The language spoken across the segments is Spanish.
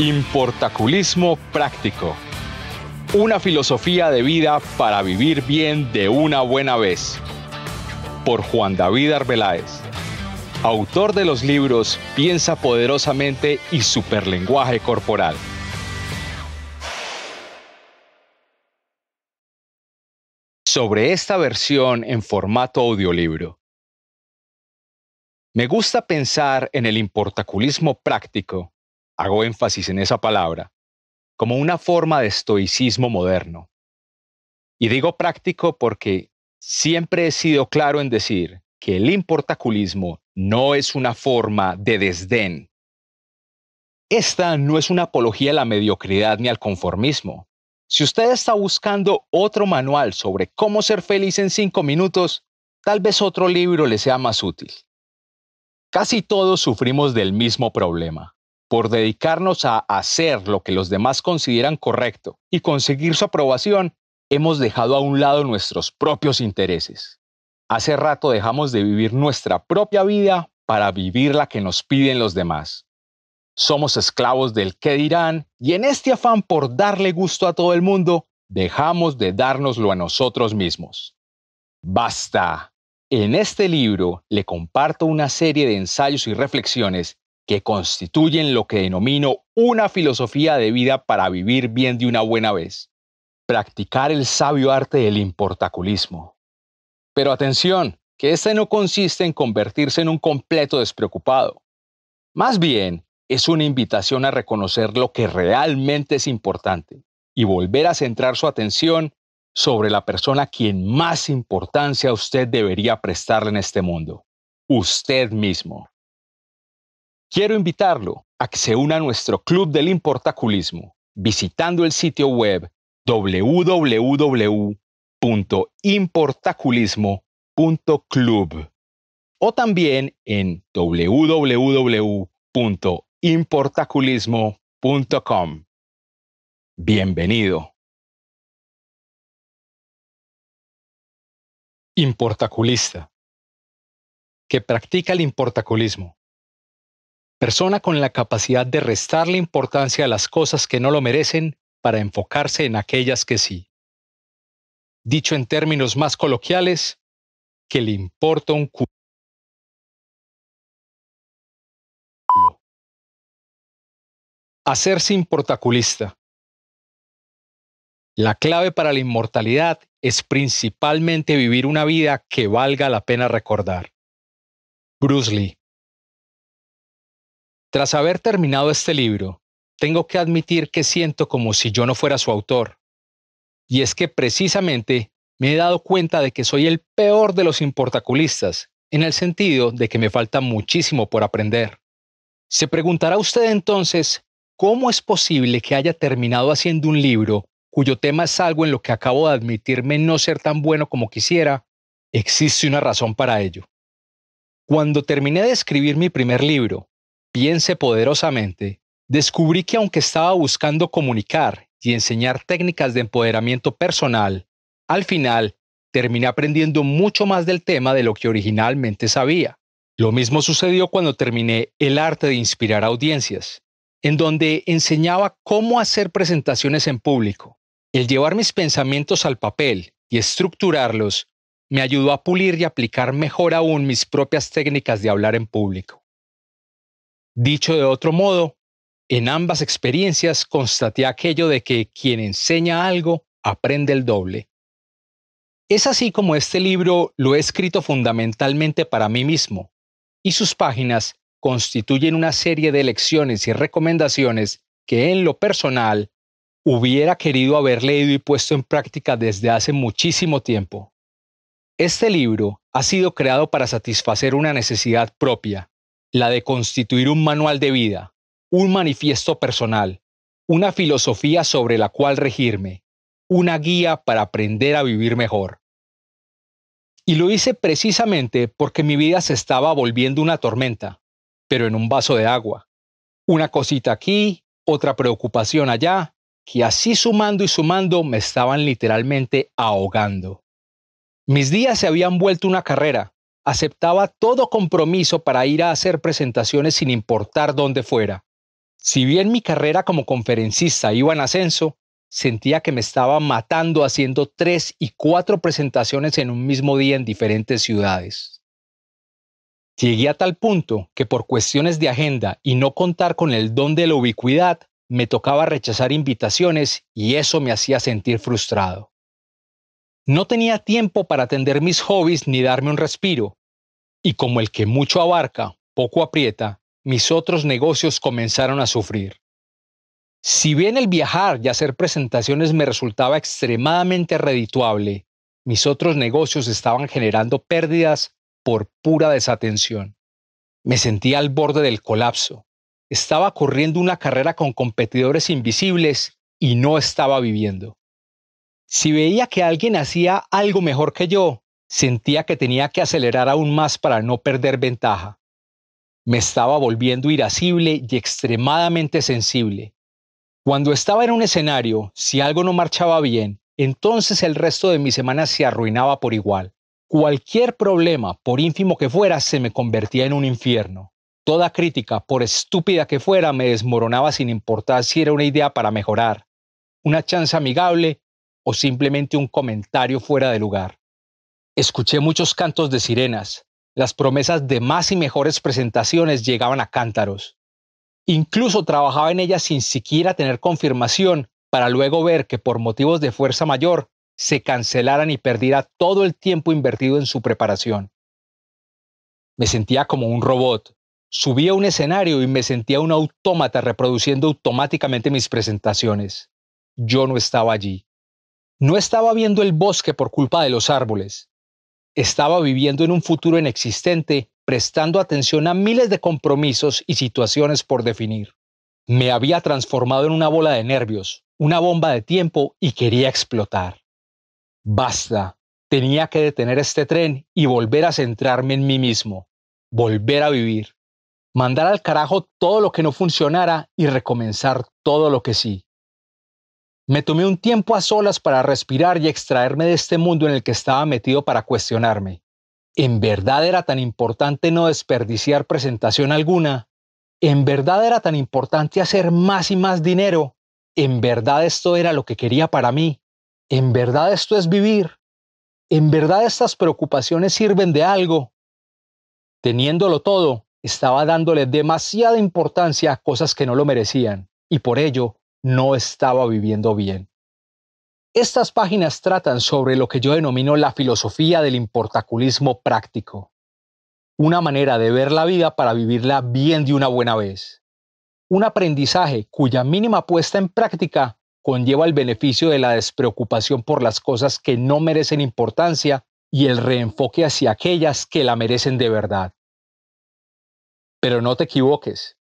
Importaculismo práctico. Una filosofía de vida para vivir bien de una buena vez. Por Juan David Arbeláez. Autor de los libros Piensa poderosamente y Superlenguaje corporal. Sobre esta versión en formato audiolibro. Me gusta pensar en el importaculismo práctico hago énfasis en esa palabra, como una forma de estoicismo moderno. Y digo práctico porque siempre he sido claro en decir que el importaculismo no es una forma de desdén. Esta no es una apología a la mediocridad ni al conformismo. Si usted está buscando otro manual sobre cómo ser feliz en cinco minutos, tal vez otro libro le sea más útil. Casi todos sufrimos del mismo problema, por dedicarnos a hacer lo que los demás consideran correcto y conseguir su aprobación, hemos dejado a un lado nuestros propios intereses. Hace rato dejamos de vivir nuestra propia vida para vivir la que nos piden los demás. Somos esclavos del qué dirán y en este afán por darle gusto a todo el mundo, dejamos de dárnoslo a nosotros mismos. Basta. En este libro le comparto una serie de ensayos y reflexiones que constituyen lo que denomino una filosofía de vida para vivir bien de una buena vez. Practicar el sabio arte del importaculismo. Pero atención, que este no consiste en convertirse en un completo despreocupado. Más bien, es una invitación a reconocer lo que realmente es importante y volver a centrar su atención sobre la persona a quien más importancia usted debería prestarle en este mundo, usted mismo. Quiero invitarlo a que se una a nuestro club del importaculismo visitando el sitio web www.importaculismo.club o también en www.importaculismo.com. Bienvenido. Importaculista. Que practica el importaculismo persona con la capacidad de restar la importancia a las cosas que no lo merecen para enfocarse en aquellas que sí. Dicho en términos más coloquiales, que le importa un culo. Hacerse importaculista. La clave para la inmortalidad es principalmente vivir una vida que valga la pena recordar. Bruce Lee. Tras haber terminado este libro, tengo que admitir que siento como si yo no fuera su autor. Y es que precisamente me he dado cuenta de que soy el peor de los importaculistas, en el sentido de que me falta muchísimo por aprender. Se preguntará usted entonces, ¿cómo es posible que haya terminado haciendo un libro cuyo tema es algo en lo que acabo de admitirme no ser tan bueno como quisiera? Existe una razón para ello. Cuando terminé de escribir mi primer libro, piense poderosamente, descubrí que aunque estaba buscando comunicar y enseñar técnicas de empoderamiento personal, al final terminé aprendiendo mucho más del tema de lo que originalmente sabía. Lo mismo sucedió cuando terminé El arte de inspirar audiencias, en donde enseñaba cómo hacer presentaciones en público. El llevar mis pensamientos al papel y estructurarlos me ayudó a pulir y aplicar mejor aún mis propias técnicas de hablar en público. Dicho de otro modo, en ambas experiencias constaté aquello de que quien enseña algo aprende el doble. Es así como este libro lo he escrito fundamentalmente para mí mismo, y sus páginas constituyen una serie de lecciones y recomendaciones que en lo personal hubiera querido haber leído y puesto en práctica desde hace muchísimo tiempo. Este libro ha sido creado para satisfacer una necesidad propia, la de constituir un manual de vida, un manifiesto personal, una filosofía sobre la cual regirme, una guía para aprender a vivir mejor. Y lo hice precisamente porque mi vida se estaba volviendo una tormenta, pero en un vaso de agua. Una cosita aquí, otra preocupación allá, que así sumando y sumando me estaban literalmente ahogando. Mis días se habían vuelto una carrera, aceptaba todo compromiso para ir a hacer presentaciones sin importar dónde fuera. Si bien mi carrera como conferencista iba en ascenso, sentía que me estaba matando haciendo tres y cuatro presentaciones en un mismo día en diferentes ciudades. Llegué a tal punto que por cuestiones de agenda y no contar con el don de la ubicuidad, me tocaba rechazar invitaciones y eso me hacía sentir frustrado. No tenía tiempo para atender mis hobbies ni darme un respiro. Y como el que mucho abarca, poco aprieta, mis otros negocios comenzaron a sufrir. Si bien el viajar y hacer presentaciones me resultaba extremadamente redituable, mis otros negocios estaban generando pérdidas por pura desatención. Me sentía al borde del colapso. Estaba corriendo una carrera con competidores invisibles y no estaba viviendo. Si veía que alguien hacía algo mejor que yo, sentía que tenía que acelerar aún más para no perder ventaja. Me estaba volviendo irascible y extremadamente sensible. Cuando estaba en un escenario, si algo no marchaba bien, entonces el resto de mi semana se arruinaba por igual. Cualquier problema, por ínfimo que fuera, se me convertía en un infierno. Toda crítica, por estúpida que fuera, me desmoronaba sin importar si era una idea para mejorar, una chance amigable o simplemente un comentario fuera de lugar. Escuché muchos cantos de sirenas, las promesas de más y mejores presentaciones llegaban a cántaros. Incluso trabajaba en ellas sin siquiera tener confirmación para luego ver que por motivos de fuerza mayor se cancelaran y perdiera todo el tiempo invertido en su preparación. Me sentía como un robot. Subía a un escenario y me sentía un autómata reproduciendo automáticamente mis presentaciones. Yo no estaba allí. No estaba viendo el bosque por culpa de los árboles. Estaba viviendo en un futuro inexistente, prestando atención a miles de compromisos y situaciones por definir. Me había transformado en una bola de nervios, una bomba de tiempo y quería explotar. Basta, tenía que detener este tren y volver a centrarme en mí mismo, volver a vivir, mandar al carajo todo lo que no funcionara y recomenzar todo lo que sí. Me tomé un tiempo a solas para respirar y extraerme de este mundo en el que estaba metido para cuestionarme. ¿En verdad era tan importante no desperdiciar presentación alguna? ¿En verdad era tan importante hacer más y más dinero? ¿En verdad esto era lo que quería para mí? ¿En verdad esto es vivir? ¿En verdad estas preocupaciones sirven de algo? Teniéndolo todo, estaba dándole demasiada importancia a cosas que no lo merecían, y por ello no estaba viviendo bien. Estas páginas tratan sobre lo que yo denomino la filosofía del importaculismo práctico, una manera de ver la vida para vivirla bien de una buena vez, un aprendizaje cuya mínima puesta en práctica conlleva el beneficio de la despreocupación por las cosas que no merecen importancia y el reenfoque hacia aquellas que la merecen de verdad. Pero no te equivoques,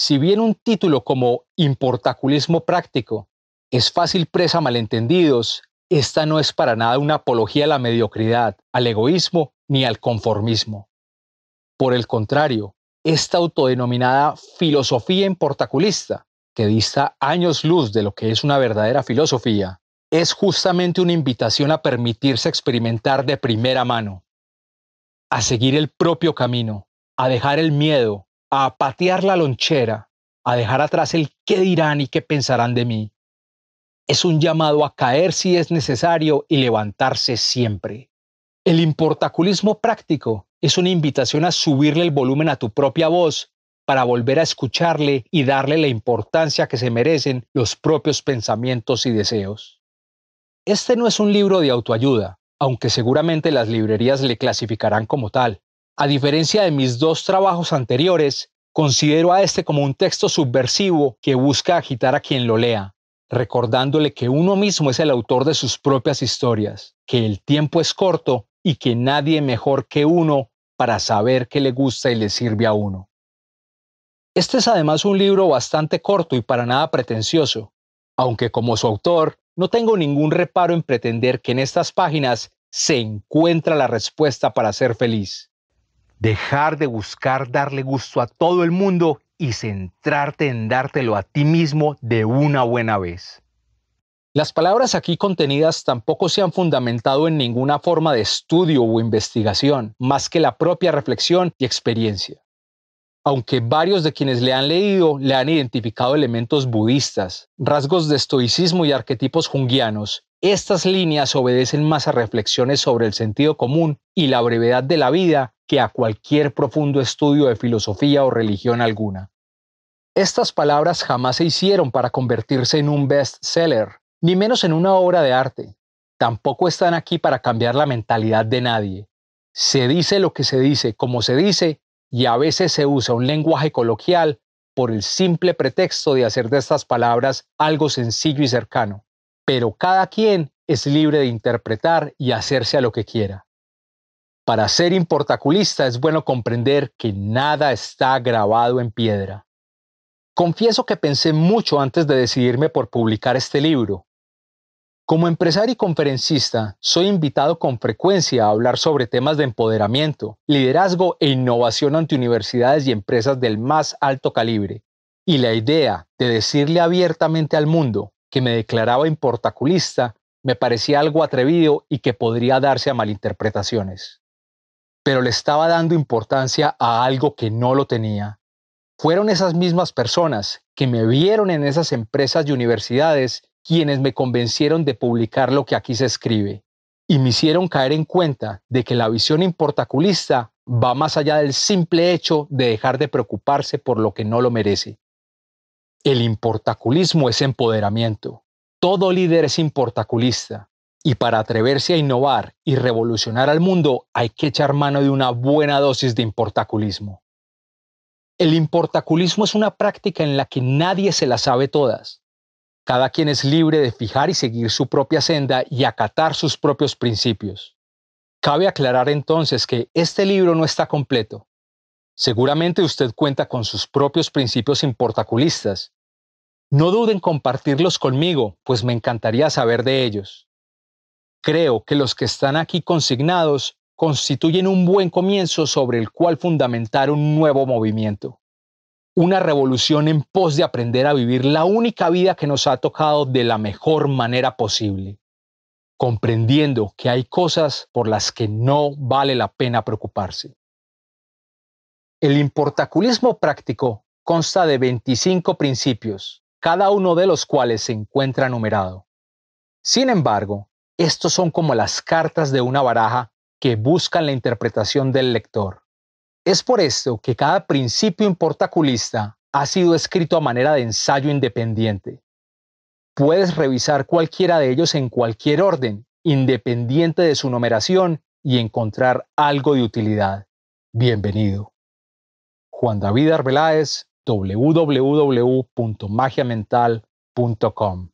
si bien un título como Importaculismo Práctico es fácil presa a malentendidos, esta no es para nada una apología a la mediocridad, al egoísmo ni al conformismo. Por el contrario, esta autodenominada filosofía importaculista, que dista años luz de lo que es una verdadera filosofía, es justamente una invitación a permitirse experimentar de primera mano, a seguir el propio camino, a dejar el miedo, a patear la lonchera, a dejar atrás el qué dirán y qué pensarán de mí. Es un llamado a caer si es necesario y levantarse siempre. El importaculismo práctico es una invitación a subirle el volumen a tu propia voz para volver a escucharle y darle la importancia que se merecen los propios pensamientos y deseos. Este no es un libro de autoayuda, aunque seguramente las librerías le clasificarán como tal. A diferencia de mis dos trabajos anteriores, considero a este como un texto subversivo que busca agitar a quien lo lea, recordándole que uno mismo es el autor de sus propias historias, que el tiempo es corto y que nadie mejor que uno para saber qué le gusta y le sirve a uno. Este es además un libro bastante corto y para nada pretencioso, aunque como su autor no tengo ningún reparo en pretender que en estas páginas se encuentra la respuesta para ser feliz. Dejar de buscar darle gusto a todo el mundo y centrarte en dártelo a ti mismo de una buena vez. Las palabras aquí contenidas tampoco se han fundamentado en ninguna forma de estudio o investigación, más que la propia reflexión y experiencia aunque varios de quienes le han leído le han identificado elementos budistas, rasgos de estoicismo y arquetipos junguianos, estas líneas obedecen más a reflexiones sobre el sentido común y la brevedad de la vida que a cualquier profundo estudio de filosofía o religión alguna. Estas palabras jamás se hicieron para convertirse en un bestseller, ni menos en una obra de arte. Tampoco están aquí para cambiar la mentalidad de nadie. Se dice lo que se dice, como se dice, y a veces se usa un lenguaje coloquial por el simple pretexto de hacer de estas palabras algo sencillo y cercano, pero cada quien es libre de interpretar y hacerse a lo que quiera. Para ser importaculista es bueno comprender que nada está grabado en piedra. Confieso que pensé mucho antes de decidirme por publicar este libro, como empresario y conferencista, soy invitado con frecuencia a hablar sobre temas de empoderamiento, liderazgo e innovación ante universidades y empresas del más alto calibre. Y la idea de decirle abiertamente al mundo que me declaraba importaculista me parecía algo atrevido y que podría darse a malinterpretaciones. Pero le estaba dando importancia a algo que no lo tenía. Fueron esas mismas personas que me vieron en esas empresas y universidades quienes me convencieron de publicar lo que aquí se escribe y me hicieron caer en cuenta de que la visión importaculista va más allá del simple hecho de dejar de preocuparse por lo que no lo merece. El importaculismo es empoderamiento. Todo líder es importaculista. Y para atreverse a innovar y revolucionar al mundo hay que echar mano de una buena dosis de importaculismo. El importaculismo es una práctica en la que nadie se la sabe todas. Cada quien es libre de fijar y seguir su propia senda y acatar sus propios principios. Cabe aclarar entonces que este libro no está completo. Seguramente usted cuenta con sus propios principios importaculistas. No duden compartirlos conmigo, pues me encantaría saber de ellos. Creo que los que están aquí consignados constituyen un buen comienzo sobre el cual fundamentar un nuevo movimiento una revolución en pos de aprender a vivir la única vida que nos ha tocado de la mejor manera posible, comprendiendo que hay cosas por las que no vale la pena preocuparse. El importaculismo práctico consta de 25 principios, cada uno de los cuales se encuentra numerado. Sin embargo, estos son como las cartas de una baraja que buscan la interpretación del lector. Es por esto que cada principio importaculista ha sido escrito a manera de ensayo independiente. Puedes revisar cualquiera de ellos en cualquier orden, independiente de su numeración, y encontrar algo de utilidad. Bienvenido. Juan David Arbeláez, www.magiamental.com.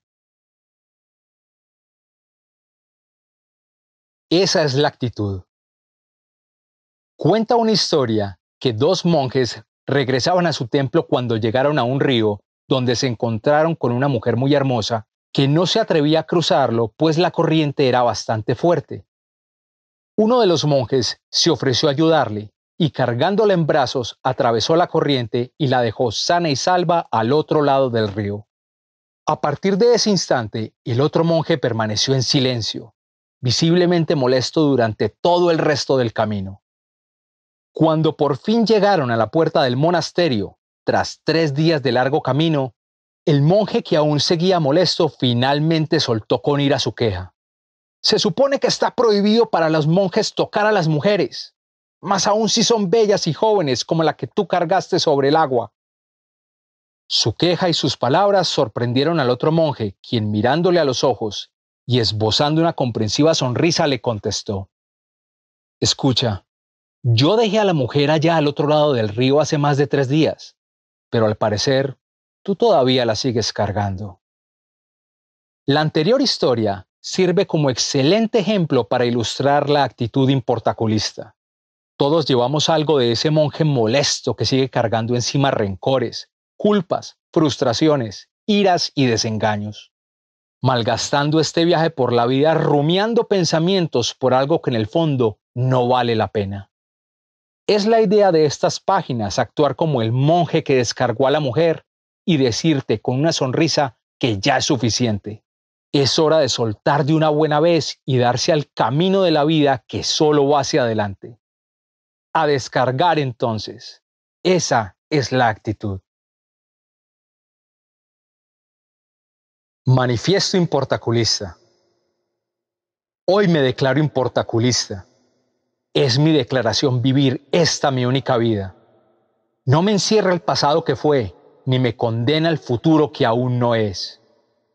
Esa es la actitud. Cuenta una historia que dos monjes regresaban a su templo cuando llegaron a un río donde se encontraron con una mujer muy hermosa que no se atrevía a cruzarlo pues la corriente era bastante fuerte. Uno de los monjes se ofreció a ayudarle y cargándola en brazos atravesó la corriente y la dejó sana y salva al otro lado del río. A partir de ese instante, el otro monje permaneció en silencio, visiblemente molesto durante todo el resto del camino. Cuando por fin llegaron a la puerta del monasterio, tras tres días de largo camino, el monje que aún seguía molesto finalmente soltó con ira su queja. Se supone que está prohibido para los monjes tocar a las mujeres, más aún si son bellas y jóvenes como la que tú cargaste sobre el agua. Su queja y sus palabras sorprendieron al otro monje, quien mirándole a los ojos y esbozando una comprensiva sonrisa le contestó. Escucha, yo dejé a la mujer allá al otro lado del río hace más de tres días, pero al parecer tú todavía la sigues cargando. La anterior historia sirve como excelente ejemplo para ilustrar la actitud importaculista. Todos llevamos algo de ese monje molesto que sigue cargando encima rencores, culpas, frustraciones, iras y desengaños. Malgastando este viaje por la vida rumiando pensamientos por algo que en el fondo no vale la pena. Es la idea de estas páginas actuar como el monje que descargó a la mujer y decirte con una sonrisa que ya es suficiente. Es hora de soltar de una buena vez y darse al camino de la vida que solo va hacia adelante. A descargar entonces. Esa es la actitud. Manifiesto importaculista. Hoy me declaro importaculista. Es mi declaración vivir esta mi única vida. No me encierra el pasado que fue, ni me condena el futuro que aún no es.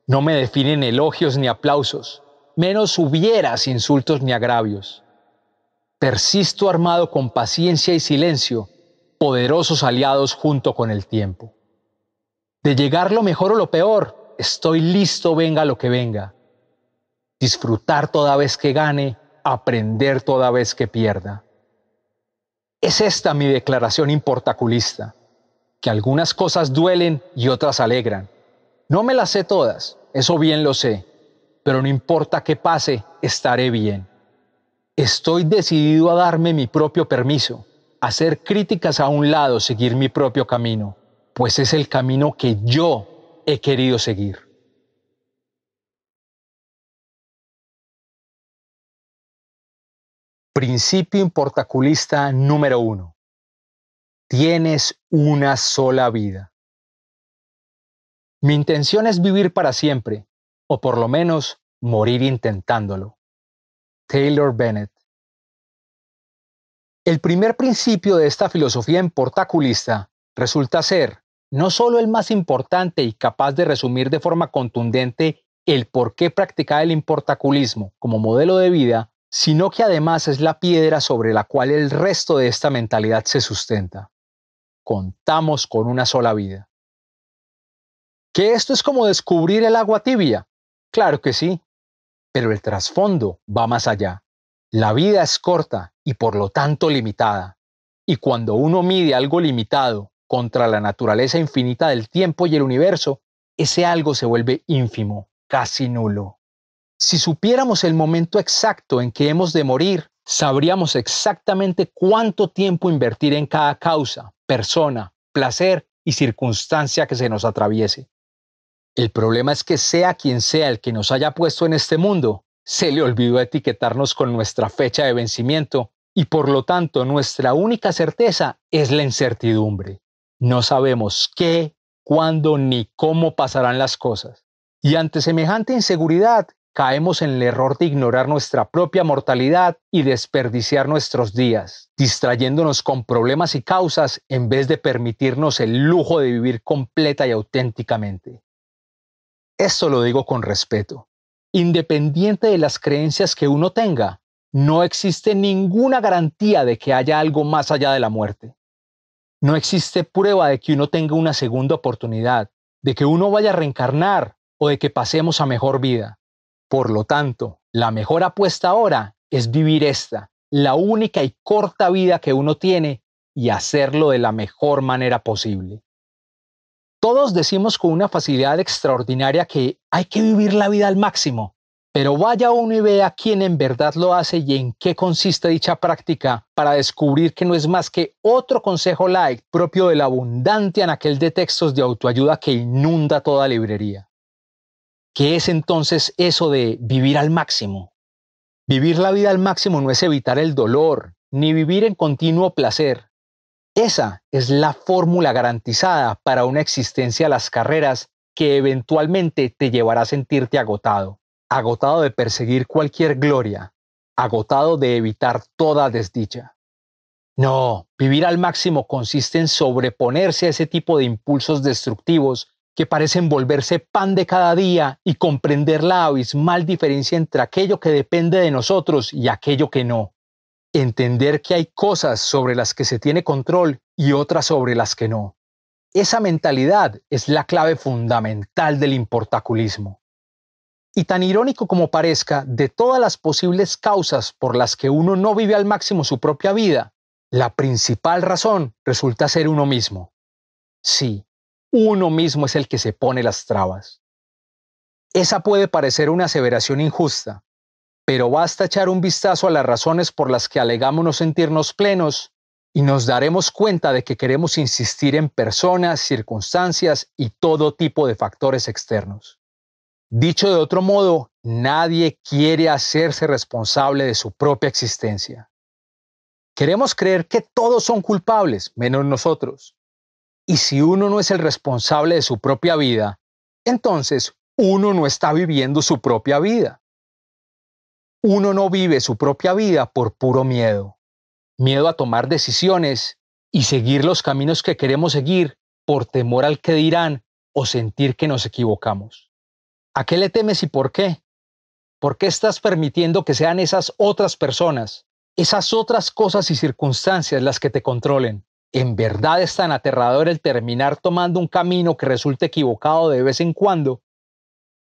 No me definen elogios ni aplausos, menos hubieras insultos ni agravios. Persisto armado con paciencia y silencio, poderosos aliados junto con el tiempo. De llegar lo mejor o lo peor, estoy listo venga lo que venga. Disfrutar toda vez que gane aprender toda vez que pierda. Es esta mi declaración importaculista, que algunas cosas duelen y otras alegran. No me las sé todas, eso bien lo sé, pero no importa qué pase, estaré bien. Estoy decidido a darme mi propio permiso, hacer críticas a un lado, seguir mi propio camino, pues es el camino que yo he querido seguir. Principio importaculista número uno. Tienes una sola vida. Mi intención es vivir para siempre, o por lo menos morir intentándolo. Taylor Bennett. El primer principio de esta filosofía importaculista resulta ser no solo el más importante y capaz de resumir de forma contundente el por qué practicar el importaculismo como modelo de vida, sino que además es la piedra sobre la cual el resto de esta mentalidad se sustenta. Contamos con una sola vida. ¿Que esto es como descubrir el agua tibia? Claro que sí, pero el trasfondo va más allá. La vida es corta y por lo tanto limitada. Y cuando uno mide algo limitado contra la naturaleza infinita del tiempo y el universo, ese algo se vuelve ínfimo, casi nulo. Si supiéramos el momento exacto en que hemos de morir, sabríamos exactamente cuánto tiempo invertir en cada causa, persona, placer y circunstancia que se nos atraviese. El problema es que sea quien sea el que nos haya puesto en este mundo, se le olvidó etiquetarnos con nuestra fecha de vencimiento y por lo tanto nuestra única certeza es la incertidumbre. No sabemos qué, cuándo ni cómo pasarán las cosas. Y ante semejante inseguridad caemos en el error de ignorar nuestra propia mortalidad y desperdiciar nuestros días, distrayéndonos con problemas y causas en vez de permitirnos el lujo de vivir completa y auténticamente. Esto lo digo con respeto. Independiente de las creencias que uno tenga, no existe ninguna garantía de que haya algo más allá de la muerte. No existe prueba de que uno tenga una segunda oportunidad, de que uno vaya a reencarnar o de que pasemos a mejor vida. Por lo tanto, la mejor apuesta ahora es vivir esta, la única y corta vida que uno tiene, y hacerlo de la mejor manera posible. Todos decimos con una facilidad extraordinaria que hay que vivir la vida al máximo, pero vaya uno y vea quién en verdad lo hace y en qué consiste dicha práctica para descubrir que no es más que otro consejo like propio del abundante anaquel de textos de autoayuda que inunda toda librería. ¿Qué es entonces eso de vivir al máximo? Vivir la vida al máximo no es evitar el dolor, ni vivir en continuo placer. Esa es la fórmula garantizada para una existencia a las carreras que eventualmente te llevará a sentirte agotado, agotado de perseguir cualquier gloria, agotado de evitar toda desdicha. No, vivir al máximo consiste en sobreponerse a ese tipo de impulsos destructivos que parecen volverse pan de cada día y comprender la abismal diferencia entre aquello que depende de nosotros y aquello que no. Entender que hay cosas sobre las que se tiene control y otras sobre las que no. Esa mentalidad es la clave fundamental del importaculismo. Y tan irónico como parezca, de todas las posibles causas por las que uno no vive al máximo su propia vida, la principal razón resulta ser uno mismo. Sí, uno mismo es el que se pone las trabas. Esa puede parecer una aseveración injusta, pero basta echar un vistazo a las razones por las que alegamos no sentirnos plenos y nos daremos cuenta de que queremos insistir en personas, circunstancias y todo tipo de factores externos. Dicho de otro modo, nadie quiere hacerse responsable de su propia existencia. Queremos creer que todos son culpables, menos nosotros, y si uno no es el responsable de su propia vida, entonces uno no está viviendo su propia vida. Uno no vive su propia vida por puro miedo. Miedo a tomar decisiones y seguir los caminos que queremos seguir por temor al que dirán o sentir que nos equivocamos. ¿A qué le temes y por qué? ¿Por qué estás permitiendo que sean esas otras personas, esas otras cosas y circunstancias las que te controlen? en verdad es tan aterrador el terminar tomando un camino que resulta equivocado de vez en cuando?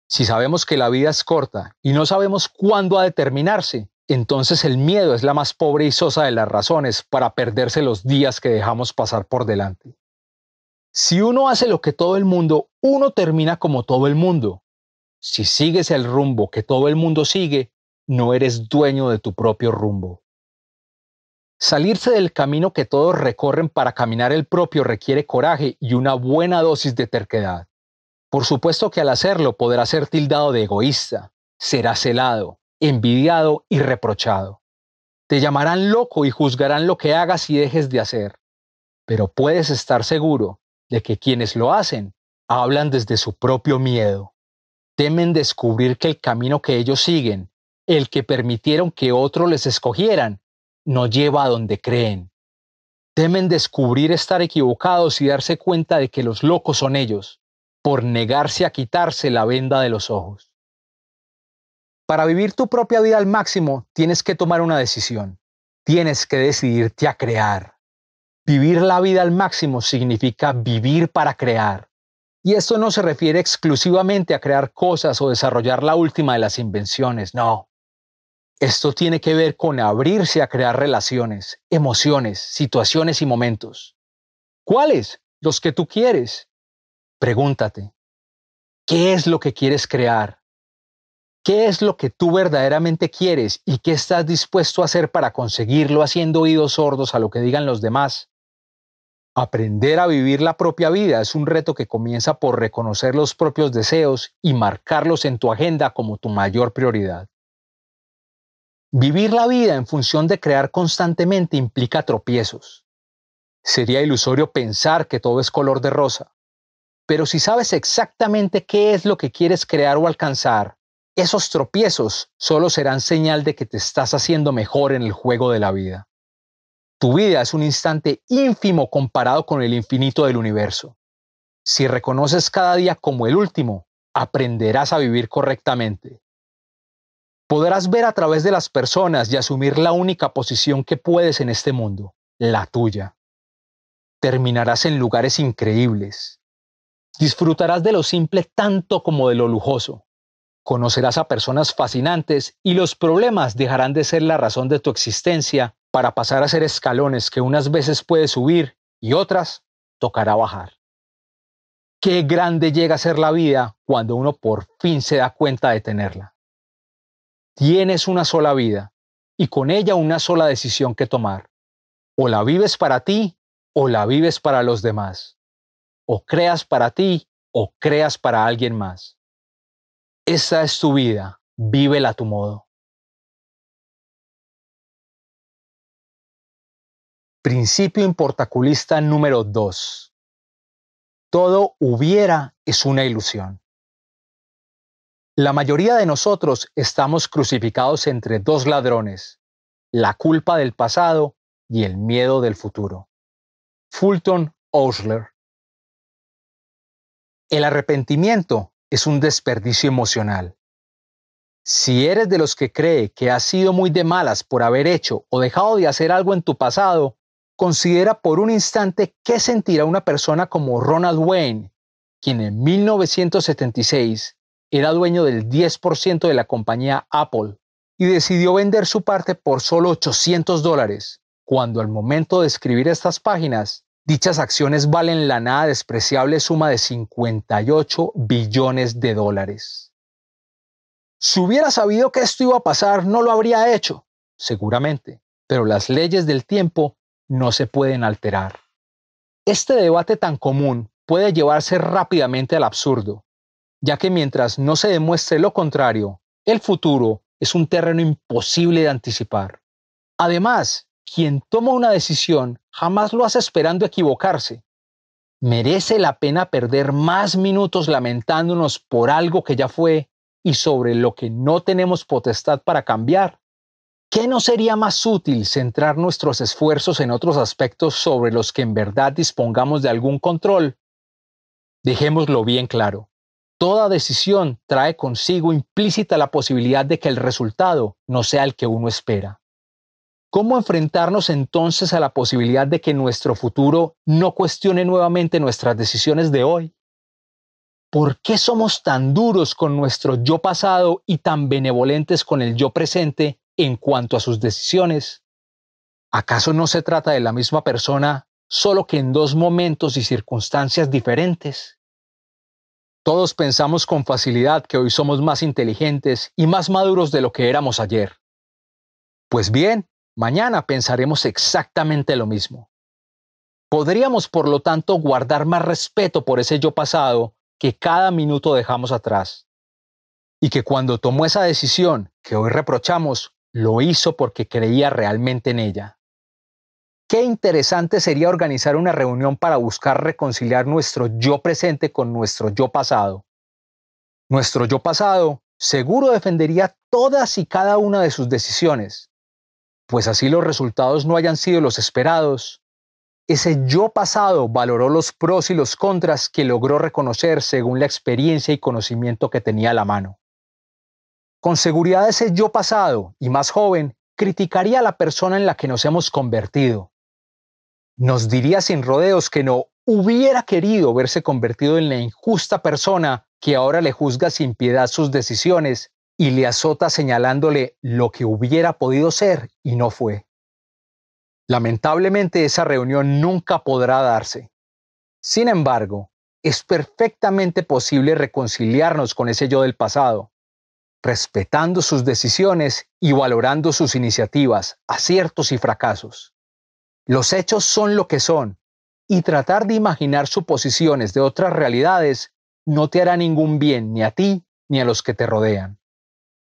Si sabemos que la vida es corta y no sabemos cuándo ha de terminarse, entonces el miedo es la más pobre y sosa de las razones para perderse los días que dejamos pasar por delante. Si uno hace lo que todo el mundo, uno termina como todo el mundo. Si sigues el rumbo que todo el mundo sigue, no eres dueño de tu propio rumbo. Salirse del camino que todos recorren para caminar el propio requiere coraje y una buena dosis de terquedad. Por supuesto que al hacerlo podrá ser tildado de egoísta, será celado, envidiado y reprochado. Te llamarán loco y juzgarán lo que hagas y dejes de hacer. Pero puedes estar seguro de que quienes lo hacen hablan desde su propio miedo. Temen descubrir que el camino que ellos siguen, el que permitieron que otros les escogieran, no lleva a donde creen. Temen descubrir estar equivocados y darse cuenta de que los locos son ellos, por negarse a quitarse la venda de los ojos. Para vivir tu propia vida al máximo, tienes que tomar una decisión. Tienes que decidirte a crear. Vivir la vida al máximo significa vivir para crear. Y esto no se refiere exclusivamente a crear cosas o desarrollar la última de las invenciones, no. Esto tiene que ver con abrirse a crear relaciones, emociones, situaciones y momentos. ¿Cuáles? Los que tú quieres. Pregúntate, ¿qué es lo que quieres crear? ¿Qué es lo que tú verdaderamente quieres y qué estás dispuesto a hacer para conseguirlo haciendo oídos sordos a lo que digan los demás? Aprender a vivir la propia vida es un reto que comienza por reconocer los propios deseos y marcarlos en tu agenda como tu mayor prioridad. Vivir la vida en función de crear constantemente implica tropiezos. Sería ilusorio pensar que todo es color de rosa. Pero si sabes exactamente qué es lo que quieres crear o alcanzar, esos tropiezos solo serán señal de que te estás haciendo mejor en el juego de la vida. Tu vida es un instante ínfimo comparado con el infinito del universo. Si reconoces cada día como el último, aprenderás a vivir correctamente Podrás ver a través de las personas y asumir la única posición que puedes en este mundo, la tuya. Terminarás en lugares increíbles. Disfrutarás de lo simple tanto como de lo lujoso. Conocerás a personas fascinantes y los problemas dejarán de ser la razón de tu existencia para pasar a ser escalones que unas veces puedes subir y otras tocará bajar. Qué grande llega a ser la vida cuando uno por fin se da cuenta de tenerla. Tienes una sola vida y con ella una sola decisión que tomar. O la vives para ti o la vives para los demás. O creas para ti o creas para alguien más. Esa es tu vida, vívela a tu modo. Principio importaculista número 2. Todo hubiera es una ilusión. La mayoría de nosotros estamos crucificados entre dos ladrones, la culpa del pasado y el miedo del futuro. Fulton Osler. El arrepentimiento es un desperdicio emocional. Si eres de los que cree que has sido muy de malas por haber hecho o dejado de hacer algo en tu pasado, considera por un instante qué sentirá una persona como Ronald Wayne, quien en 1976 era dueño del 10% de la compañía Apple y decidió vender su parte por solo 800 dólares, cuando al momento de escribir estas páginas, dichas acciones valen la nada despreciable suma de 58 billones de dólares. Si hubiera sabido que esto iba a pasar, no lo habría hecho, seguramente, pero las leyes del tiempo no se pueden alterar. Este debate tan común puede llevarse rápidamente al absurdo, ya que mientras no se demuestre lo contrario, el futuro es un terreno imposible de anticipar. Además, quien toma una decisión jamás lo hace esperando equivocarse. Merece la pena perder más minutos lamentándonos por algo que ya fue y sobre lo que no tenemos potestad para cambiar. ¿Qué no sería más útil centrar nuestros esfuerzos en otros aspectos sobre los que en verdad dispongamos de algún control? Dejémoslo bien claro. Toda decisión trae consigo implícita la posibilidad de que el resultado no sea el que uno espera. ¿Cómo enfrentarnos entonces a la posibilidad de que nuestro futuro no cuestione nuevamente nuestras decisiones de hoy? ¿Por qué somos tan duros con nuestro yo pasado y tan benevolentes con el yo presente en cuanto a sus decisiones? ¿Acaso no se trata de la misma persona, solo que en dos momentos y circunstancias diferentes? Todos pensamos con facilidad que hoy somos más inteligentes y más maduros de lo que éramos ayer. Pues bien, mañana pensaremos exactamente lo mismo. Podríamos, por lo tanto, guardar más respeto por ese yo pasado que cada minuto dejamos atrás. Y que cuando tomó esa decisión que hoy reprochamos, lo hizo porque creía realmente en ella. Qué interesante sería organizar una reunión para buscar reconciliar nuestro yo presente con nuestro yo pasado. Nuestro yo pasado seguro defendería todas y cada una de sus decisiones, pues así los resultados no hayan sido los esperados. Ese yo pasado valoró los pros y los contras que logró reconocer según la experiencia y conocimiento que tenía a la mano. Con seguridad ese yo pasado, y más joven, criticaría a la persona en la que nos hemos convertido, nos diría sin rodeos que no hubiera querido verse convertido en la injusta persona que ahora le juzga sin piedad sus decisiones y le azota señalándole lo que hubiera podido ser y no fue. Lamentablemente esa reunión nunca podrá darse. Sin embargo, es perfectamente posible reconciliarnos con ese yo del pasado, respetando sus decisiones y valorando sus iniciativas, aciertos y fracasos. Los hechos son lo que son y tratar de imaginar suposiciones de otras realidades no te hará ningún bien ni a ti ni a los que te rodean.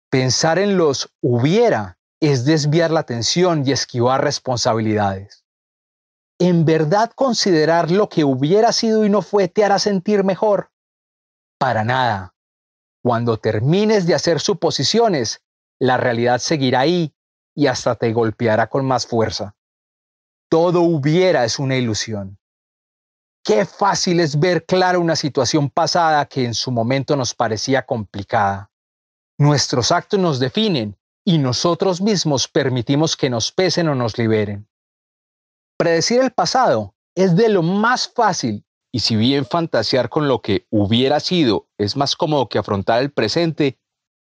Pensar en los hubiera es desviar la atención y esquivar responsabilidades. En verdad considerar lo que hubiera sido y no fue te hará sentir mejor. Para nada. Cuando termines de hacer suposiciones, la realidad seguirá ahí y hasta te golpeará con más fuerza. Todo hubiera es una ilusión. Qué fácil es ver clara una situación pasada que en su momento nos parecía complicada. Nuestros actos nos definen y nosotros mismos permitimos que nos pesen o nos liberen. Predecir el pasado es de lo más fácil y si bien fantasear con lo que hubiera sido es más cómodo que afrontar el presente,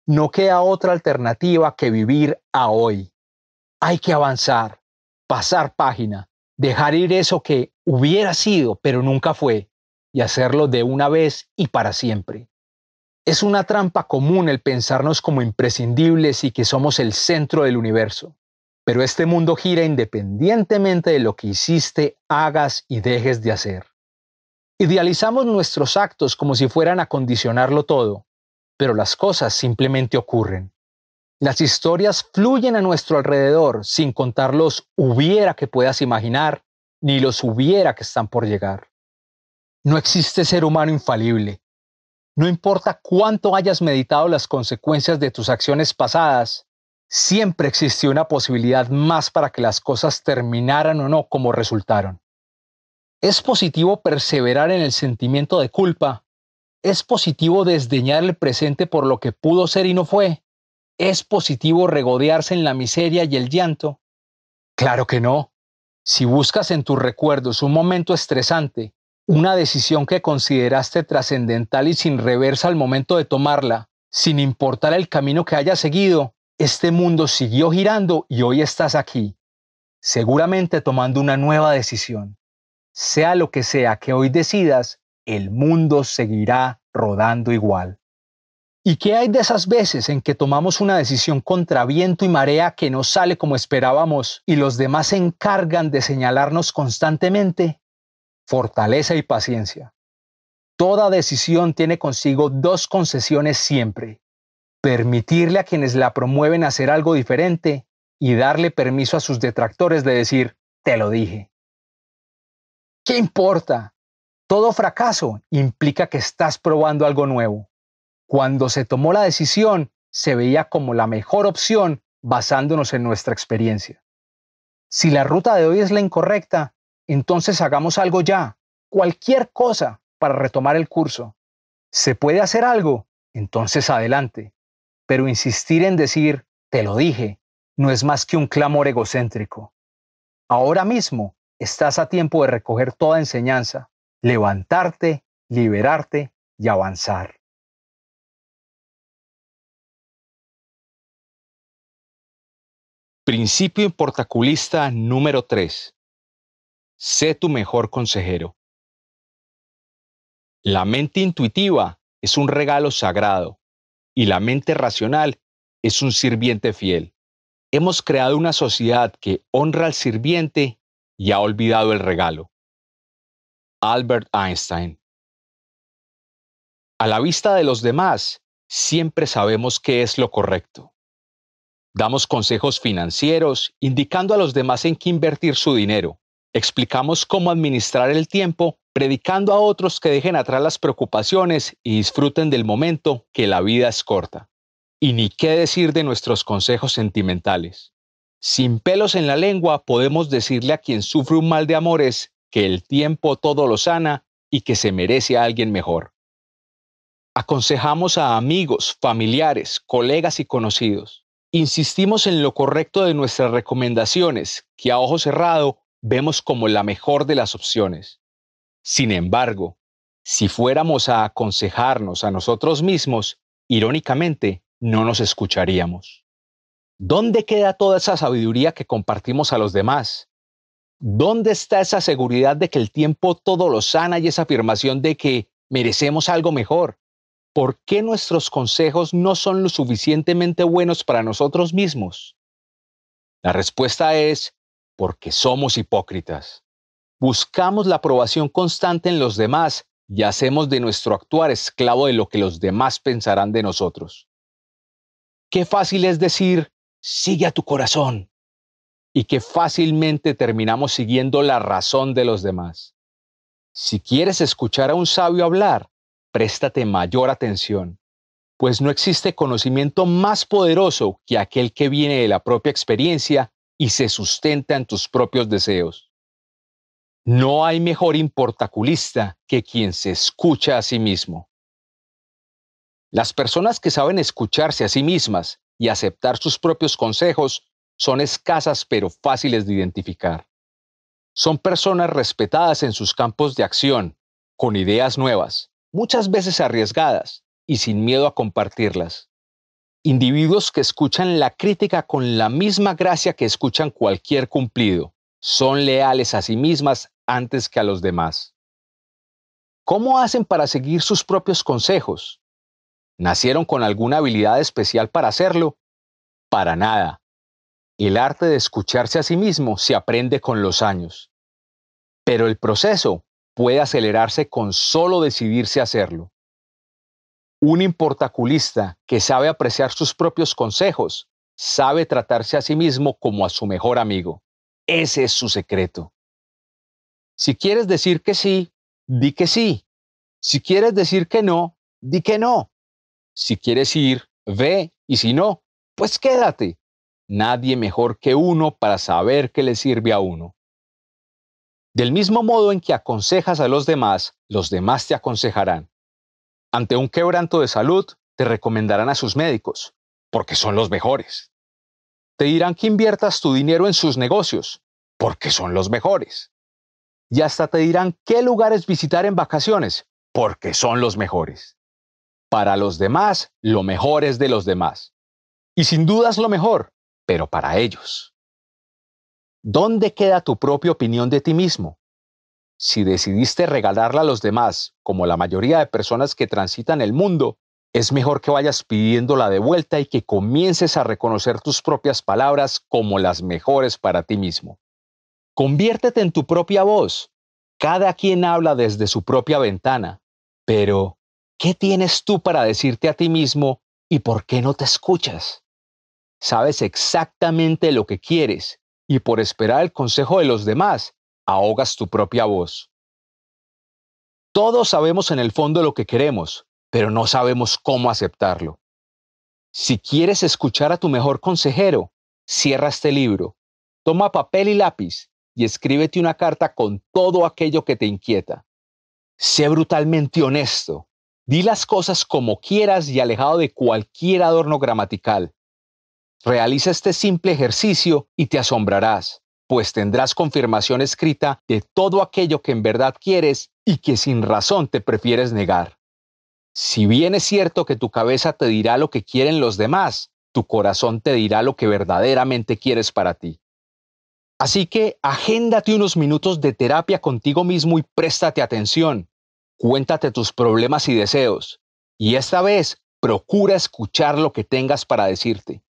no queda otra alternativa que vivir a hoy. Hay que avanzar, pasar página, dejar ir eso que hubiera sido pero nunca fue y hacerlo de una vez y para siempre. Es una trampa común el pensarnos como imprescindibles y que somos el centro del universo, pero este mundo gira independientemente de lo que hiciste, hagas y dejes de hacer. Idealizamos nuestros actos como si fueran a condicionarlo todo, pero las cosas simplemente ocurren. Las historias fluyen a nuestro alrededor sin contar los hubiera que puedas imaginar, ni los hubiera que están por llegar. No existe ser humano infalible. No importa cuánto hayas meditado las consecuencias de tus acciones pasadas, siempre existió una posibilidad más para que las cosas terminaran o no como resultaron. Es positivo perseverar en el sentimiento de culpa. Es positivo desdeñar el presente por lo que pudo ser y no fue. ¿Es positivo regodearse en la miseria y el llanto? Claro que no. Si buscas en tus recuerdos un momento estresante, una decisión que consideraste trascendental y sin reversa al momento de tomarla, sin importar el camino que hayas seguido, este mundo siguió girando y hoy estás aquí, seguramente tomando una nueva decisión. Sea lo que sea que hoy decidas, el mundo seguirá rodando igual. ¿Y qué hay de esas veces en que tomamos una decisión contra viento y marea que no sale como esperábamos y los demás se encargan de señalarnos constantemente? Fortaleza y paciencia. Toda decisión tiene consigo dos concesiones siempre. Permitirle a quienes la promueven hacer algo diferente y darle permiso a sus detractores de decir, te lo dije. ¿Qué importa? Todo fracaso implica que estás probando algo nuevo cuando se tomó la decisión, se veía como la mejor opción basándonos en nuestra experiencia. Si la ruta de hoy es la incorrecta, entonces hagamos algo ya, cualquier cosa, para retomar el curso. ¿Se puede hacer algo? Entonces adelante. Pero insistir en decir, te lo dije, no es más que un clamor egocéntrico. Ahora mismo estás a tiempo de recoger toda enseñanza, levantarte, liberarte y avanzar. Principio importaculista número 3. Sé tu mejor consejero. La mente intuitiva es un regalo sagrado y la mente racional es un sirviente fiel. Hemos creado una sociedad que honra al sirviente y ha olvidado el regalo. Albert Einstein. A la vista de los demás, siempre sabemos qué es lo correcto. Damos consejos financieros, indicando a los demás en qué invertir su dinero. Explicamos cómo administrar el tiempo, predicando a otros que dejen atrás las preocupaciones y disfruten del momento, que la vida es corta. Y ni qué decir de nuestros consejos sentimentales. Sin pelos en la lengua podemos decirle a quien sufre un mal de amores que el tiempo todo lo sana y que se merece a alguien mejor. Aconsejamos a amigos, familiares, colegas y conocidos. Insistimos en lo correcto de nuestras recomendaciones, que a ojo cerrado vemos como la mejor de las opciones. Sin embargo, si fuéramos a aconsejarnos a nosotros mismos, irónicamente, no nos escucharíamos. ¿Dónde queda toda esa sabiduría que compartimos a los demás? ¿Dónde está esa seguridad de que el tiempo todo lo sana y esa afirmación de que merecemos algo mejor? ¿Por qué nuestros consejos no son lo suficientemente buenos para nosotros mismos? La respuesta es porque somos hipócritas. Buscamos la aprobación constante en los demás y hacemos de nuestro actuar esclavo de lo que los demás pensarán de nosotros. Qué fácil es decir, sigue a tu corazón, y qué fácilmente terminamos siguiendo la razón de los demás. Si quieres escuchar a un sabio hablar, préstate mayor atención, pues no existe conocimiento más poderoso que aquel que viene de la propia experiencia y se sustenta en tus propios deseos. No hay mejor importaculista que quien se escucha a sí mismo. Las personas que saben escucharse a sí mismas y aceptar sus propios consejos son escasas pero fáciles de identificar. Son personas respetadas en sus campos de acción, con ideas nuevas, muchas veces arriesgadas y sin miedo a compartirlas. Individuos que escuchan la crítica con la misma gracia que escuchan cualquier cumplido. Son leales a sí mismas antes que a los demás. ¿Cómo hacen para seguir sus propios consejos? ¿Nacieron con alguna habilidad especial para hacerlo? Para nada. El arte de escucharse a sí mismo se aprende con los años. Pero el proceso puede acelerarse con solo decidirse hacerlo. Un importaculista que sabe apreciar sus propios consejos sabe tratarse a sí mismo como a su mejor amigo. Ese es su secreto. Si quieres decir que sí, di que sí. Si quieres decir que no, di que no. Si quieres ir, ve y si no, pues quédate. Nadie mejor que uno para saber qué le sirve a uno. Del mismo modo en que aconsejas a los demás, los demás te aconsejarán. Ante un quebranto de salud, te recomendarán a sus médicos, porque son los mejores. Te dirán que inviertas tu dinero en sus negocios, porque son los mejores. Y hasta te dirán qué lugares visitar en vacaciones, porque son los mejores. Para los demás, lo mejor es de los demás. Y sin dudas lo mejor, pero para ellos. ¿Dónde queda tu propia opinión de ti mismo? Si decidiste regalarla a los demás, como la mayoría de personas que transitan el mundo, es mejor que vayas pidiéndola de vuelta y que comiences a reconocer tus propias palabras como las mejores para ti mismo. Conviértete en tu propia voz. Cada quien habla desde su propia ventana, pero ¿qué tienes tú para decirte a ti mismo y por qué no te escuchas? Sabes exactamente lo que quieres y por esperar el consejo de los demás, ahogas tu propia voz. Todos sabemos en el fondo lo que queremos, pero no sabemos cómo aceptarlo. Si quieres escuchar a tu mejor consejero, cierra este libro, toma papel y lápiz y escríbete una carta con todo aquello que te inquieta. Sé brutalmente honesto, di las cosas como quieras y alejado de cualquier adorno gramatical. Realiza este simple ejercicio y te asombrarás, pues tendrás confirmación escrita de todo aquello que en verdad quieres y que sin razón te prefieres negar. Si bien es cierto que tu cabeza te dirá lo que quieren los demás, tu corazón te dirá lo que verdaderamente quieres para ti. Así que agéndate unos minutos de terapia contigo mismo y préstate atención. Cuéntate tus problemas y deseos. Y esta vez, procura escuchar lo que tengas para decirte.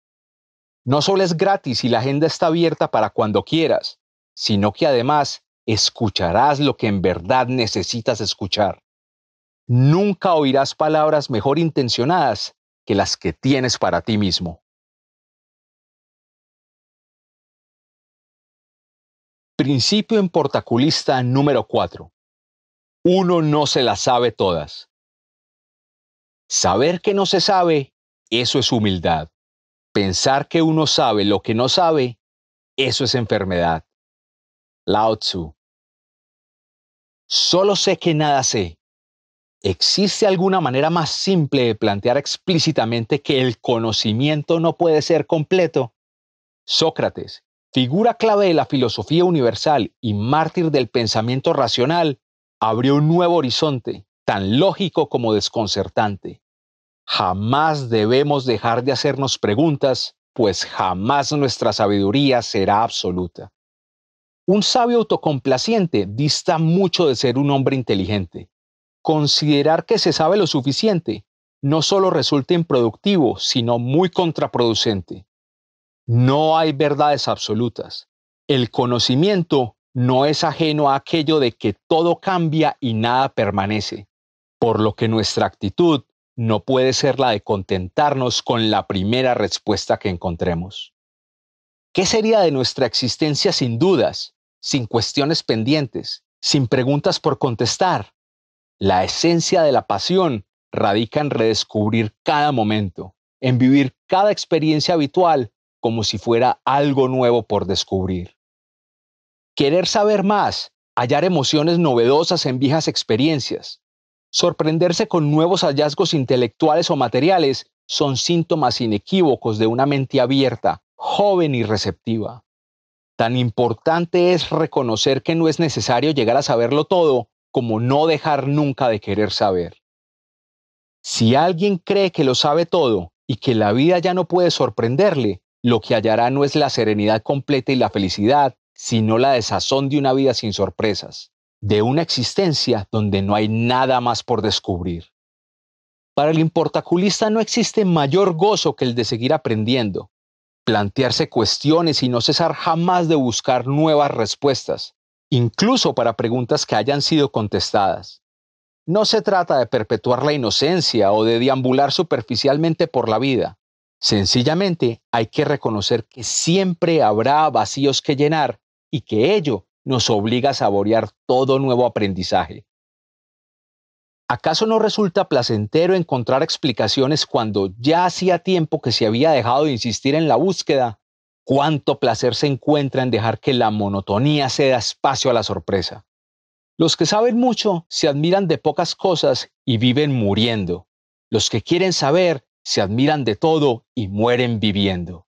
No solo es gratis y la agenda está abierta para cuando quieras, sino que además escucharás lo que en verdad necesitas escuchar. Nunca oirás palabras mejor intencionadas que las que tienes para ti mismo. Principio en portaculista número 4. Uno no se las sabe todas. Saber que no se sabe, eso es humildad pensar que uno sabe lo que no sabe, eso es enfermedad. Lao Tzu. Solo sé que nada sé. ¿Existe alguna manera más simple de plantear explícitamente que el conocimiento no puede ser completo? Sócrates, figura clave de la filosofía universal y mártir del pensamiento racional, abrió un nuevo horizonte, tan lógico como desconcertante. Jamás debemos dejar de hacernos preguntas, pues jamás nuestra sabiduría será absoluta. Un sabio autocomplaciente dista mucho de ser un hombre inteligente. Considerar que se sabe lo suficiente no solo resulta improductivo, sino muy contraproducente. No hay verdades absolutas. El conocimiento no es ajeno a aquello de que todo cambia y nada permanece, por lo que nuestra actitud no puede ser la de contentarnos con la primera respuesta que encontremos. ¿Qué sería de nuestra existencia sin dudas, sin cuestiones pendientes, sin preguntas por contestar? La esencia de la pasión radica en redescubrir cada momento, en vivir cada experiencia habitual como si fuera algo nuevo por descubrir. Querer saber más, hallar emociones novedosas en viejas experiencias, Sorprenderse con nuevos hallazgos intelectuales o materiales son síntomas inequívocos de una mente abierta, joven y receptiva. Tan importante es reconocer que no es necesario llegar a saberlo todo como no dejar nunca de querer saber. Si alguien cree que lo sabe todo y que la vida ya no puede sorprenderle, lo que hallará no es la serenidad completa y la felicidad, sino la desazón de una vida sin sorpresas de una existencia donde no hay nada más por descubrir. Para el importaculista no existe mayor gozo que el de seguir aprendiendo, plantearse cuestiones y no cesar jamás de buscar nuevas respuestas, incluso para preguntas que hayan sido contestadas. No se trata de perpetuar la inocencia o de deambular superficialmente por la vida. Sencillamente hay que reconocer que siempre habrá vacíos que llenar y que ello nos obliga a saborear todo nuevo aprendizaje. ¿Acaso no resulta placentero encontrar explicaciones cuando ya hacía tiempo que se había dejado de insistir en la búsqueda? ¿Cuánto placer se encuentra en dejar que la monotonía ceda espacio a la sorpresa? Los que saben mucho se admiran de pocas cosas y viven muriendo. Los que quieren saber se admiran de todo y mueren viviendo.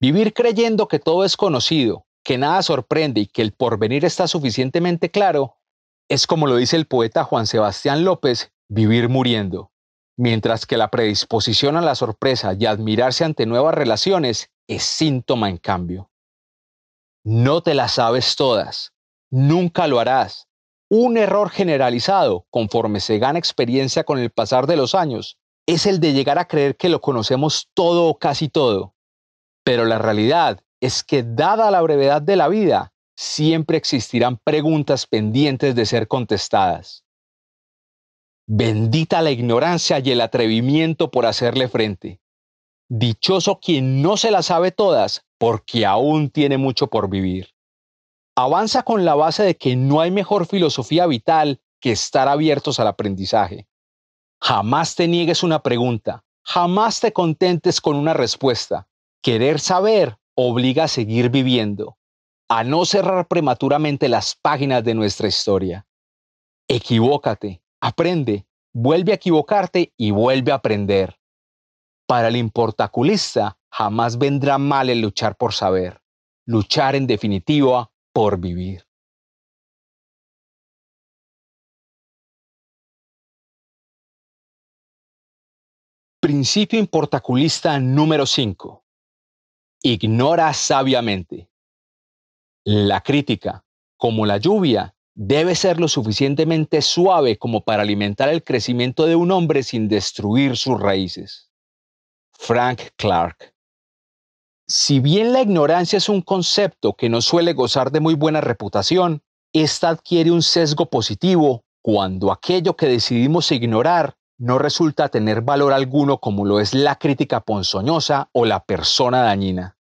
Vivir creyendo que todo es conocido, que nada sorprende y que el porvenir está suficientemente claro, es como lo dice el poeta Juan Sebastián López, vivir muriendo, mientras que la predisposición a la sorpresa y admirarse ante nuevas relaciones es síntoma en cambio. No te las sabes todas, nunca lo harás. Un error generalizado, conforme se gana experiencia con el pasar de los años, es el de llegar a creer que lo conocemos todo o casi todo. Pero la realidad es que dada la brevedad de la vida, siempre existirán preguntas pendientes de ser contestadas. Bendita la ignorancia y el atrevimiento por hacerle frente. Dichoso quien no se las sabe todas, porque aún tiene mucho por vivir. Avanza con la base de que no hay mejor filosofía vital que estar abiertos al aprendizaje. Jamás te niegues una pregunta, jamás te contentes con una respuesta. Querer saber obliga a seguir viviendo, a no cerrar prematuramente las páginas de nuestra historia. Equivócate, aprende, vuelve a equivocarte y vuelve a aprender. Para el importaculista jamás vendrá mal el luchar por saber, luchar en definitiva por vivir. Principio importaculista número 5. Ignora sabiamente. La crítica, como la lluvia, debe ser lo suficientemente suave como para alimentar el crecimiento de un hombre sin destruir sus raíces. Frank Clark. Si bien la ignorancia es un concepto que no suele gozar de muy buena reputación, ésta adquiere un sesgo positivo cuando aquello que decidimos ignorar no resulta tener valor alguno como lo es la crítica ponzoñosa o la persona dañina.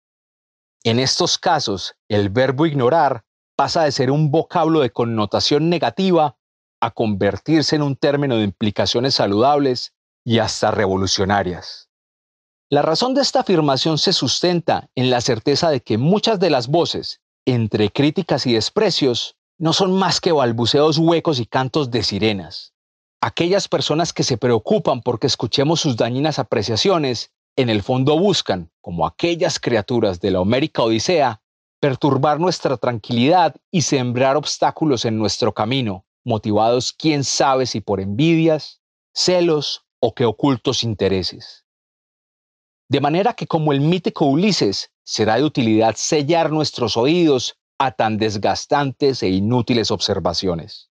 En estos casos, el verbo ignorar pasa de ser un vocablo de connotación negativa a convertirse en un término de implicaciones saludables y hasta revolucionarias. La razón de esta afirmación se sustenta en la certeza de que muchas de las voces, entre críticas y desprecios, no son más que balbuceos huecos y cantos de sirenas. Aquellas personas que se preocupan porque escuchemos sus dañinas apreciaciones en el fondo buscan, como aquellas criaturas de la Homérica Odisea, perturbar nuestra tranquilidad y sembrar obstáculos en nuestro camino, motivados quién sabe si por envidias, celos o qué ocultos intereses. De manera que como el mítico Ulises, será de utilidad sellar nuestros oídos a tan desgastantes e inútiles observaciones.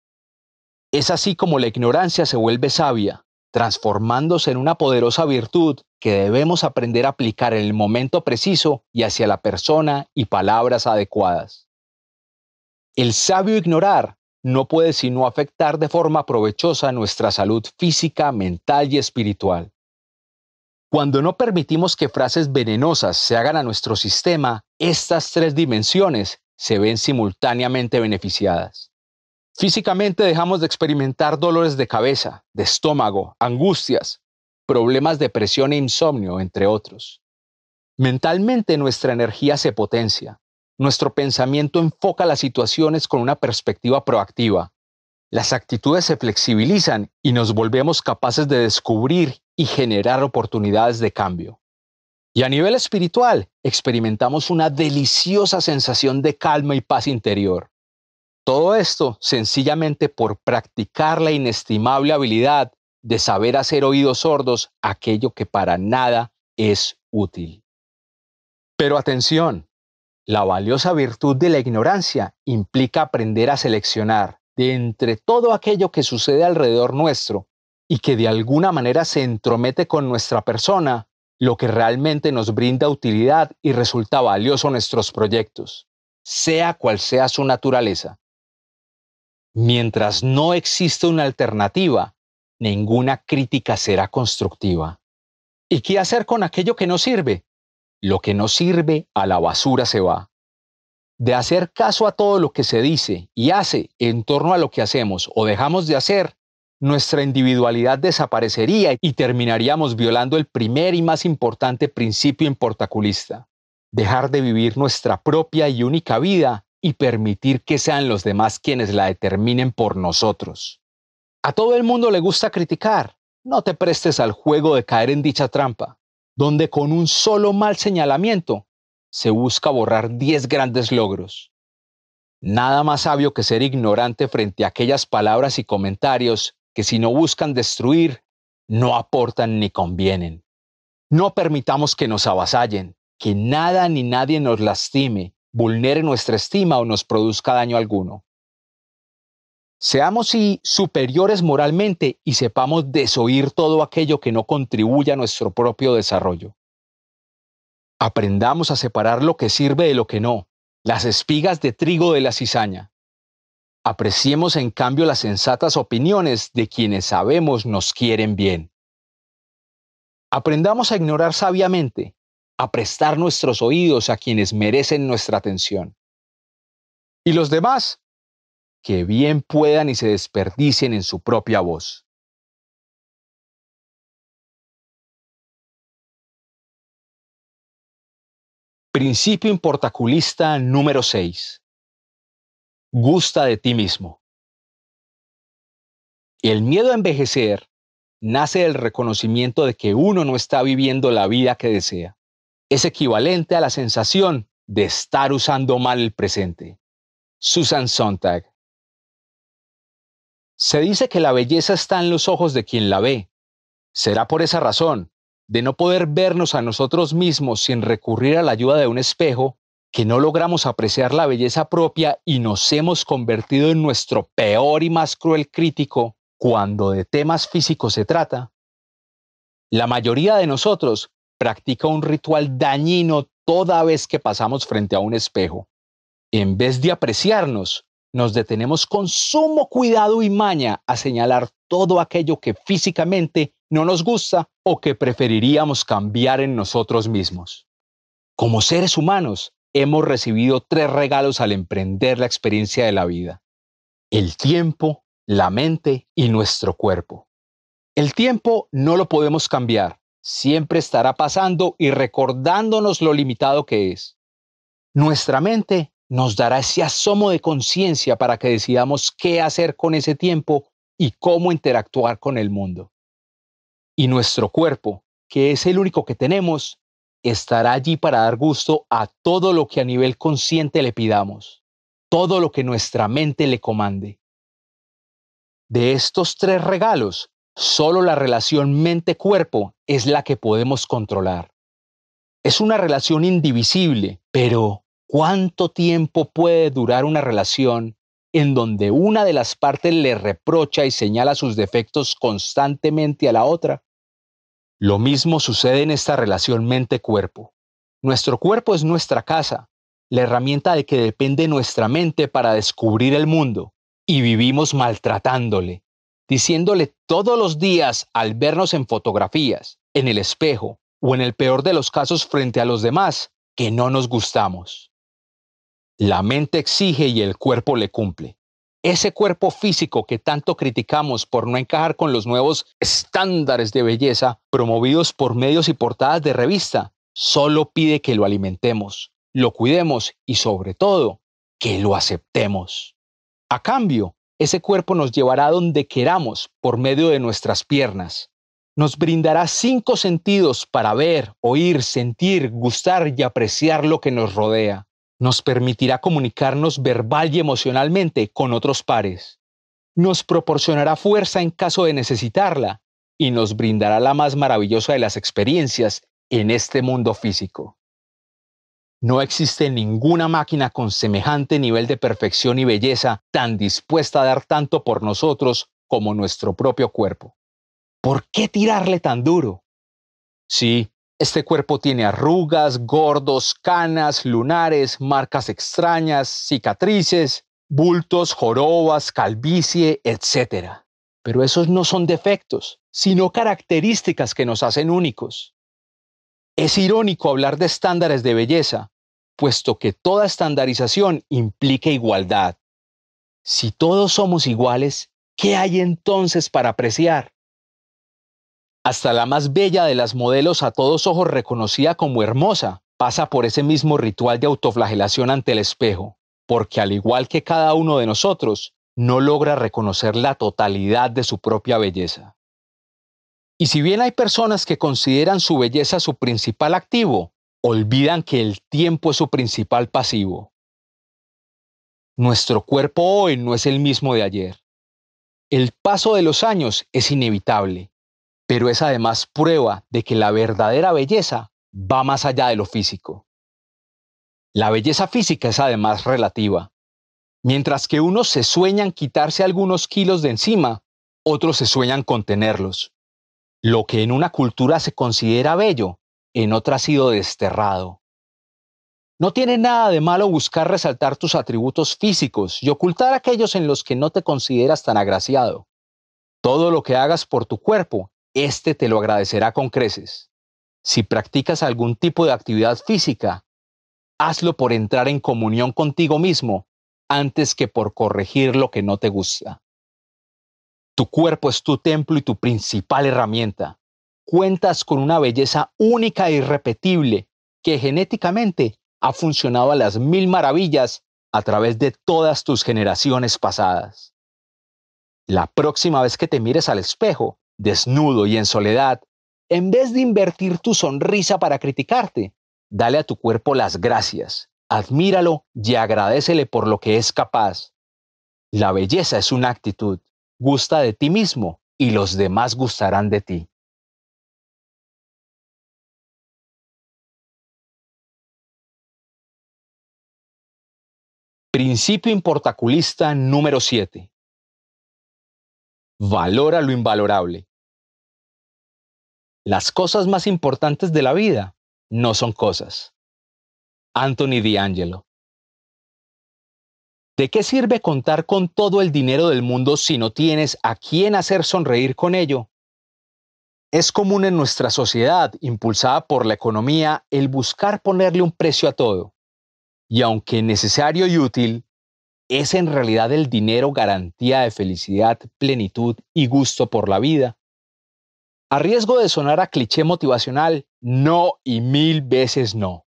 Es así como la ignorancia se vuelve sabia, transformándose en una poderosa virtud que debemos aprender a aplicar en el momento preciso y hacia la persona y palabras adecuadas. El sabio ignorar no puede sino afectar de forma provechosa nuestra salud física, mental y espiritual. Cuando no permitimos que frases venenosas se hagan a nuestro sistema, estas tres dimensiones se ven simultáneamente beneficiadas. Físicamente dejamos de experimentar dolores de cabeza, de estómago, angustias, problemas de presión e insomnio, entre otros. Mentalmente nuestra energía se potencia. Nuestro pensamiento enfoca las situaciones con una perspectiva proactiva. Las actitudes se flexibilizan y nos volvemos capaces de descubrir y generar oportunidades de cambio. Y a nivel espiritual, experimentamos una deliciosa sensación de calma y paz interior. Todo esto sencillamente por practicar la inestimable habilidad de saber hacer oídos sordos aquello que para nada es útil. Pero atención, la valiosa virtud de la ignorancia implica aprender a seleccionar de entre todo aquello que sucede alrededor nuestro y que de alguna manera se entromete con nuestra persona, lo que realmente nos brinda utilidad y resulta valioso en nuestros proyectos, sea cual sea su naturaleza. Mientras no existe una alternativa, ninguna crítica será constructiva. ¿Y qué hacer con aquello que no sirve? Lo que no sirve a la basura se va. De hacer caso a todo lo que se dice y hace en torno a lo que hacemos o dejamos de hacer, nuestra individualidad desaparecería y terminaríamos violando el primer y más importante principio importaculista, dejar de vivir nuestra propia y única vida y permitir que sean los demás quienes la determinen por nosotros. A todo el mundo le gusta criticar. No te prestes al juego de caer en dicha trampa, donde con un solo mal señalamiento se busca borrar 10 grandes logros. Nada más sabio que ser ignorante frente a aquellas palabras y comentarios que si no buscan destruir, no aportan ni convienen. No permitamos que nos avasallen, que nada ni nadie nos lastime, vulnere nuestra estima o nos produzca daño alguno. Seamos sí superiores moralmente y sepamos desoír todo aquello que no contribuya a nuestro propio desarrollo. Aprendamos a separar lo que sirve de lo que no, las espigas de trigo de la cizaña. Apreciemos en cambio las sensatas opiniones de quienes sabemos nos quieren bien. Aprendamos a ignorar sabiamente, a prestar nuestros oídos a quienes merecen nuestra atención. Y los demás, que bien puedan y se desperdicien en su propia voz. Principio importaculista número 6. Gusta de ti mismo. El miedo a envejecer nace del reconocimiento de que uno no está viviendo la vida que desea es equivalente a la sensación de estar usando mal el presente. Susan Sontag. Se dice que la belleza está en los ojos de quien la ve. Será por esa razón, de no poder vernos a nosotros mismos sin recurrir a la ayuda de un espejo, que no logramos apreciar la belleza propia y nos hemos convertido en nuestro peor y más cruel crítico cuando de temas físicos se trata. La mayoría de nosotros practica un ritual dañino toda vez que pasamos frente a un espejo. En vez de apreciarnos, nos detenemos con sumo cuidado y maña a señalar todo aquello que físicamente no nos gusta o que preferiríamos cambiar en nosotros mismos. Como seres humanos, hemos recibido tres regalos al emprender la experiencia de la vida. El tiempo, la mente y nuestro cuerpo. El tiempo no lo podemos cambiar, siempre estará pasando y recordándonos lo limitado que es. Nuestra mente nos dará ese asomo de conciencia para que decidamos qué hacer con ese tiempo y cómo interactuar con el mundo. Y nuestro cuerpo, que es el único que tenemos, estará allí para dar gusto a todo lo que a nivel consciente le pidamos, todo lo que nuestra mente le comande. De estos tres regalos, Solo la relación mente-cuerpo es la que podemos controlar. Es una relación indivisible, pero ¿cuánto tiempo puede durar una relación en donde una de las partes le reprocha y señala sus defectos constantemente a la otra? Lo mismo sucede en esta relación mente-cuerpo. Nuestro cuerpo es nuestra casa, la herramienta de que depende nuestra mente para descubrir el mundo, y vivimos maltratándole, diciéndole todos los días al vernos en fotografías, en el espejo o en el peor de los casos frente a los demás, que no nos gustamos. La mente exige y el cuerpo le cumple. Ese cuerpo físico que tanto criticamos por no encajar con los nuevos estándares de belleza promovidos por medios y portadas de revista, solo pide que lo alimentemos, lo cuidemos y sobre todo, que lo aceptemos. A cambio, ese cuerpo nos llevará donde queramos por medio de nuestras piernas. Nos brindará cinco sentidos para ver, oír, sentir, gustar y apreciar lo que nos rodea. Nos permitirá comunicarnos verbal y emocionalmente con otros pares. Nos proporcionará fuerza en caso de necesitarla y nos brindará la más maravillosa de las experiencias en este mundo físico. No existe ninguna máquina con semejante nivel de perfección y belleza tan dispuesta a dar tanto por nosotros como nuestro propio cuerpo. ¿Por qué tirarle tan duro? Sí, este cuerpo tiene arrugas, gordos, canas, lunares, marcas extrañas, cicatrices, bultos, jorobas, calvicie, etc. Pero esos no son defectos, sino características que nos hacen únicos. Es irónico hablar de estándares de belleza, puesto que toda estandarización implica igualdad. Si todos somos iguales, ¿qué hay entonces para apreciar? Hasta la más bella de las modelos a todos ojos reconocida como hermosa pasa por ese mismo ritual de autoflagelación ante el espejo, porque al igual que cada uno de nosotros, no logra reconocer la totalidad de su propia belleza. Y si bien hay personas que consideran su belleza su principal activo, olvidan que el tiempo es su principal pasivo. Nuestro cuerpo hoy no es el mismo de ayer. El paso de los años es inevitable, pero es además prueba de que la verdadera belleza va más allá de lo físico. La belleza física es además relativa. Mientras que unos se sueñan quitarse algunos kilos de encima, otros se sueñan contenerlos. Lo que en una cultura se considera bello en otra ha sido desterrado. No tiene nada de malo buscar resaltar tus atributos físicos y ocultar aquellos en los que no te consideras tan agraciado. Todo lo que hagas por tu cuerpo, éste te lo agradecerá con creces. Si practicas algún tipo de actividad física, hazlo por entrar en comunión contigo mismo antes que por corregir lo que no te gusta. Tu cuerpo es tu templo y tu principal herramienta cuentas con una belleza única e irrepetible que genéticamente ha funcionado a las mil maravillas a través de todas tus generaciones pasadas. La próxima vez que te mires al espejo, desnudo y en soledad, en vez de invertir tu sonrisa para criticarte, dale a tu cuerpo las gracias, admíralo y agradecele por lo que es capaz. La belleza es una actitud, gusta de ti mismo y los demás gustarán de ti. Principio importaculista número 7. Valora lo invalorable. Las cosas más importantes de la vida no son cosas. Anthony D'Angelo. ¿De qué sirve contar con todo el dinero del mundo si no tienes a quién hacer sonreír con ello? Es común en nuestra sociedad, impulsada por la economía, el buscar ponerle un precio a todo y aunque necesario y útil, es en realidad el dinero garantía de felicidad, plenitud y gusto por la vida. A riesgo de sonar a cliché motivacional, no y mil veces no.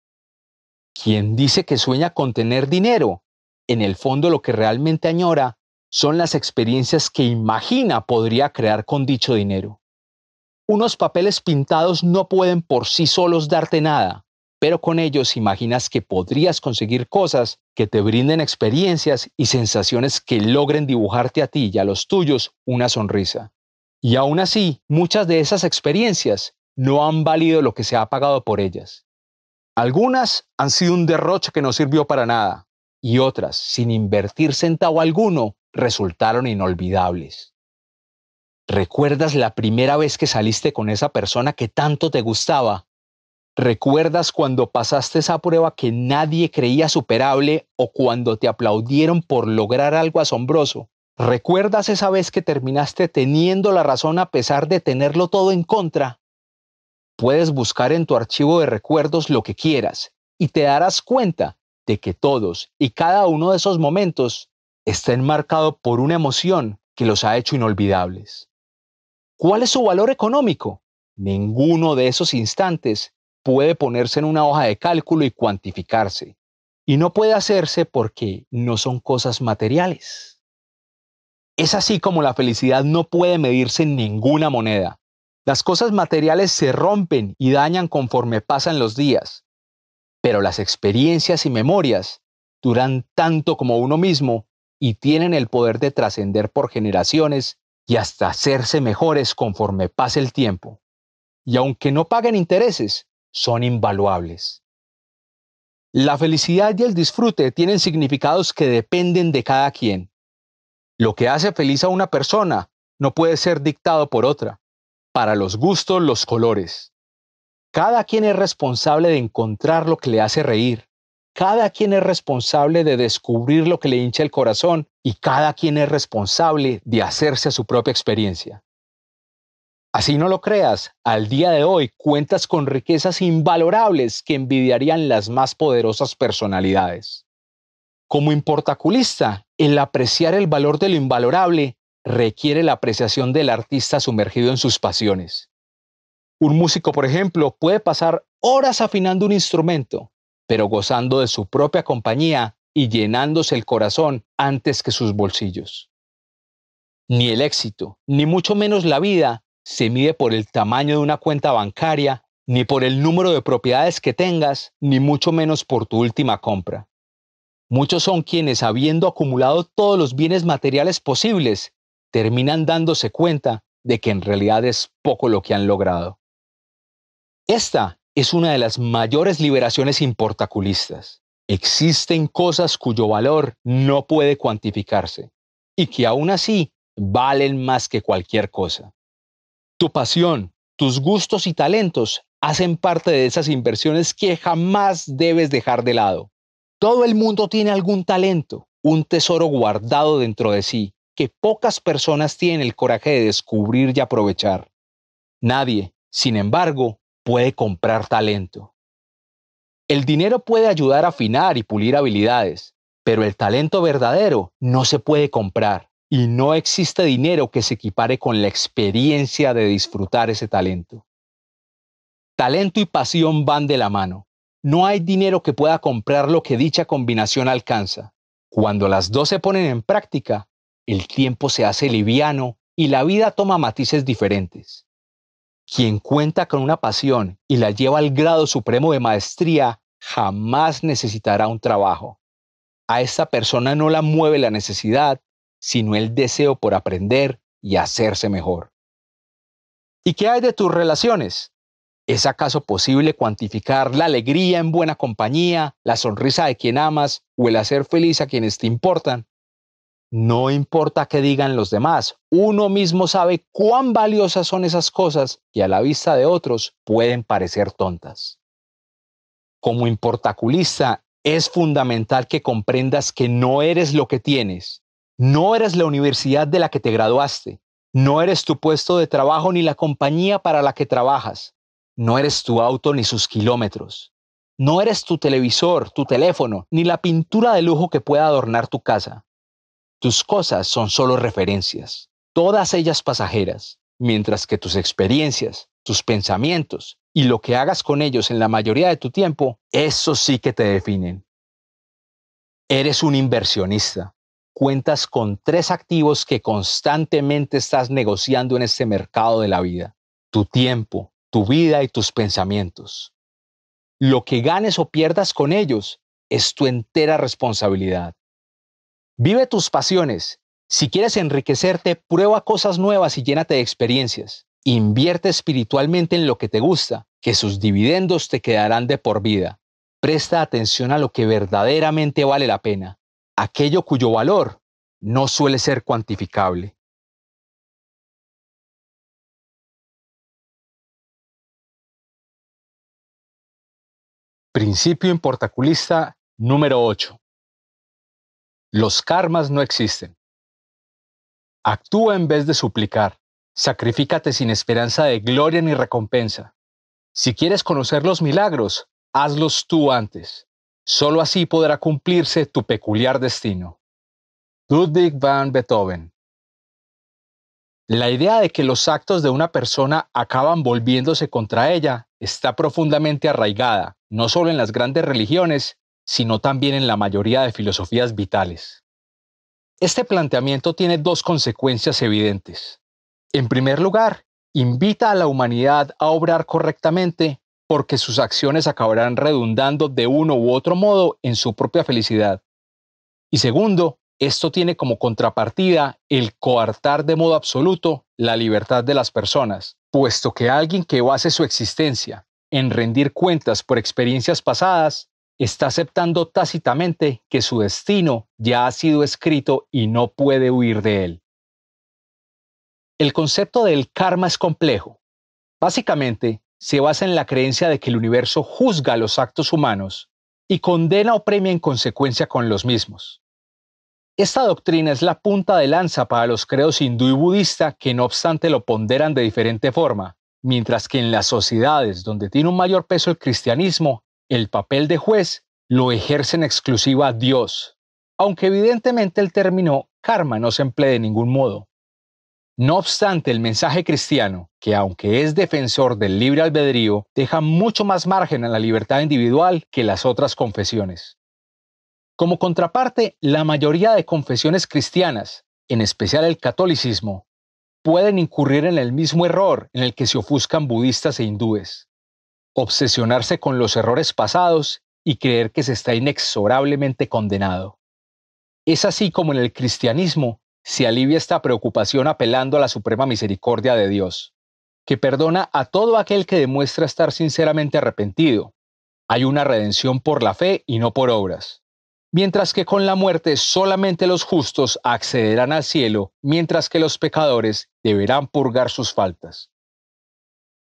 Quien dice que sueña con tener dinero, en el fondo lo que realmente añora son las experiencias que imagina podría crear con dicho dinero. Unos papeles pintados no pueden por sí solos darte nada, pero con ellos imaginas que podrías conseguir cosas que te brinden experiencias y sensaciones que logren dibujarte a ti y a los tuyos una sonrisa. Y aún así, muchas de esas experiencias no han valido lo que se ha pagado por ellas. Algunas han sido un derroche que no sirvió para nada, y otras, sin invertir centavo alguno, resultaron inolvidables. ¿Recuerdas la primera vez que saliste con esa persona que tanto te gustaba ¿Recuerdas cuando pasaste esa prueba que nadie creía superable o cuando te aplaudieron por lograr algo asombroso? ¿Recuerdas esa vez que terminaste teniendo la razón a pesar de tenerlo todo en contra? Puedes buscar en tu archivo de recuerdos lo que quieras y te darás cuenta de que todos y cada uno de esos momentos estén marcados por una emoción que los ha hecho inolvidables. ¿Cuál es su valor económico? Ninguno de esos instantes puede ponerse en una hoja de cálculo y cuantificarse. Y no puede hacerse porque no son cosas materiales. Es así como la felicidad no puede medirse en ninguna moneda. Las cosas materiales se rompen y dañan conforme pasan los días, pero las experiencias y memorias duran tanto como uno mismo y tienen el poder de trascender por generaciones y hasta hacerse mejores conforme pase el tiempo. Y aunque no paguen intereses, son invaluables. La felicidad y el disfrute tienen significados que dependen de cada quien. Lo que hace feliz a una persona no puede ser dictado por otra. Para los gustos, los colores. Cada quien es responsable de encontrar lo que le hace reír. Cada quien es responsable de descubrir lo que le hincha el corazón y cada quien es responsable de hacerse a su propia experiencia. Así no lo creas, al día de hoy cuentas con riquezas invalorables que envidiarían las más poderosas personalidades. Como importaculista, el apreciar el valor de lo invalorable requiere la apreciación del artista sumergido en sus pasiones. Un músico, por ejemplo, puede pasar horas afinando un instrumento, pero gozando de su propia compañía y llenándose el corazón antes que sus bolsillos. Ni el éxito, ni mucho menos la vida, se mide por el tamaño de una cuenta bancaria, ni por el número de propiedades que tengas, ni mucho menos por tu última compra. Muchos son quienes, habiendo acumulado todos los bienes materiales posibles, terminan dándose cuenta de que en realidad es poco lo que han logrado. Esta es una de las mayores liberaciones importaculistas. Existen cosas cuyo valor no puede cuantificarse y que aún así valen más que cualquier cosa. Tu pasión, tus gustos y talentos hacen parte de esas inversiones que jamás debes dejar de lado. Todo el mundo tiene algún talento, un tesoro guardado dentro de sí, que pocas personas tienen el coraje de descubrir y aprovechar. Nadie, sin embargo, puede comprar talento. El dinero puede ayudar a afinar y pulir habilidades, pero el talento verdadero no se puede comprar y no existe dinero que se equipare con la experiencia de disfrutar ese talento. Talento y pasión van de la mano. No hay dinero que pueda comprar lo que dicha combinación alcanza. Cuando las dos se ponen en práctica, el tiempo se hace liviano y la vida toma matices diferentes. Quien cuenta con una pasión y la lleva al grado supremo de maestría jamás necesitará un trabajo. A esta persona no la mueve la necesidad, sino el deseo por aprender y hacerse mejor. ¿Y qué hay de tus relaciones? ¿Es acaso posible cuantificar la alegría en buena compañía, la sonrisa de quien amas o el hacer feliz a quienes te importan? No importa qué digan los demás, uno mismo sabe cuán valiosas son esas cosas y a la vista de otros pueden parecer tontas. Como importaculista, es fundamental que comprendas que no eres lo que tienes, no eres la universidad de la que te graduaste, no eres tu puesto de trabajo ni la compañía para la que trabajas, no eres tu auto ni sus kilómetros, no eres tu televisor, tu teléfono, ni la pintura de lujo que pueda adornar tu casa. Tus cosas son solo referencias, todas ellas pasajeras, mientras que tus experiencias, tus pensamientos y lo que hagas con ellos en la mayoría de tu tiempo, eso sí que te definen. Eres un inversionista cuentas con tres activos que constantemente estás negociando en este mercado de la vida. Tu tiempo, tu vida y tus pensamientos. Lo que ganes o pierdas con ellos es tu entera responsabilidad. Vive tus pasiones. Si quieres enriquecerte, prueba cosas nuevas y llénate de experiencias. Invierte espiritualmente en lo que te gusta, que sus dividendos te quedarán de por vida. Presta atención a lo que verdaderamente vale la pena aquello cuyo valor no suele ser cuantificable. Principio importaculista número 8. Los karmas no existen. Actúa en vez de suplicar. Sacrifícate sin esperanza de gloria ni recompensa. Si quieres conocer los milagros, hazlos tú antes. Solo así podrá cumplirse tu peculiar destino. Ludwig van Beethoven. La idea de que los actos de una persona acaban volviéndose contra ella está profundamente arraigada, no solo en las grandes religiones, sino también en la mayoría de filosofías vitales. Este planteamiento tiene dos consecuencias evidentes. En primer lugar, invita a la humanidad a obrar correctamente porque sus acciones acabarán redundando de uno u otro modo en su propia felicidad. Y segundo, esto tiene como contrapartida el coartar de modo absoluto la libertad de las personas, puesto que alguien que base su existencia en rendir cuentas por experiencias pasadas está aceptando tácitamente que su destino ya ha sido escrito y no puede huir de él. El concepto del karma es complejo. Básicamente, se basa en la creencia de que el universo juzga los actos humanos y condena o premia en consecuencia con los mismos. Esta doctrina es la punta de lanza para los creos hindú y budista que no obstante lo ponderan de diferente forma, mientras que en las sociedades donde tiene un mayor peso el cristianismo, el papel de juez lo ejerce en exclusiva Dios, aunque evidentemente el término karma no se emplea de ningún modo. No obstante, el mensaje cristiano, que aunque es defensor del libre albedrío, deja mucho más margen a la libertad individual que las otras confesiones. Como contraparte, la mayoría de confesiones cristianas, en especial el catolicismo, pueden incurrir en el mismo error en el que se ofuscan budistas e hindúes, obsesionarse con los errores pasados y creer que se está inexorablemente condenado. Es así como en el cristianismo se alivia esta preocupación apelando a la suprema misericordia de Dios, que perdona a todo aquel que demuestra estar sinceramente arrepentido. Hay una redención por la fe y no por obras. Mientras que con la muerte solamente los justos accederán al cielo, mientras que los pecadores deberán purgar sus faltas.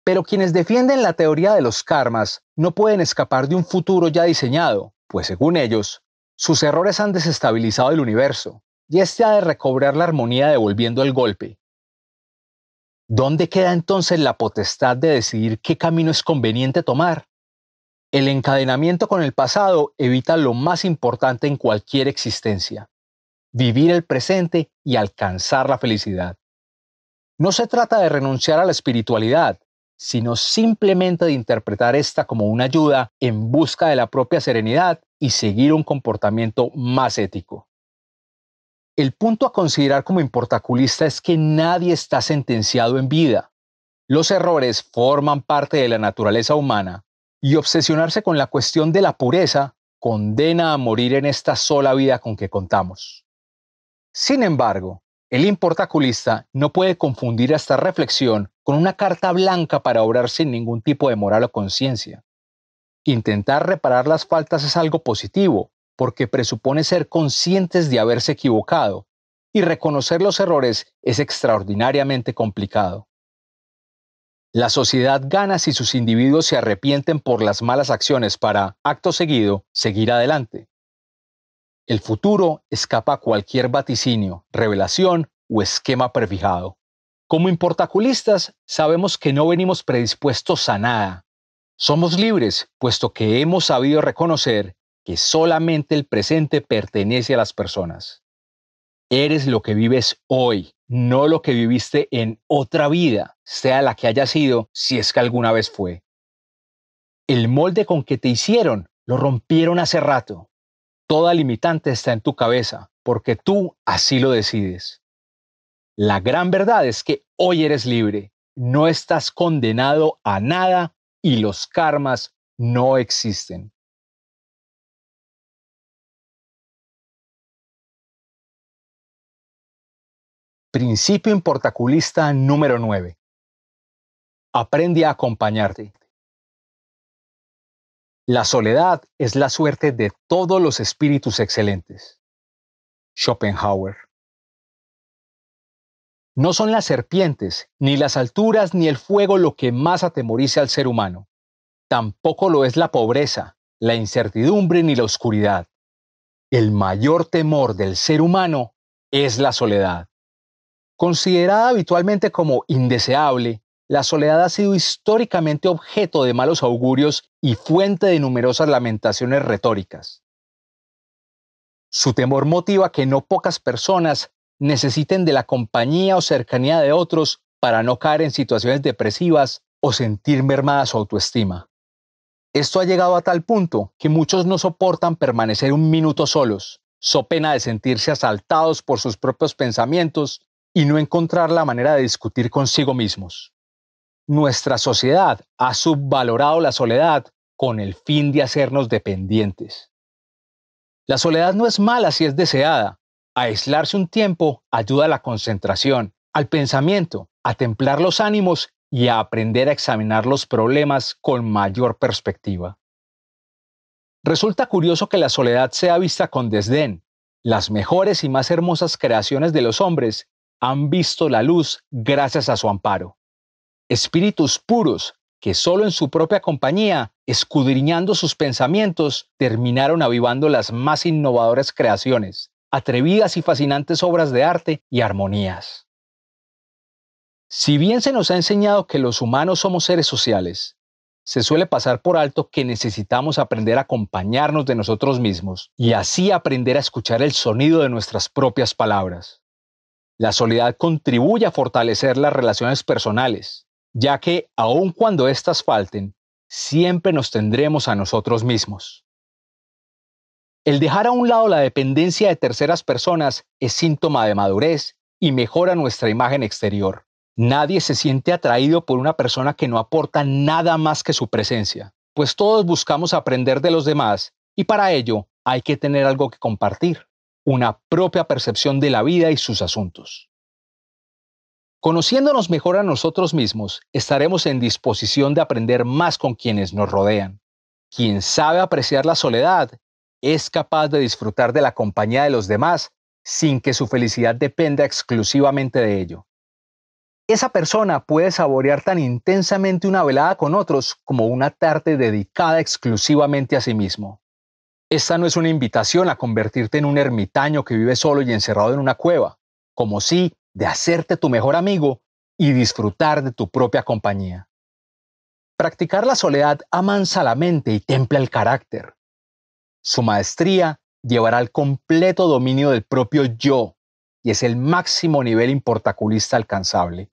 Pero quienes defienden la teoría de los karmas no pueden escapar de un futuro ya diseñado, pues según ellos, sus errores han desestabilizado el universo, y este ha de recobrar la armonía devolviendo el golpe. ¿Dónde queda entonces la potestad de decidir qué camino es conveniente tomar? El encadenamiento con el pasado evita lo más importante en cualquier existencia, vivir el presente y alcanzar la felicidad. No se trata de renunciar a la espiritualidad, sino simplemente de interpretar esta como una ayuda en busca de la propia serenidad y seguir un comportamiento más ético. El punto a considerar como importaculista es que nadie está sentenciado en vida. Los errores forman parte de la naturaleza humana y obsesionarse con la cuestión de la pureza condena a morir en esta sola vida con que contamos. Sin embargo, el importaculista no puede confundir esta reflexión con una carta blanca para obrar sin ningún tipo de moral o conciencia. Intentar reparar las faltas es algo positivo, porque presupone ser conscientes de haberse equivocado, y reconocer los errores es extraordinariamente complicado. La sociedad gana si sus individuos se arrepienten por las malas acciones para, acto seguido, seguir adelante. El futuro escapa a cualquier vaticinio, revelación o esquema prefijado. Como importaculistas, sabemos que no venimos predispuestos a nada. Somos libres, puesto que hemos sabido reconocer solamente el presente pertenece a las personas. Eres lo que vives hoy, no lo que viviste en otra vida, sea la que haya sido, si es que alguna vez fue. El molde con que te hicieron lo rompieron hace rato. Toda limitante está en tu cabeza, porque tú así lo decides. La gran verdad es que hoy eres libre, no estás condenado a nada y los karmas no existen. Principio importaculista número 9. Aprende a acompañarte. La soledad es la suerte de todos los espíritus excelentes. Schopenhauer. No son las serpientes, ni las alturas, ni el fuego lo que más atemoriza al ser humano. Tampoco lo es la pobreza, la incertidumbre, ni la oscuridad. El mayor temor del ser humano es la soledad. Considerada habitualmente como indeseable, la soledad ha sido históricamente objeto de malos augurios y fuente de numerosas lamentaciones retóricas. Su temor motiva que no pocas personas necesiten de la compañía o cercanía de otros para no caer en situaciones depresivas o sentir mermada su autoestima. Esto ha llegado a tal punto que muchos no soportan permanecer un minuto solos, so pena de sentirse asaltados por sus propios pensamientos y no encontrar la manera de discutir consigo mismos. Nuestra sociedad ha subvalorado la soledad con el fin de hacernos dependientes. La soledad no es mala si es deseada. Aislarse un tiempo ayuda a la concentración, al pensamiento, a templar los ánimos y a aprender a examinar los problemas con mayor perspectiva. Resulta curioso que la soledad sea vista con desdén. Las mejores y más hermosas creaciones de los hombres han visto la luz gracias a su amparo. Espíritus puros que solo en su propia compañía, escudriñando sus pensamientos, terminaron avivando las más innovadoras creaciones, atrevidas y fascinantes obras de arte y armonías. Si bien se nos ha enseñado que los humanos somos seres sociales, se suele pasar por alto que necesitamos aprender a acompañarnos de nosotros mismos y así aprender a escuchar el sonido de nuestras propias palabras. La soledad contribuye a fortalecer las relaciones personales, ya que aun cuando éstas falten, siempre nos tendremos a nosotros mismos. El dejar a un lado la dependencia de terceras personas es síntoma de madurez y mejora nuestra imagen exterior. Nadie se siente atraído por una persona que no aporta nada más que su presencia, pues todos buscamos aprender de los demás y para ello hay que tener algo que compartir una propia percepción de la vida y sus asuntos. Conociéndonos mejor a nosotros mismos, estaremos en disposición de aprender más con quienes nos rodean. Quien sabe apreciar la soledad es capaz de disfrutar de la compañía de los demás sin que su felicidad dependa exclusivamente de ello. Esa persona puede saborear tan intensamente una velada con otros como una tarde dedicada exclusivamente a sí mismo. Esta no es una invitación a convertirte en un ermitaño que vive solo y encerrado en una cueva, como si de hacerte tu mejor amigo y disfrutar de tu propia compañía. Practicar la soledad amansa la mente y templa el carácter. Su maestría llevará al completo dominio del propio yo y es el máximo nivel importaculista alcanzable.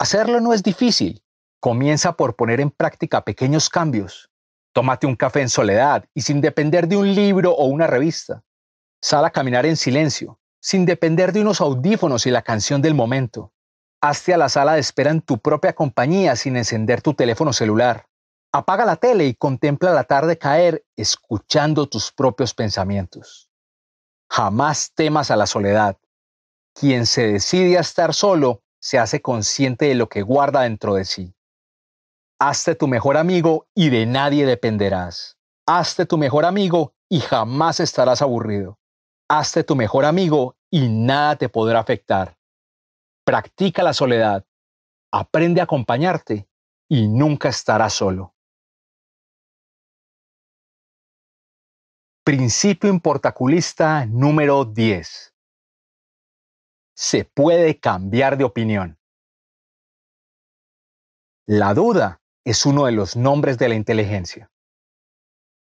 Hacerlo no es difícil. Comienza por poner en práctica pequeños cambios. Tómate un café en soledad y sin depender de un libro o una revista. Sal a caminar en silencio, sin depender de unos audífonos y la canción del momento. Hazte a la sala de espera en tu propia compañía sin encender tu teléfono celular. Apaga la tele y contempla la tarde caer escuchando tus propios pensamientos. Jamás temas a la soledad. Quien se decide a estar solo se hace consciente de lo que guarda dentro de sí. Hazte tu mejor amigo y de nadie dependerás. Hazte tu mejor amigo y jamás estarás aburrido. Hazte tu mejor amigo y nada te podrá afectar. Practica la soledad. Aprende a acompañarte y nunca estarás solo. Principio importaculista número 10. Se puede cambiar de opinión. La duda es uno de los nombres de la inteligencia.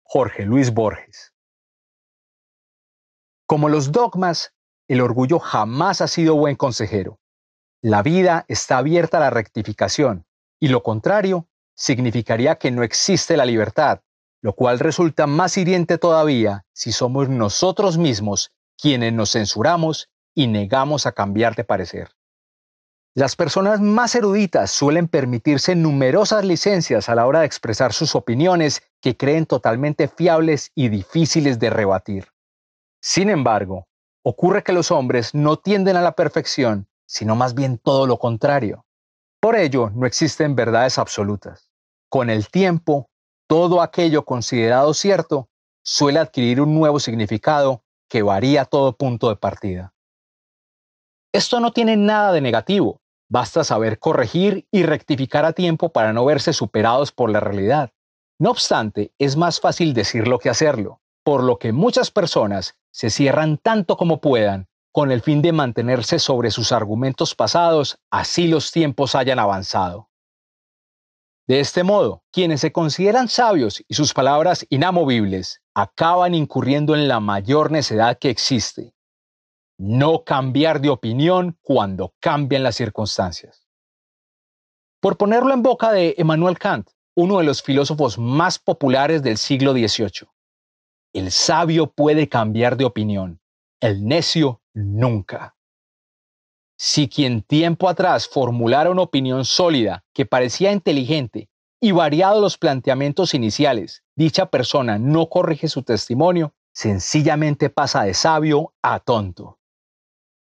Jorge Luis Borges. Como los dogmas, el orgullo jamás ha sido buen consejero. La vida está abierta a la rectificación, y lo contrario significaría que no existe la libertad, lo cual resulta más hiriente todavía si somos nosotros mismos quienes nos censuramos y negamos a cambiar de parecer. Las personas más eruditas suelen permitirse numerosas licencias a la hora de expresar sus opiniones que creen totalmente fiables y difíciles de rebatir. Sin embargo, ocurre que los hombres no tienden a la perfección, sino más bien todo lo contrario. Por ello, no existen verdades absolutas. Con el tiempo, todo aquello considerado cierto suele adquirir un nuevo significado que varía todo punto de partida. Esto no tiene nada de negativo, Basta saber corregir y rectificar a tiempo para no verse superados por la realidad. No obstante, es más fácil decirlo que hacerlo, por lo que muchas personas se cierran tanto como puedan con el fin de mantenerse sobre sus argumentos pasados, así los tiempos hayan avanzado. De este modo, quienes se consideran sabios y sus palabras inamovibles acaban incurriendo en la mayor necedad que existe, no cambiar de opinión cuando cambian las circunstancias. Por ponerlo en boca de Emmanuel Kant, uno de los filósofos más populares del siglo XVIII. El sabio puede cambiar de opinión, el necio nunca. Si quien tiempo atrás formulara una opinión sólida que parecía inteligente y variado los planteamientos iniciales, dicha persona no corrige su testimonio, sencillamente pasa de sabio a tonto.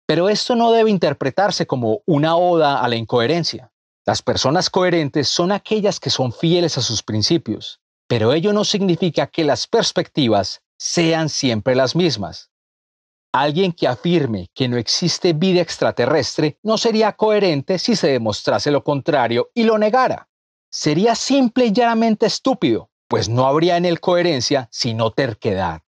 Pero esto no debe interpretarse como una oda a la incoherencia. Las personas coherentes son aquellas que son fieles a sus principios, pero ello no significa que las perspectivas sean siempre las mismas. Alguien que afirme que no existe vida extraterrestre no sería coherente si se demostrase lo contrario y lo negara. Sería simple y llanamente estúpido, pues no habría en él coherencia sino terquedad.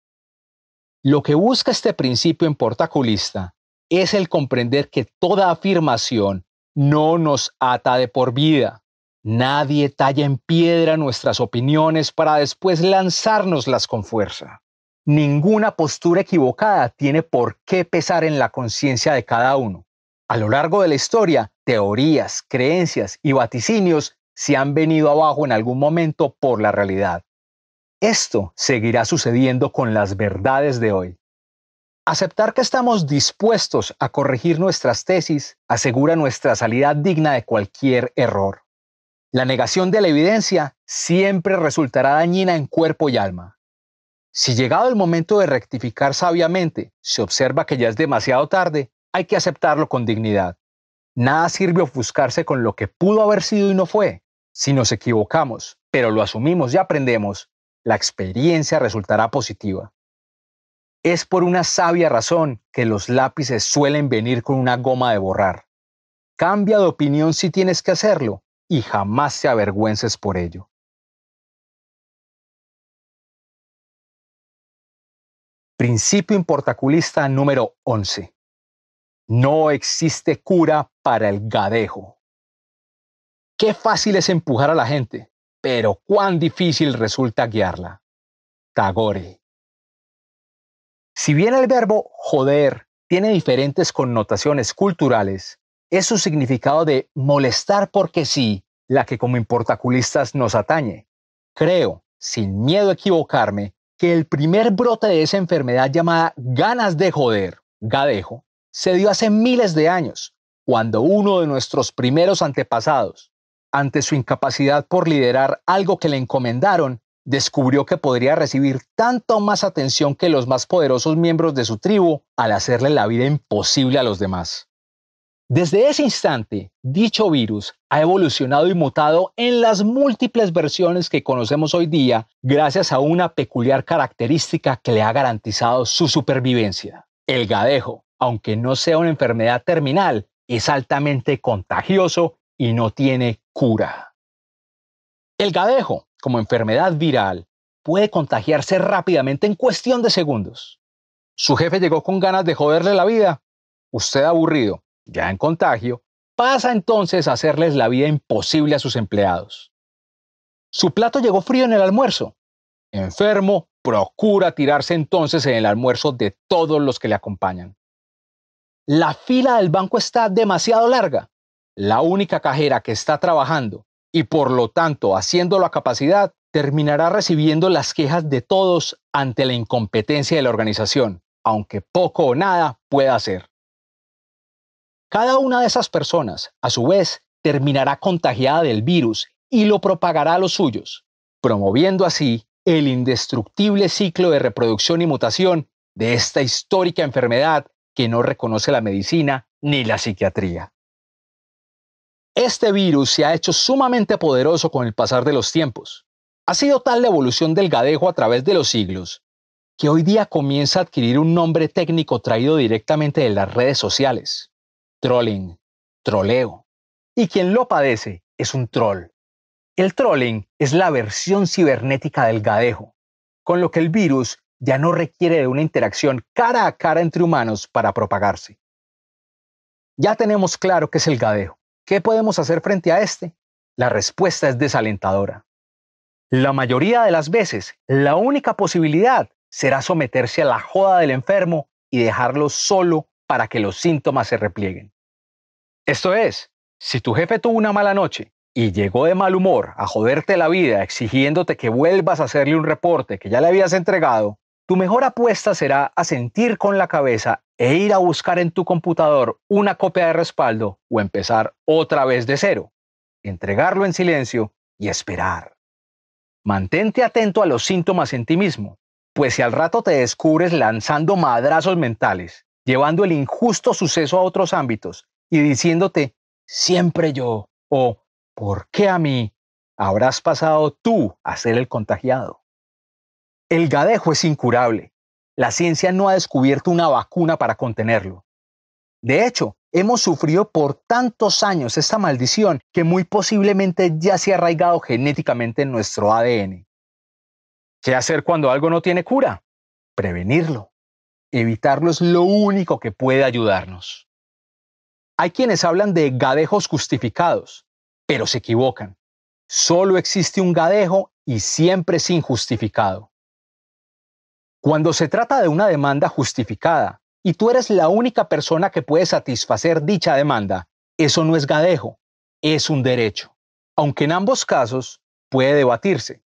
Lo que busca este principio en portaculista es el comprender que toda afirmación no nos ata de por vida. Nadie talla en piedra nuestras opiniones para después lanzárnoslas con fuerza. Ninguna postura equivocada tiene por qué pesar en la conciencia de cada uno. A lo largo de la historia, teorías, creencias y vaticinios se han venido abajo en algún momento por la realidad. Esto seguirá sucediendo con las verdades de hoy. Aceptar que estamos dispuestos a corregir nuestras tesis asegura nuestra salida digna de cualquier error. La negación de la evidencia siempre resultará dañina en cuerpo y alma. Si llegado el momento de rectificar sabiamente se observa que ya es demasiado tarde, hay que aceptarlo con dignidad. Nada sirve ofuscarse con lo que pudo haber sido y no fue. Si nos equivocamos, pero lo asumimos y aprendemos, la experiencia resultará positiva. Es por una sabia razón que los lápices suelen venir con una goma de borrar. Cambia de opinión si tienes que hacerlo y jamás te avergüences por ello. Principio importaculista número 11. No existe cura para el gadejo. Qué fácil es empujar a la gente, pero cuán difícil resulta guiarla. Tagore. Si bien el verbo joder tiene diferentes connotaciones culturales, es su significado de molestar porque sí la que como importaculistas nos atañe. Creo, sin miedo a equivocarme, que el primer brote de esa enfermedad llamada ganas de joder, gadejo, se dio hace miles de años, cuando uno de nuestros primeros antepasados, ante su incapacidad por liderar algo que le encomendaron, descubrió que podría recibir tanto más atención que los más poderosos miembros de su tribu al hacerle la vida imposible a los demás. Desde ese instante, dicho virus ha evolucionado y mutado en las múltiples versiones que conocemos hoy día gracias a una peculiar característica que le ha garantizado su supervivencia. El gadejo, aunque no sea una enfermedad terminal, es altamente contagioso y no tiene cura. El gadejo, como enfermedad viral, puede contagiarse rápidamente en cuestión de segundos. Su jefe llegó con ganas de joderle la vida. Usted aburrido, ya en contagio, pasa entonces a hacerles la vida imposible a sus empleados. Su plato llegó frío en el almuerzo. Enfermo, procura tirarse entonces en el almuerzo de todos los que le acompañan. La fila del banco está demasiado larga. La única cajera que está trabajando y por lo tanto, haciéndolo a capacidad, terminará recibiendo las quejas de todos ante la incompetencia de la organización, aunque poco o nada pueda hacer. Cada una de esas personas, a su vez, terminará contagiada del virus y lo propagará a los suyos, promoviendo así el indestructible ciclo de reproducción y mutación de esta histórica enfermedad que no reconoce la medicina ni la psiquiatría. Este virus se ha hecho sumamente poderoso con el pasar de los tiempos. Ha sido tal la evolución del gadejo a través de los siglos que hoy día comienza a adquirir un nombre técnico traído directamente de las redes sociales. Trolling, troleo. Y quien lo padece es un troll. El trolling es la versión cibernética del gadejo, con lo que el virus ya no requiere de una interacción cara a cara entre humanos para propagarse. Ya tenemos claro qué es el gadejo. ¿Qué podemos hacer frente a este? La respuesta es desalentadora. La mayoría de las veces, la única posibilidad será someterse a la joda del enfermo y dejarlo solo para que los síntomas se replieguen. Esto es, si tu jefe tuvo una mala noche y llegó de mal humor a joderte la vida exigiéndote que vuelvas a hacerle un reporte que ya le habías entregado, tu mejor apuesta será asentir con la cabeza e ir a buscar en tu computador una copia de respaldo o empezar otra vez de cero, entregarlo en silencio y esperar. Mantente atento a los síntomas en ti mismo, pues si al rato te descubres lanzando madrazos mentales, llevando el injusto suceso a otros ámbitos y diciéndote siempre yo o ¿por qué a mí? Habrás pasado tú a ser el contagiado. El gadejo es incurable. La ciencia no ha descubierto una vacuna para contenerlo. De hecho, hemos sufrido por tantos años esta maldición que muy posiblemente ya se ha arraigado genéticamente en nuestro ADN. ¿Qué hacer cuando algo no tiene cura? Prevenirlo. Evitarlo es lo único que puede ayudarnos. Hay quienes hablan de gadejos justificados, pero se equivocan. Solo existe un gadejo y siempre es injustificado. Cuando se trata de una demanda justificada y tú eres la única persona que puede satisfacer dicha demanda, eso no es gadejo, es un derecho. Aunque en ambos casos puede debatirse.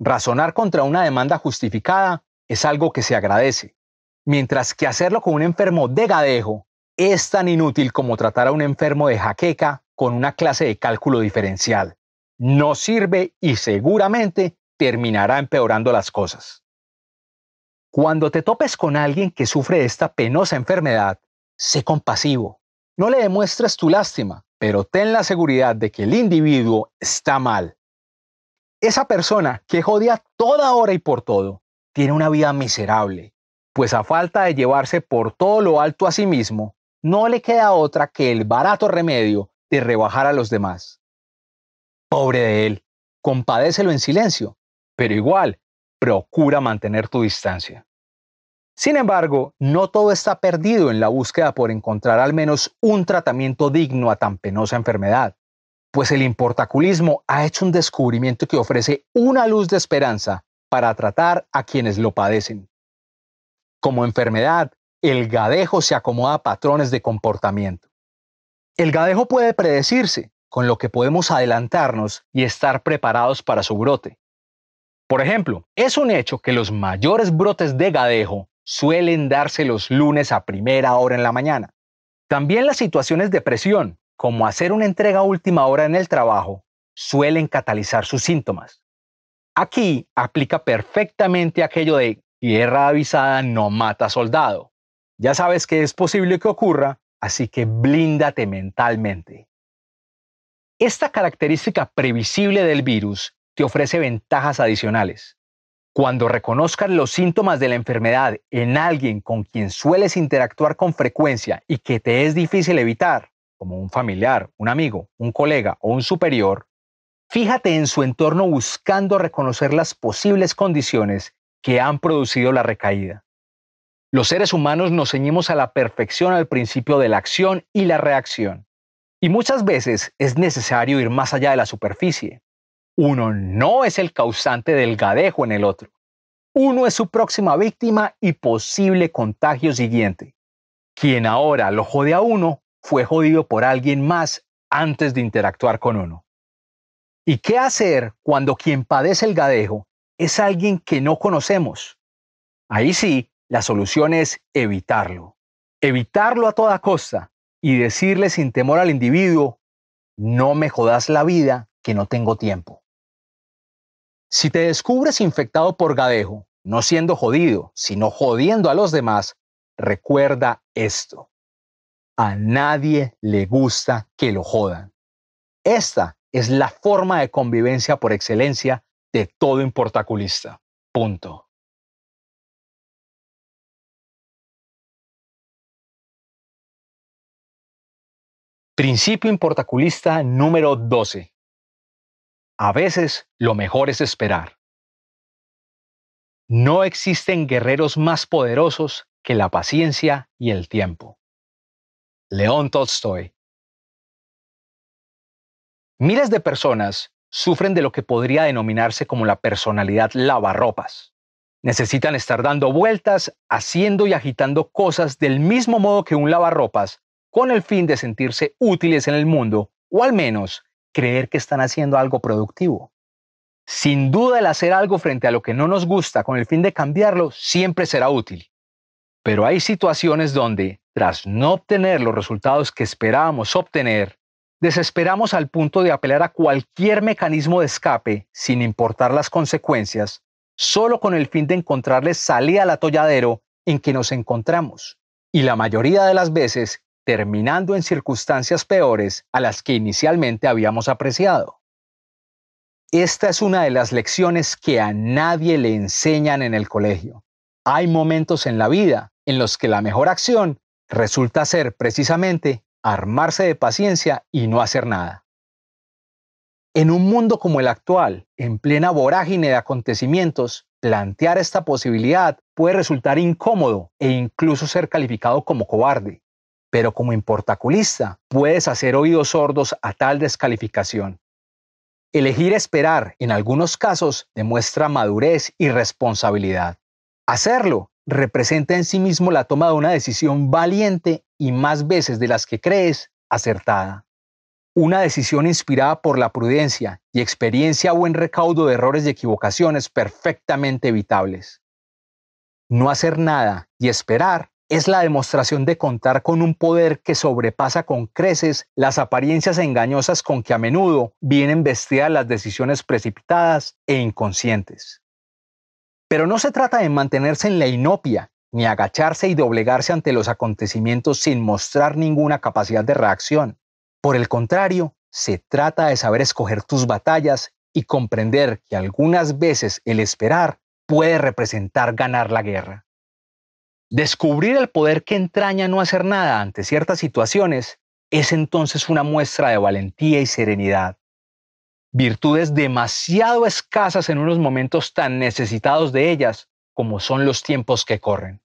Razonar contra una demanda justificada es algo que se agradece, mientras que hacerlo con un enfermo de gadejo es tan inútil como tratar a un enfermo de jaqueca con una clase de cálculo diferencial. No sirve y seguramente terminará empeorando las cosas. Cuando te topes con alguien que sufre de esta penosa enfermedad, sé compasivo. No le demuestres tu lástima, pero ten la seguridad de que el individuo está mal. Esa persona que jodia toda hora y por todo, tiene una vida miserable, pues a falta de llevarse por todo lo alto a sí mismo, no le queda otra que el barato remedio de rebajar a los demás. Pobre de él, compadécelo en silencio, pero igual, procura mantener tu distancia. Sin embargo, no todo está perdido en la búsqueda por encontrar al menos un tratamiento digno a tan penosa enfermedad, pues el importaculismo ha hecho un descubrimiento que ofrece una luz de esperanza para tratar a quienes lo padecen. Como enfermedad, el gadejo se acomoda a patrones de comportamiento. El gadejo puede predecirse, con lo que podemos adelantarnos y estar preparados para su brote. Por ejemplo, es un hecho que los mayores brotes de gadejo suelen darse los lunes a primera hora en la mañana. También las situaciones de presión, como hacer una entrega a última hora en el trabajo, suelen catalizar sus síntomas. Aquí aplica perfectamente aquello de tierra avisada no mata soldado. Ya sabes que es posible que ocurra, así que blíndate mentalmente. Esta característica previsible del virus te ofrece ventajas adicionales. Cuando reconozcas los síntomas de la enfermedad en alguien con quien sueles interactuar con frecuencia y que te es difícil evitar, como un familiar, un amigo, un colega o un superior, fíjate en su entorno buscando reconocer las posibles condiciones que han producido la recaída. Los seres humanos nos ceñimos a la perfección al principio de la acción y la reacción, y muchas veces es necesario ir más allá de la superficie. Uno no es el causante del gadejo en el otro. Uno es su próxima víctima y posible contagio siguiente. Quien ahora lo jode a uno fue jodido por alguien más antes de interactuar con uno. ¿Y qué hacer cuando quien padece el gadejo es alguien que no conocemos? Ahí sí, la solución es evitarlo. Evitarlo a toda costa y decirle sin temor al individuo, no me jodas la vida que no tengo tiempo. Si te descubres infectado por gadejo, no siendo jodido, sino jodiendo a los demás, recuerda esto. A nadie le gusta que lo jodan. Esta es la forma de convivencia por excelencia de todo importaculista. Punto. Principio importaculista número 12. A veces lo mejor es esperar. No existen guerreros más poderosos que la paciencia y el tiempo. León Tolstoy. Miles de personas sufren de lo que podría denominarse como la personalidad lavarropas. Necesitan estar dando vueltas, haciendo y agitando cosas del mismo modo que un lavarropas, con el fin de sentirse útiles en el mundo, o al menos creer que están haciendo algo productivo. Sin duda el hacer algo frente a lo que no nos gusta con el fin de cambiarlo siempre será útil. Pero hay situaciones donde, tras no obtener los resultados que esperábamos obtener, desesperamos al punto de apelar a cualquier mecanismo de escape, sin importar las consecuencias, solo con el fin de encontrarle salida al atolladero en que nos encontramos. Y la mayoría de las veces terminando en circunstancias peores a las que inicialmente habíamos apreciado. Esta es una de las lecciones que a nadie le enseñan en el colegio. Hay momentos en la vida en los que la mejor acción resulta ser precisamente armarse de paciencia y no hacer nada. En un mundo como el actual, en plena vorágine de acontecimientos, plantear esta posibilidad puede resultar incómodo e incluso ser calificado como cobarde pero como importaculista puedes hacer oídos sordos a tal descalificación. Elegir esperar en algunos casos demuestra madurez y responsabilidad. Hacerlo representa en sí mismo la toma de una decisión valiente y más veces de las que crees acertada. Una decisión inspirada por la prudencia y experiencia o buen recaudo de errores y equivocaciones perfectamente evitables. No hacer nada y esperar es la demostración de contar con un poder que sobrepasa con creces las apariencias engañosas con que a menudo vienen vestidas las decisiones precipitadas e inconscientes. Pero no se trata de mantenerse en la inopia, ni agacharse y doblegarse ante los acontecimientos sin mostrar ninguna capacidad de reacción. Por el contrario, se trata de saber escoger tus batallas y comprender que algunas veces el esperar puede representar ganar la guerra. Descubrir el poder que entraña no hacer nada ante ciertas situaciones es entonces una muestra de valentía y serenidad. Virtudes demasiado escasas en unos momentos tan necesitados de ellas como son los tiempos que corren.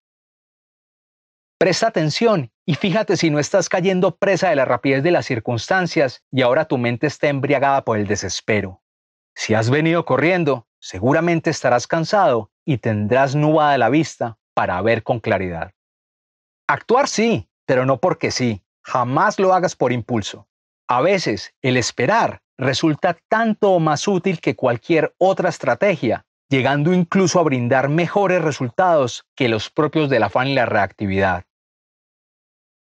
Presta atención y fíjate si no estás cayendo presa de la rapidez de las circunstancias y ahora tu mente está embriagada por el desespero. Si has venido corriendo, seguramente estarás cansado y tendrás nubada la vista para ver con claridad. Actuar sí, pero no porque sí. Jamás lo hagas por impulso. A veces el esperar resulta tanto o más útil que cualquier otra estrategia, llegando incluso a brindar mejores resultados que los propios del afán y la reactividad.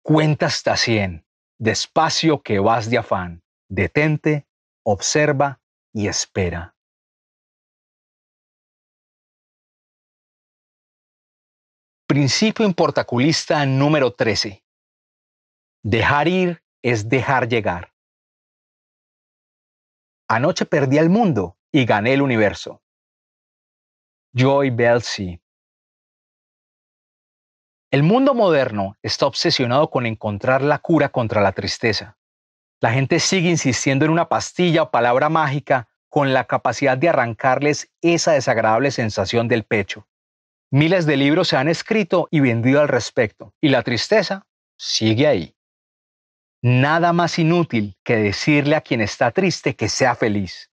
Cuenta hasta 100, despacio que vas de afán, detente, observa y espera. Principio importaculista número 13. Dejar ir es dejar llegar. Anoche perdí el mundo y gané el universo. Joy Belsey. El mundo moderno está obsesionado con encontrar la cura contra la tristeza. La gente sigue insistiendo en una pastilla o palabra mágica con la capacidad de arrancarles esa desagradable sensación del pecho. Miles de libros se han escrito y vendido al respecto, y la tristeza sigue ahí. Nada más inútil que decirle a quien está triste que sea feliz.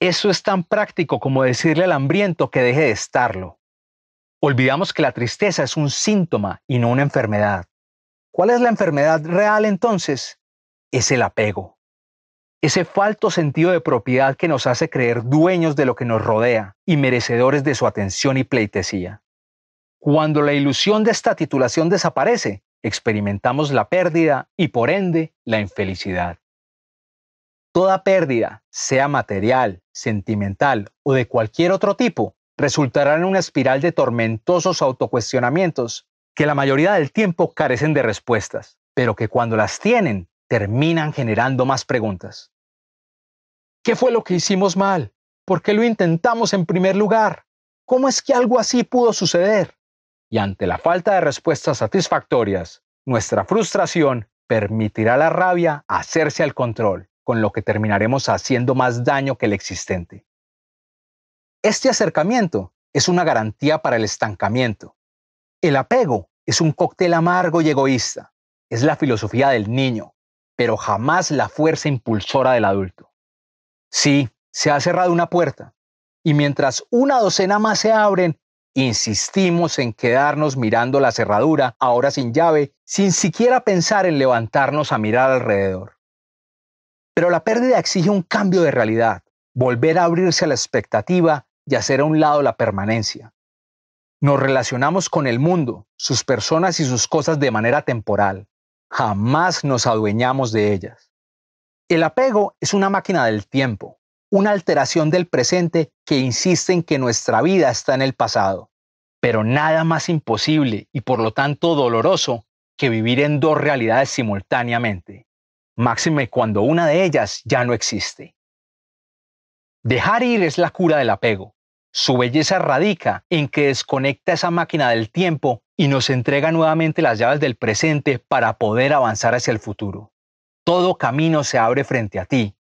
Eso es tan práctico como decirle al hambriento que deje de estarlo. Olvidamos que la tristeza es un síntoma y no una enfermedad. ¿Cuál es la enfermedad real entonces? Es el apego ese falto sentido de propiedad que nos hace creer dueños de lo que nos rodea y merecedores de su atención y pleitesía. Cuando la ilusión de esta titulación desaparece, experimentamos la pérdida y por ende la infelicidad. Toda pérdida, sea material, sentimental o de cualquier otro tipo, resultará en una espiral de tormentosos autocuestionamientos que la mayoría del tiempo carecen de respuestas, pero que cuando las tienen terminan generando más preguntas. ¿Qué fue lo que hicimos mal? ¿Por qué lo intentamos en primer lugar? ¿Cómo es que algo así pudo suceder? Y ante la falta de respuestas satisfactorias, nuestra frustración permitirá la rabia hacerse al control, con lo que terminaremos haciendo más daño que el existente. Este acercamiento es una garantía para el estancamiento. El apego es un cóctel amargo y egoísta. Es la filosofía del niño, pero jamás la fuerza impulsora del adulto. Sí, se ha cerrado una puerta. Y mientras una docena más se abren, insistimos en quedarnos mirando la cerradura, ahora sin llave, sin siquiera pensar en levantarnos a mirar alrededor. Pero la pérdida exige un cambio de realidad, volver a abrirse a la expectativa y hacer a un lado la permanencia. Nos relacionamos con el mundo, sus personas y sus cosas de manera temporal. Jamás nos adueñamos de ellas. El apego es una máquina del tiempo, una alteración del presente que insiste en que nuestra vida está en el pasado. Pero nada más imposible y por lo tanto doloroso que vivir en dos realidades simultáneamente, máxime cuando una de ellas ya no existe. Dejar ir es la cura del apego. Su belleza radica en que desconecta esa máquina del tiempo y nos entrega nuevamente las llaves del presente para poder avanzar hacia el futuro todo camino se abre frente a ti.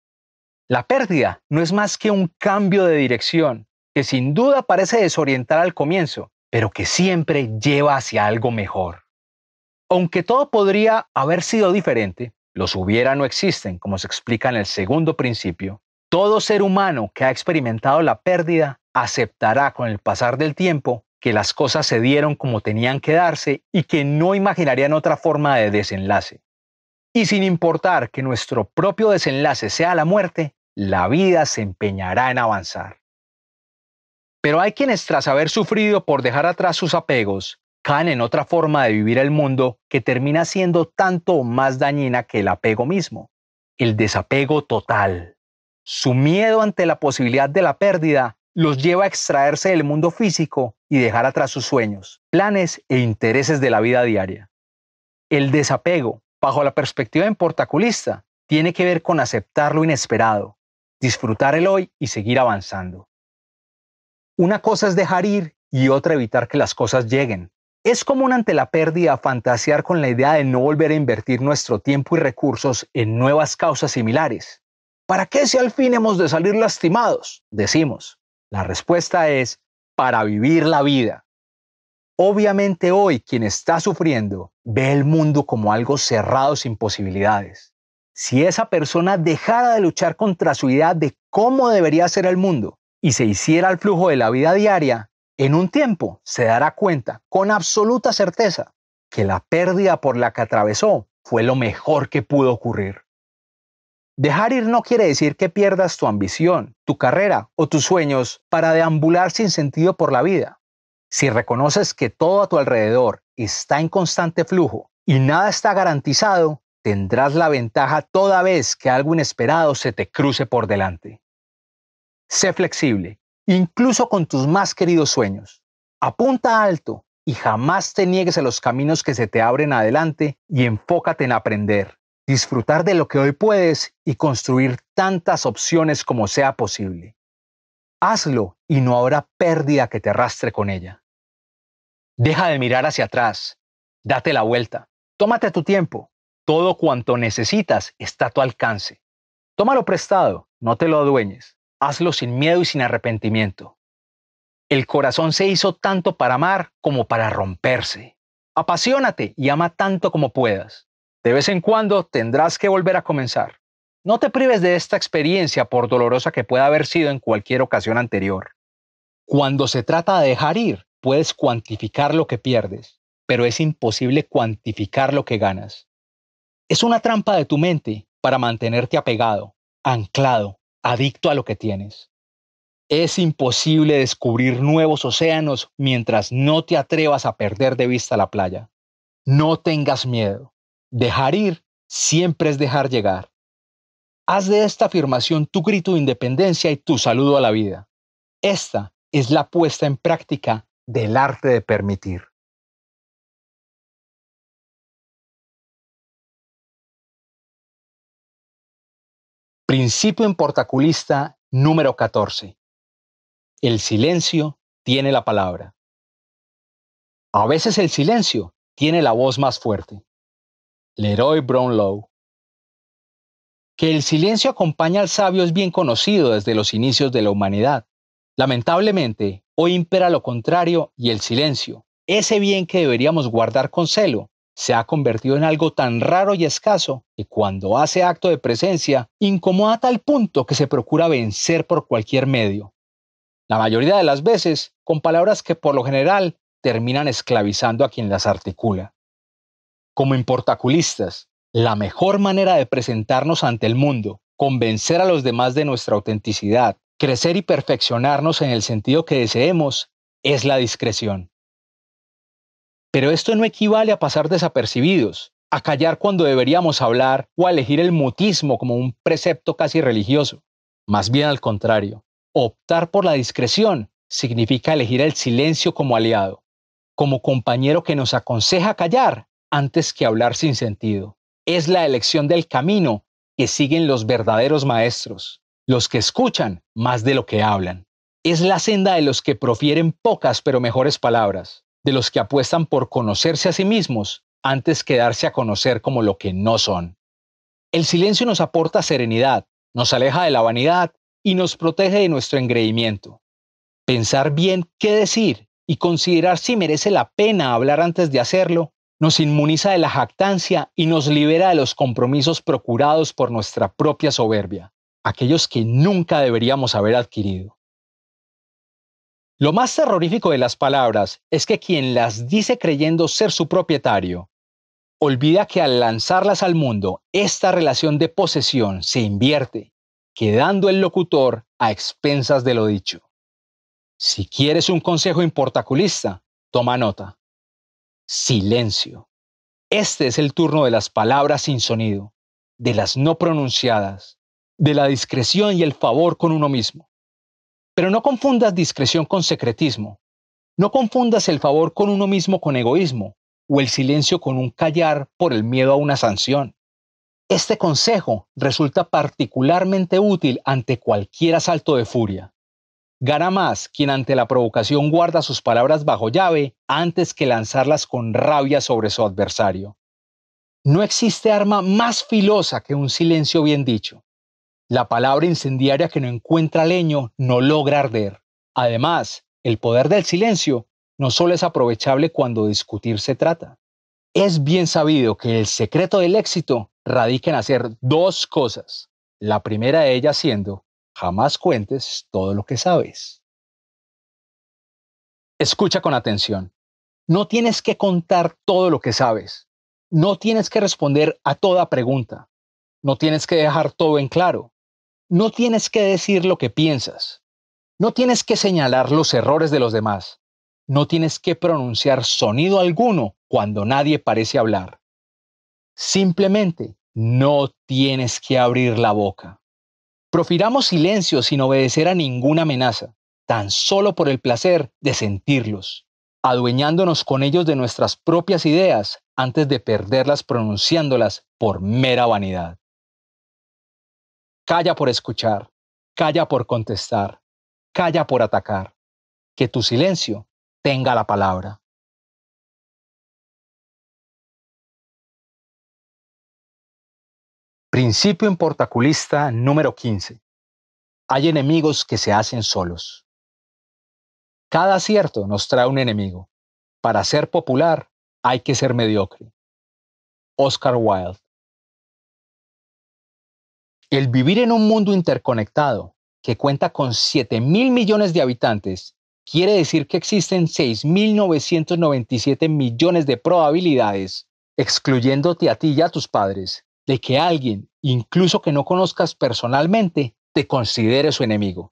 La pérdida no es más que un cambio de dirección, que sin duda parece desorientar al comienzo, pero que siempre lleva hacia algo mejor. Aunque todo podría haber sido diferente, los hubiera no existen, como se explica en el segundo principio, todo ser humano que ha experimentado la pérdida aceptará con el pasar del tiempo que las cosas se dieron como tenían que darse y que no imaginarían otra forma de desenlace. Y sin importar que nuestro propio desenlace sea la muerte, la vida se empeñará en avanzar. Pero hay quienes tras haber sufrido por dejar atrás sus apegos, caen en otra forma de vivir el mundo que termina siendo tanto más dañina que el apego mismo, el desapego total. Su miedo ante la posibilidad de la pérdida los lleva a extraerse del mundo físico y dejar atrás sus sueños, planes e intereses de la vida diaria. El desapego, bajo la perspectiva portaculista. tiene que ver con aceptar lo inesperado, disfrutar el hoy y seguir avanzando. Una cosa es dejar ir y otra evitar que las cosas lleguen. Es común ante la pérdida fantasear con la idea de no volver a invertir nuestro tiempo y recursos en nuevas causas similares. ¿Para qué si al fin hemos de salir lastimados? Decimos. La respuesta es para vivir la vida. Obviamente hoy quien está sufriendo ve el mundo como algo cerrado sin posibilidades. Si esa persona dejara de luchar contra su idea de cómo debería ser el mundo y se hiciera al flujo de la vida diaria, en un tiempo se dará cuenta con absoluta certeza que la pérdida por la que atravesó fue lo mejor que pudo ocurrir. Dejar ir no quiere decir que pierdas tu ambición, tu carrera o tus sueños para deambular sin sentido por la vida. Si reconoces que todo a tu alrededor está en constante flujo y nada está garantizado, tendrás la ventaja toda vez que algo inesperado se te cruce por delante. Sé flexible, incluso con tus más queridos sueños. Apunta alto y jamás te niegues a los caminos que se te abren adelante y enfócate en aprender, disfrutar de lo que hoy puedes y construir tantas opciones como sea posible. Hazlo y no habrá pérdida que te arrastre con ella. Deja de mirar hacia atrás, date la vuelta, tómate tu tiempo. Todo cuanto necesitas está a tu alcance. Tómalo prestado, no te lo adueñes. Hazlo sin miedo y sin arrepentimiento. El corazón se hizo tanto para amar como para romperse. Apasionate y ama tanto como puedas. De vez en cuando tendrás que volver a comenzar. No te prives de esta experiencia, por dolorosa que pueda haber sido en cualquier ocasión anterior. Cuando se trata de dejar ir, puedes cuantificar lo que pierdes, pero es imposible cuantificar lo que ganas. Es una trampa de tu mente para mantenerte apegado, anclado, adicto a lo que tienes. Es imposible descubrir nuevos océanos mientras no te atrevas a perder de vista la playa. No tengas miedo. Dejar ir siempre es dejar llegar. Haz de esta afirmación tu grito de independencia y tu saludo a la vida. Esta es la puesta en práctica del arte de permitir. Principio en portaculista número 14. El silencio tiene la palabra. A veces el silencio tiene la voz más fuerte. Leroy Brownlow. Que el silencio acompaña al sabio es bien conocido desde los inicios de la humanidad. Lamentablemente, hoy impera lo contrario y el silencio, ese bien que deberíamos guardar con celo, se ha convertido en algo tan raro y escaso que cuando hace acto de presencia incomoda a tal punto que se procura vencer por cualquier medio. La mayoría de las veces con palabras que por lo general terminan esclavizando a quien las articula. Como importaculistas, la mejor manera de presentarnos ante el mundo, convencer a los demás de nuestra autenticidad, crecer y perfeccionarnos en el sentido que deseemos, es la discreción. Pero esto no equivale a pasar desapercibidos, a callar cuando deberíamos hablar o a elegir el mutismo como un precepto casi religioso. Más bien al contrario, optar por la discreción significa elegir el silencio como aliado, como compañero que nos aconseja callar antes que hablar sin sentido es la elección del camino que siguen los verdaderos maestros, los que escuchan más de lo que hablan. Es la senda de los que profieren pocas pero mejores palabras, de los que apuestan por conocerse a sí mismos antes que darse a conocer como lo que no son. El silencio nos aporta serenidad, nos aleja de la vanidad y nos protege de nuestro engreimiento. Pensar bien qué decir y considerar si merece la pena hablar antes de hacerlo nos inmuniza de la jactancia y nos libera de los compromisos procurados por nuestra propia soberbia, aquellos que nunca deberíamos haber adquirido. Lo más terrorífico de las palabras es que quien las dice creyendo ser su propietario, olvida que al lanzarlas al mundo, esta relación de posesión se invierte, quedando el locutor a expensas de lo dicho. Si quieres un consejo importaculista, toma nota silencio. Este es el turno de las palabras sin sonido, de las no pronunciadas, de la discreción y el favor con uno mismo. Pero no confundas discreción con secretismo. No confundas el favor con uno mismo con egoísmo o el silencio con un callar por el miedo a una sanción. Este consejo resulta particularmente útil ante cualquier asalto de furia. Gana más quien ante la provocación guarda sus palabras bajo llave antes que lanzarlas con rabia sobre su adversario. No existe arma más filosa que un silencio bien dicho. La palabra incendiaria que no encuentra leño no logra arder. Además, el poder del silencio no solo es aprovechable cuando discutir se trata. Es bien sabido que el secreto del éxito radica en hacer dos cosas, la primera de ellas siendo Jamás cuentes todo lo que sabes. Escucha con atención. No tienes que contar todo lo que sabes. No tienes que responder a toda pregunta. No tienes que dejar todo en claro. No tienes que decir lo que piensas. No tienes que señalar los errores de los demás. No tienes que pronunciar sonido alguno cuando nadie parece hablar. Simplemente no tienes que abrir la boca. Profiramos silencio sin obedecer a ninguna amenaza, tan solo por el placer de sentirlos, adueñándonos con ellos de nuestras propias ideas antes de perderlas pronunciándolas por mera vanidad. Calla por escuchar, calla por contestar, calla por atacar. Que tu silencio tenga la palabra. Principio importaculista número 15. Hay enemigos que se hacen solos. Cada acierto nos trae un enemigo. Para ser popular hay que ser mediocre. Oscar Wilde. El vivir en un mundo interconectado que cuenta con 7 mil millones de habitantes quiere decir que existen 6.997 millones de probabilidades, excluyéndote a ti y a tus padres, de que alguien, incluso que no conozcas personalmente, te considere su enemigo.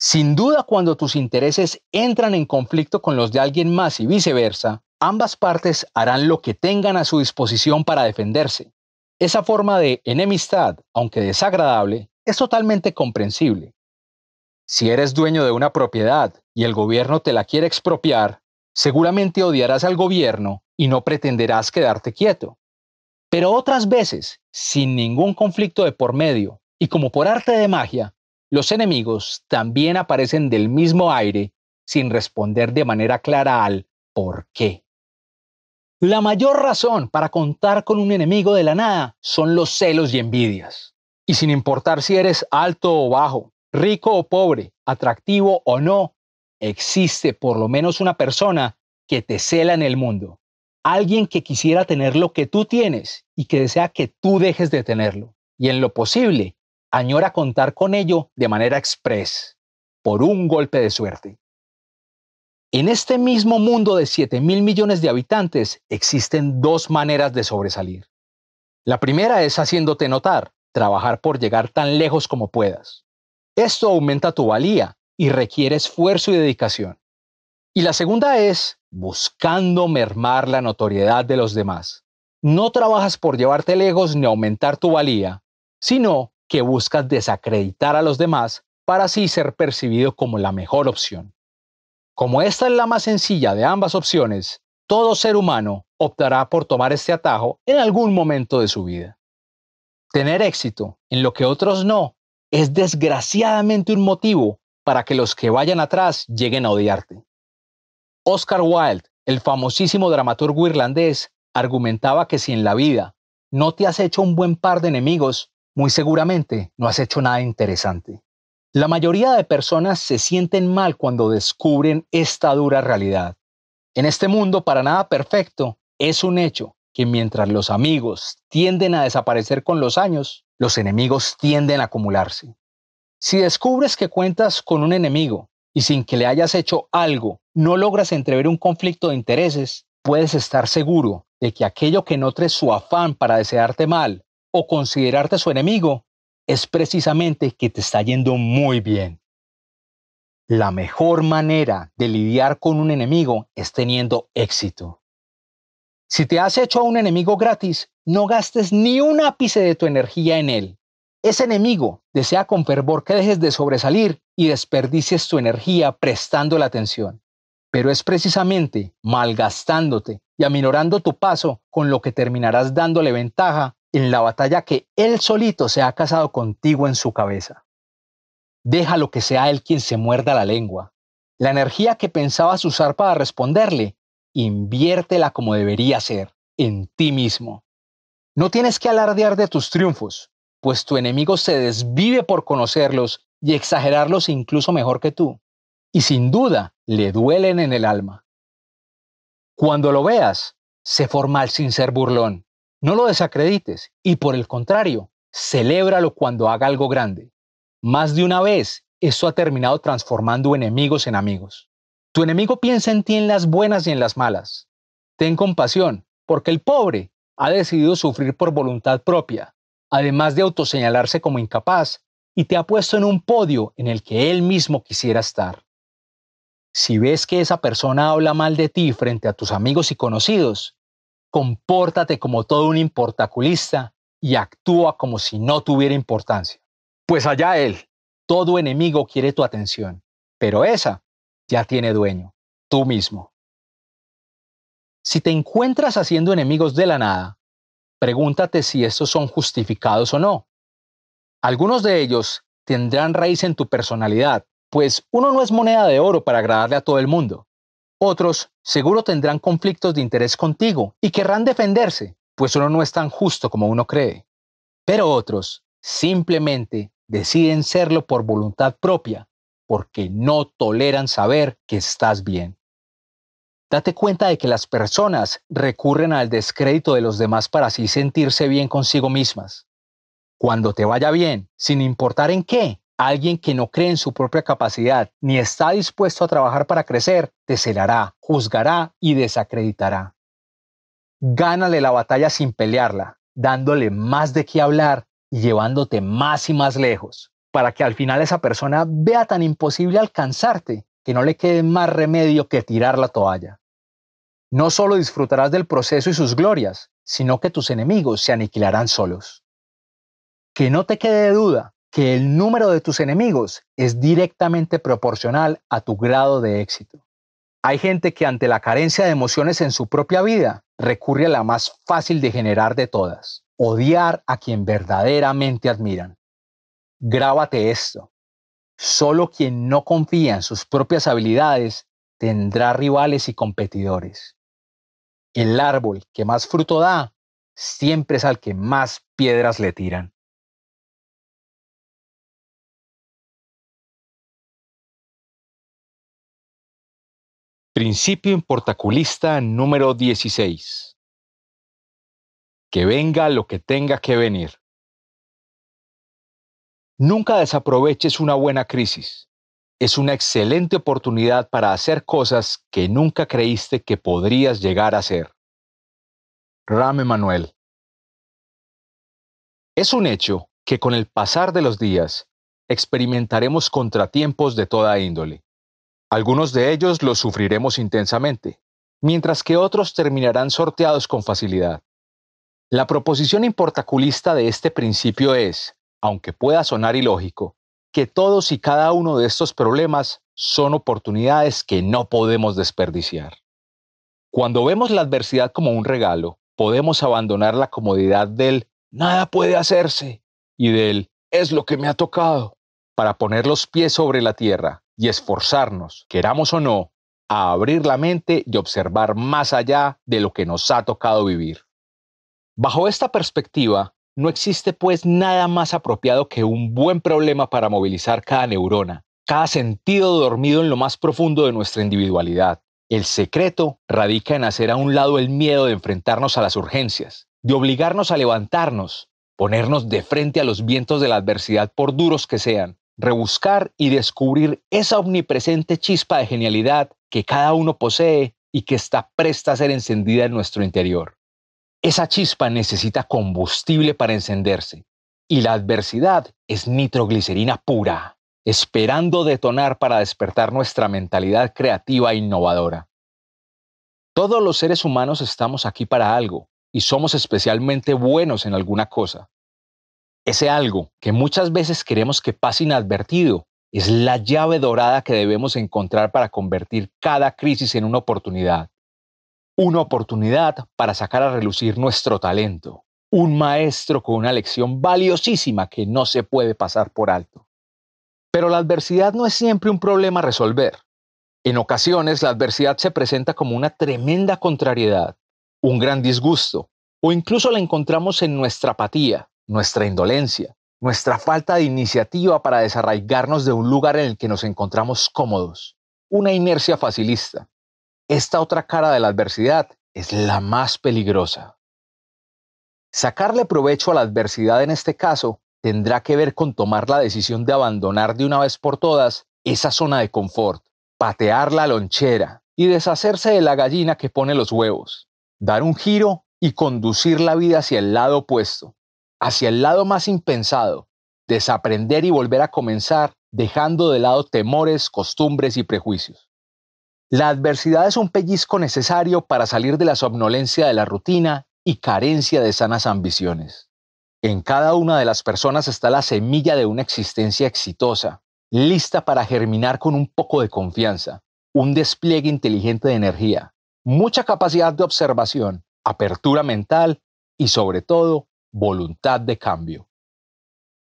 Sin duda, cuando tus intereses entran en conflicto con los de alguien más y viceversa, ambas partes harán lo que tengan a su disposición para defenderse. Esa forma de enemistad, aunque desagradable, es totalmente comprensible. Si eres dueño de una propiedad y el gobierno te la quiere expropiar, seguramente odiarás al gobierno y no pretenderás quedarte quieto. Pero otras veces, sin ningún conflicto de por medio, y como por arte de magia, los enemigos también aparecen del mismo aire sin responder de manera clara al por qué. La mayor razón para contar con un enemigo de la nada son los celos y envidias. Y sin importar si eres alto o bajo, rico o pobre, atractivo o no, existe por lo menos una persona que te cela en el mundo alguien que quisiera tener lo que tú tienes y que desea que tú dejes de tenerlo. Y en lo posible, añora contar con ello de manera express, por un golpe de suerte. En este mismo mundo de 7 mil millones de habitantes existen dos maneras de sobresalir. La primera es haciéndote notar, trabajar por llegar tan lejos como puedas. Esto aumenta tu valía y requiere esfuerzo y dedicación. Y la segunda es buscando mermar la notoriedad de los demás. No trabajas por llevarte lejos ni aumentar tu valía, sino que buscas desacreditar a los demás para así ser percibido como la mejor opción. Como esta es la más sencilla de ambas opciones, todo ser humano optará por tomar este atajo en algún momento de su vida. Tener éxito en lo que otros no es desgraciadamente un motivo para que los que vayan atrás lleguen a odiarte. Oscar Wilde, el famosísimo dramaturgo irlandés, argumentaba que si en la vida no te has hecho un buen par de enemigos, muy seguramente no has hecho nada interesante. La mayoría de personas se sienten mal cuando descubren esta dura realidad. En este mundo para nada perfecto, es un hecho que mientras los amigos tienden a desaparecer con los años, los enemigos tienden a acumularse. Si descubres que cuentas con un enemigo y sin que le hayas hecho algo, no logras entrever un conflicto de intereses, puedes estar seguro de que aquello que trae su afán para desearte mal o considerarte su enemigo es precisamente que te está yendo muy bien. La mejor manera de lidiar con un enemigo es teniendo éxito. Si te has hecho a un enemigo gratis, no gastes ni un ápice de tu energía en él. Ese enemigo desea con fervor que dejes de sobresalir y desperdicies tu energía prestando la atención. Pero es precisamente malgastándote y aminorando tu paso con lo que terminarás dándole ventaja en la batalla que él solito se ha casado contigo en su cabeza. Deja lo que sea él quien se muerda la lengua. La energía que pensabas usar para responderle, inviértela como debería ser, en ti mismo. No tienes que alardear de tus triunfos, pues tu enemigo se desvive por conocerlos y exagerarlos incluso mejor que tú, y sin duda le duelen en el alma. Cuando lo veas, se formal sin ser burlón, no lo desacredites y por el contrario, celébralo cuando haga algo grande. Más de una vez, eso ha terminado transformando enemigos en amigos. Tu enemigo piensa en ti en las buenas y en las malas. Ten compasión, porque el pobre ha decidido sufrir por voluntad propia, además de autoseñalarse como incapaz, y te ha puesto en un podio en el que él mismo quisiera estar. Si ves que esa persona habla mal de ti frente a tus amigos y conocidos, compórtate como todo un importaculista y actúa como si no tuviera importancia. Pues allá él, todo enemigo quiere tu atención, pero esa ya tiene dueño, tú mismo. Si te encuentras haciendo enemigos de la nada, Pregúntate si estos son justificados o no. Algunos de ellos tendrán raíz en tu personalidad, pues uno no es moneda de oro para agradarle a todo el mundo. Otros seguro tendrán conflictos de interés contigo y querrán defenderse, pues uno no es tan justo como uno cree. Pero otros simplemente deciden serlo por voluntad propia, porque no toleran saber que estás bien. Date cuenta de que las personas recurren al descrédito de los demás para así sentirse bien consigo mismas. Cuando te vaya bien, sin importar en qué, alguien que no cree en su propia capacidad ni está dispuesto a trabajar para crecer, te celará, juzgará y desacreditará. Gánale la batalla sin pelearla, dándole más de qué hablar y llevándote más y más lejos, para que al final esa persona vea tan imposible alcanzarte que no le quede más remedio que tirar la toalla. No solo disfrutarás del proceso y sus glorias, sino que tus enemigos se aniquilarán solos. Que no te quede duda que el número de tus enemigos es directamente proporcional a tu grado de éxito. Hay gente que ante la carencia de emociones en su propia vida recurre a la más fácil de generar de todas, odiar a quien verdaderamente admiran. Grábate esto. Solo quien no confía en sus propias habilidades tendrá rivales y competidores. El árbol que más fruto da siempre es al que más piedras le tiran. Principio importaculista número 16. Que venga lo que tenga que venir. Nunca desaproveches una buena crisis es una excelente oportunidad para hacer cosas que nunca creíste que podrías llegar a hacer. Ram Manuel Es un hecho que con el pasar de los días experimentaremos contratiempos de toda índole. Algunos de ellos los sufriremos intensamente, mientras que otros terminarán sorteados con facilidad. La proposición importaculista de este principio es, aunque pueda sonar ilógico, que todos y cada uno de estos problemas son oportunidades que no podemos desperdiciar. Cuando vemos la adversidad como un regalo, podemos abandonar la comodidad del nada puede hacerse y del es lo que me ha tocado para poner los pies sobre la tierra y esforzarnos, queramos o no, a abrir la mente y observar más allá de lo que nos ha tocado vivir. Bajo esta perspectiva, no existe pues nada más apropiado que un buen problema para movilizar cada neurona, cada sentido dormido en lo más profundo de nuestra individualidad. El secreto radica en hacer a un lado el miedo de enfrentarnos a las urgencias, de obligarnos a levantarnos, ponernos de frente a los vientos de la adversidad por duros que sean, rebuscar y descubrir esa omnipresente chispa de genialidad que cada uno posee y que está presta a ser encendida en nuestro interior. Esa chispa necesita combustible para encenderse y la adversidad es nitroglicerina pura, esperando detonar para despertar nuestra mentalidad creativa e innovadora. Todos los seres humanos estamos aquí para algo y somos especialmente buenos en alguna cosa. Ese algo que muchas veces queremos que pase inadvertido es la llave dorada que debemos encontrar para convertir cada crisis en una oportunidad una oportunidad para sacar a relucir nuestro talento, un maestro con una lección valiosísima que no se puede pasar por alto. Pero la adversidad no es siempre un problema a resolver. En ocasiones la adversidad se presenta como una tremenda contrariedad, un gran disgusto, o incluso la encontramos en nuestra apatía, nuestra indolencia, nuestra falta de iniciativa para desarraigarnos de un lugar en el que nos encontramos cómodos, una inercia facilista, esta otra cara de la adversidad es la más peligrosa. Sacarle provecho a la adversidad en este caso tendrá que ver con tomar la decisión de abandonar de una vez por todas esa zona de confort, patear la lonchera y deshacerse de la gallina que pone los huevos, dar un giro y conducir la vida hacia el lado opuesto, hacia el lado más impensado, desaprender y volver a comenzar dejando de lado temores, costumbres y prejuicios. La adversidad es un pellizco necesario para salir de la somnolencia de la rutina y carencia de sanas ambiciones. En cada una de las personas está la semilla de una existencia exitosa, lista para germinar con un poco de confianza, un despliegue inteligente de energía, mucha capacidad de observación, apertura mental y sobre todo voluntad de cambio.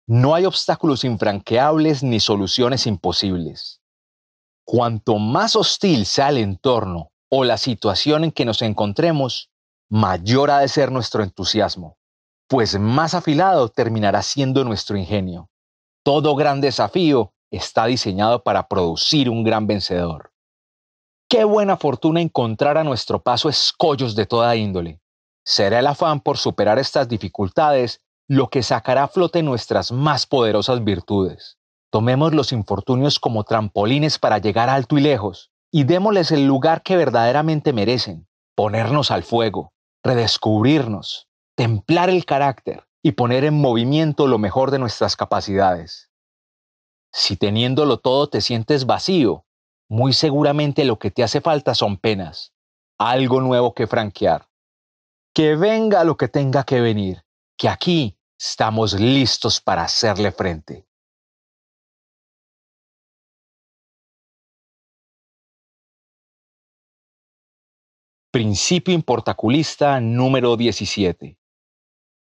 No hay obstáculos infranqueables ni soluciones imposibles. Cuanto más hostil sea el entorno o la situación en que nos encontremos, mayor ha de ser nuestro entusiasmo, pues más afilado terminará siendo nuestro ingenio. Todo gran desafío está diseñado para producir un gran vencedor. Qué buena fortuna encontrar a nuestro paso escollos de toda índole. Será el afán por superar estas dificultades lo que sacará a flote nuestras más poderosas virtudes. Tomemos los infortunios como trampolines para llegar alto y lejos, y démosles el lugar que verdaderamente merecen, ponernos al fuego, redescubrirnos, templar el carácter y poner en movimiento lo mejor de nuestras capacidades. Si teniéndolo todo te sientes vacío, muy seguramente lo que te hace falta son penas, algo nuevo que franquear. Que venga lo que tenga que venir, que aquí estamos listos para hacerle frente. Principio importaculista número 17.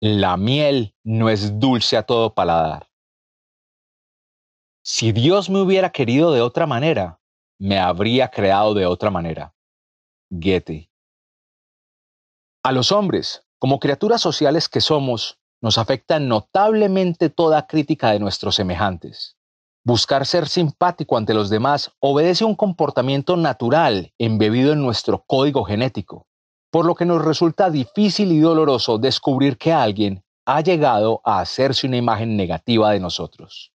La miel no es dulce a todo paladar. Si Dios me hubiera querido de otra manera, me habría creado de otra manera. Goethe. A los hombres, como criaturas sociales que somos, nos afecta notablemente toda crítica de nuestros semejantes. Buscar ser simpático ante los demás obedece a un comportamiento natural embebido en nuestro código genético, por lo que nos resulta difícil y doloroso descubrir que alguien ha llegado a hacerse una imagen negativa de nosotros.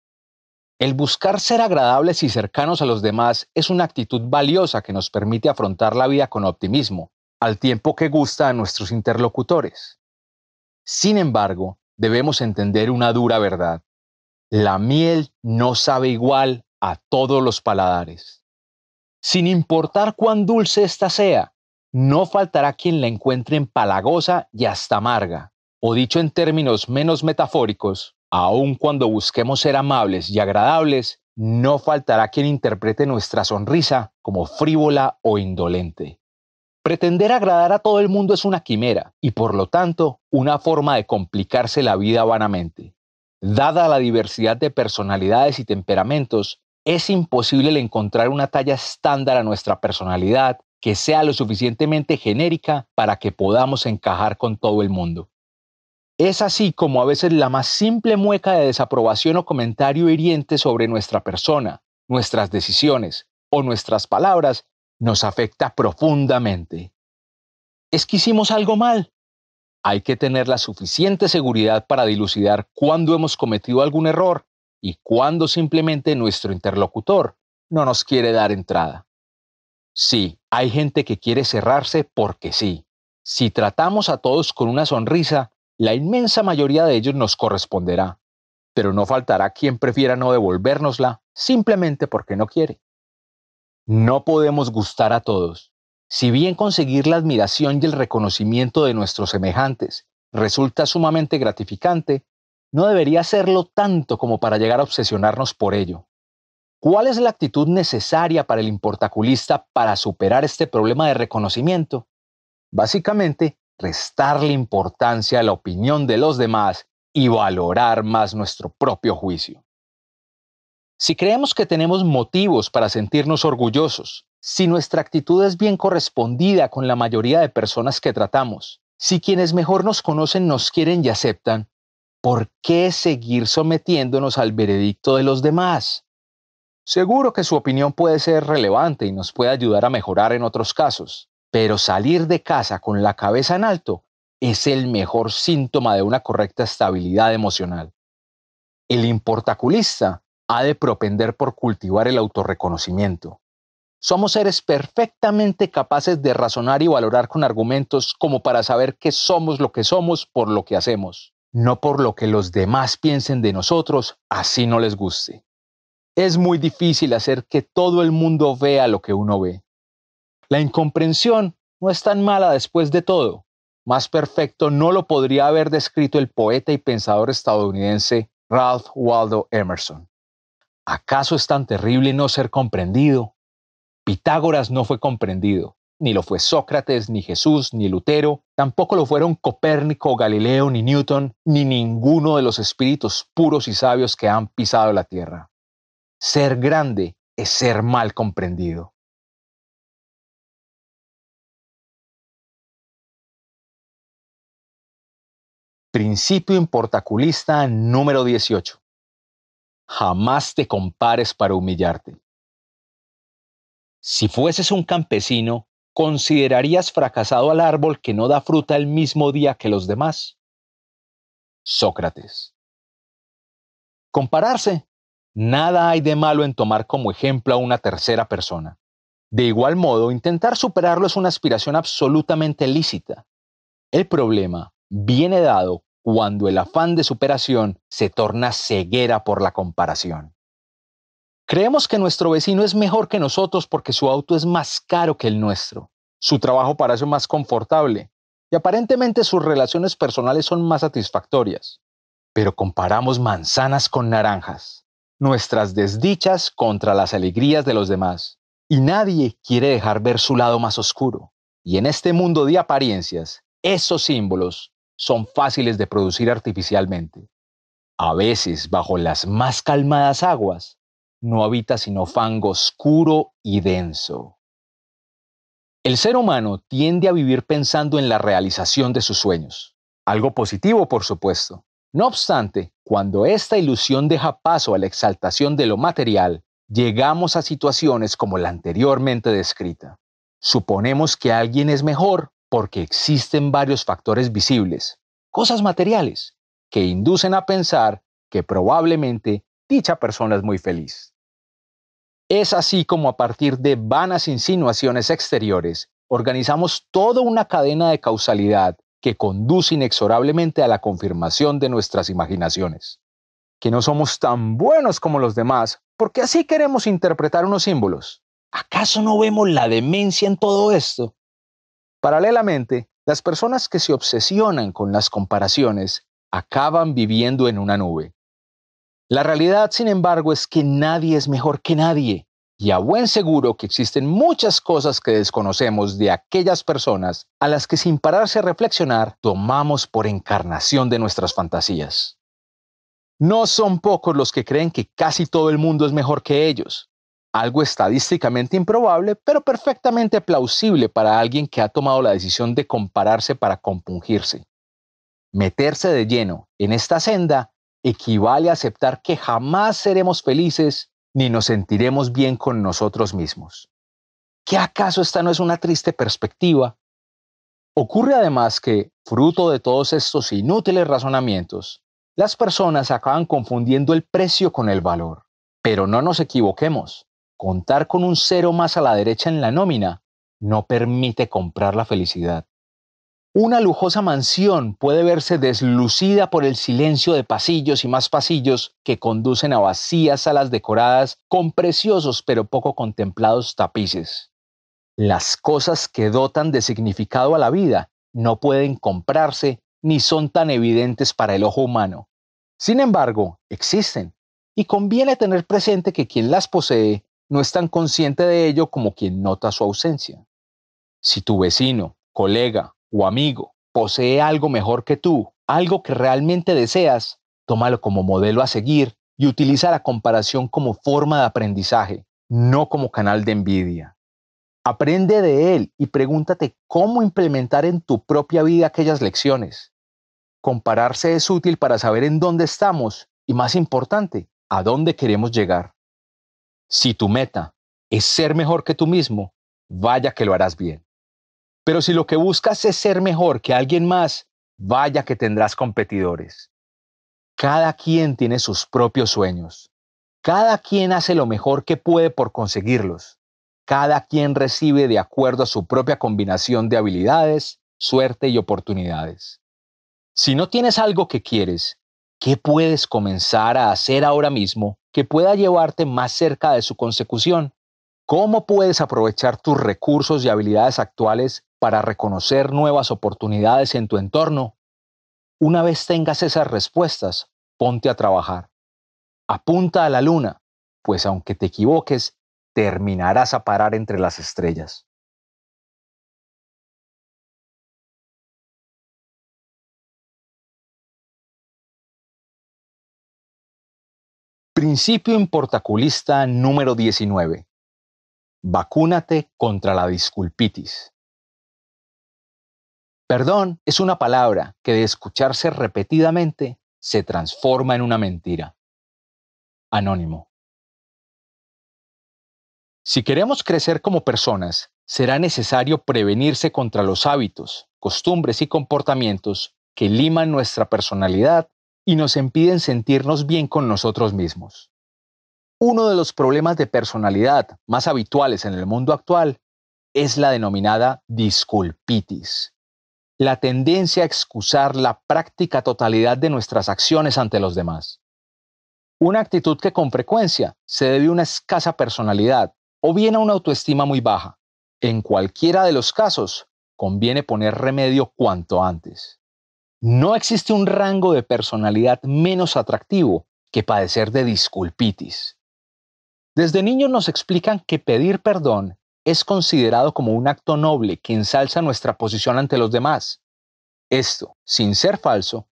El buscar ser agradables y cercanos a los demás es una actitud valiosa que nos permite afrontar la vida con optimismo, al tiempo que gusta a nuestros interlocutores. Sin embargo, debemos entender una dura verdad la miel no sabe igual a todos los paladares. Sin importar cuán dulce ésta sea, no faltará quien la encuentre empalagosa y hasta amarga, o dicho en términos menos metafóricos, aun cuando busquemos ser amables y agradables, no faltará quien interprete nuestra sonrisa como frívola o indolente. Pretender agradar a todo el mundo es una quimera y por lo tanto una forma de complicarse la vida vanamente. Dada la diversidad de personalidades y temperamentos, es imposible encontrar una talla estándar a nuestra personalidad que sea lo suficientemente genérica para que podamos encajar con todo el mundo. Es así como a veces la más simple mueca de desaprobación o comentario hiriente sobre nuestra persona, nuestras decisiones o nuestras palabras nos afecta profundamente. Es que hicimos algo mal, hay que tener la suficiente seguridad para dilucidar cuándo hemos cometido algún error y cuándo simplemente nuestro interlocutor no nos quiere dar entrada. Sí, hay gente que quiere cerrarse porque sí. Si tratamos a todos con una sonrisa, la inmensa mayoría de ellos nos corresponderá, pero no faltará quien prefiera no devolvérnosla simplemente porque no quiere. No podemos gustar a todos, si bien conseguir la admiración y el reconocimiento de nuestros semejantes resulta sumamente gratificante, no debería serlo tanto como para llegar a obsesionarnos por ello. ¿Cuál es la actitud necesaria para el importaculista para superar este problema de reconocimiento? Básicamente, restarle importancia a la opinión de los demás y valorar más nuestro propio juicio. Si creemos que tenemos motivos para sentirnos orgullosos, si nuestra actitud es bien correspondida con la mayoría de personas que tratamos, si quienes mejor nos conocen nos quieren y aceptan, ¿por qué seguir sometiéndonos al veredicto de los demás? Seguro que su opinión puede ser relevante y nos puede ayudar a mejorar en otros casos, pero salir de casa con la cabeza en alto es el mejor síntoma de una correcta estabilidad emocional. El importaculista ha de propender por cultivar el autorreconocimiento. Somos seres perfectamente capaces de razonar y valorar con argumentos como para saber que somos lo que somos por lo que hacemos, no por lo que los demás piensen de nosotros, así no les guste. Es muy difícil hacer que todo el mundo vea lo que uno ve. La incomprensión no es tan mala después de todo. Más perfecto no lo podría haber descrito el poeta y pensador estadounidense Ralph Waldo Emerson. ¿Acaso es tan terrible no ser comprendido? Pitágoras no fue comprendido, ni lo fue Sócrates, ni Jesús, ni Lutero, tampoco lo fueron Copérnico, Galileo, ni Newton, ni ninguno de los espíritus puros y sabios que han pisado la tierra. Ser grande es ser mal comprendido. Principio importaculista número 18. Jamás te compares para humillarte. Si fueses un campesino, ¿considerarías fracasado al árbol que no da fruta el mismo día que los demás? Sócrates. Compararse. Nada hay de malo en tomar como ejemplo a una tercera persona. De igual modo, intentar superarlo es una aspiración absolutamente lícita. El problema viene dado cuando el afán de superación se torna ceguera por la comparación. Creemos que nuestro vecino es mejor que nosotros porque su auto es más caro que el nuestro, su trabajo parece más confortable y aparentemente sus relaciones personales son más satisfactorias. Pero comparamos manzanas con naranjas, nuestras desdichas contra las alegrías de los demás, y nadie quiere dejar ver su lado más oscuro. Y en este mundo de apariencias, esos símbolos son fáciles de producir artificialmente. A veces, bajo las más calmadas aguas, no habita sino fango oscuro y denso. El ser humano tiende a vivir pensando en la realización de sus sueños, algo positivo por supuesto. No obstante, cuando esta ilusión deja paso a la exaltación de lo material, llegamos a situaciones como la anteriormente descrita. Suponemos que alguien es mejor porque existen varios factores visibles, cosas materiales, que inducen a pensar que probablemente dicha persona es muy feliz. Es así como a partir de vanas insinuaciones exteriores, organizamos toda una cadena de causalidad que conduce inexorablemente a la confirmación de nuestras imaginaciones. Que no somos tan buenos como los demás, porque así queremos interpretar unos símbolos. ¿Acaso no vemos la demencia en todo esto? Paralelamente, las personas que se obsesionan con las comparaciones acaban viviendo en una nube, la realidad, sin embargo, es que nadie es mejor que nadie y a buen seguro que existen muchas cosas que desconocemos de aquellas personas a las que sin pararse a reflexionar tomamos por encarnación de nuestras fantasías. No son pocos los que creen que casi todo el mundo es mejor que ellos, algo estadísticamente improbable, pero perfectamente plausible para alguien que ha tomado la decisión de compararse para compungirse. Meterse de lleno en esta senda equivale a aceptar que jamás seremos felices ni nos sentiremos bien con nosotros mismos. ¿Qué acaso esta no es una triste perspectiva? Ocurre además que, fruto de todos estos inútiles razonamientos, las personas acaban confundiendo el precio con el valor. Pero no nos equivoquemos, contar con un cero más a la derecha en la nómina no permite comprar la felicidad. Una lujosa mansión puede verse deslucida por el silencio de pasillos y más pasillos que conducen a vacías salas decoradas con preciosos pero poco contemplados tapices. Las cosas que dotan de significado a la vida no pueden comprarse ni son tan evidentes para el ojo humano. Sin embargo, existen, y conviene tener presente que quien las posee no es tan consciente de ello como quien nota su ausencia. Si tu vecino, colega o amigo posee algo mejor que tú, algo que realmente deseas, tómalo como modelo a seguir y utiliza la comparación como forma de aprendizaje, no como canal de envidia. Aprende de él y pregúntate cómo implementar en tu propia vida aquellas lecciones. Compararse es útil para saber en dónde estamos y, más importante, a dónde queremos llegar. Si tu meta es ser mejor que tú mismo, vaya que lo harás bien. Pero si lo que buscas es ser mejor que alguien más, vaya que tendrás competidores. Cada quien tiene sus propios sueños. Cada quien hace lo mejor que puede por conseguirlos. Cada quien recibe de acuerdo a su propia combinación de habilidades, suerte y oportunidades. Si no tienes algo que quieres, ¿qué puedes comenzar a hacer ahora mismo que pueda llevarte más cerca de su consecución? ¿Cómo puedes aprovechar tus recursos y habilidades actuales para reconocer nuevas oportunidades en tu entorno? Una vez tengas esas respuestas, ponte a trabajar. Apunta a la luna, pues aunque te equivoques, terminarás a parar entre las estrellas. Principio importaculista número 19. Vacúnate contra la disculpitis. Perdón es una palabra que de escucharse repetidamente se transforma en una mentira. Anónimo. Si queremos crecer como personas, será necesario prevenirse contra los hábitos, costumbres y comportamientos que liman nuestra personalidad y nos impiden sentirnos bien con nosotros mismos. Uno de los problemas de personalidad más habituales en el mundo actual es la denominada disculpitis, la tendencia a excusar la práctica totalidad de nuestras acciones ante los demás. Una actitud que con frecuencia se debe a una escasa personalidad o bien a una autoestima muy baja. En cualquiera de los casos, conviene poner remedio cuanto antes. No existe un rango de personalidad menos atractivo que padecer de disculpitis. Desde niños nos explican que pedir perdón es considerado como un acto noble que ensalza nuestra posición ante los demás. Esto, sin ser falso,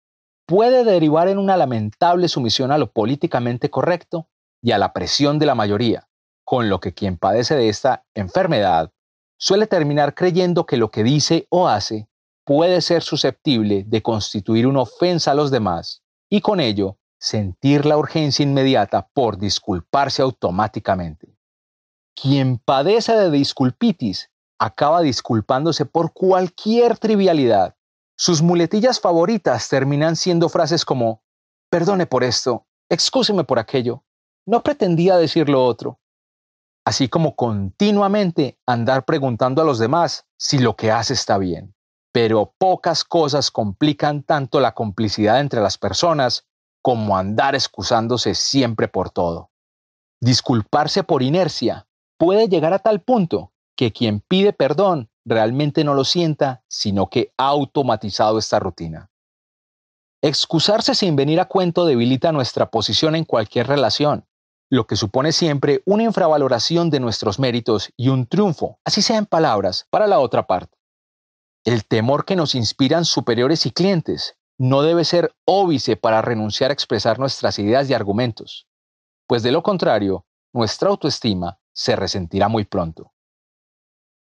puede derivar en una lamentable sumisión a lo políticamente correcto y a la presión de la mayoría, con lo que quien padece de esta enfermedad suele terminar creyendo que lo que dice o hace puede ser susceptible de constituir una ofensa a los demás y con ello sentir la urgencia inmediata por disculparse automáticamente. Quien padece de disculpitis acaba disculpándose por cualquier trivialidad. Sus muletillas favoritas terminan siendo frases como, perdone por esto, excúseme por aquello, no pretendía decir lo otro. Así como continuamente andar preguntando a los demás si lo que hace está bien. Pero pocas cosas complican tanto la complicidad entre las personas como andar excusándose siempre por todo. Disculparse por inercia puede llegar a tal punto que quien pide perdón realmente no lo sienta, sino que ha automatizado esta rutina. Excusarse sin venir a cuento debilita nuestra posición en cualquier relación, lo que supone siempre una infravaloración de nuestros méritos y un triunfo, así sea en palabras, para la otra parte. El temor que nos inspiran superiores y clientes no debe ser óbice para renunciar a expresar nuestras ideas y argumentos, pues de lo contrario, nuestra autoestima se resentirá muy pronto.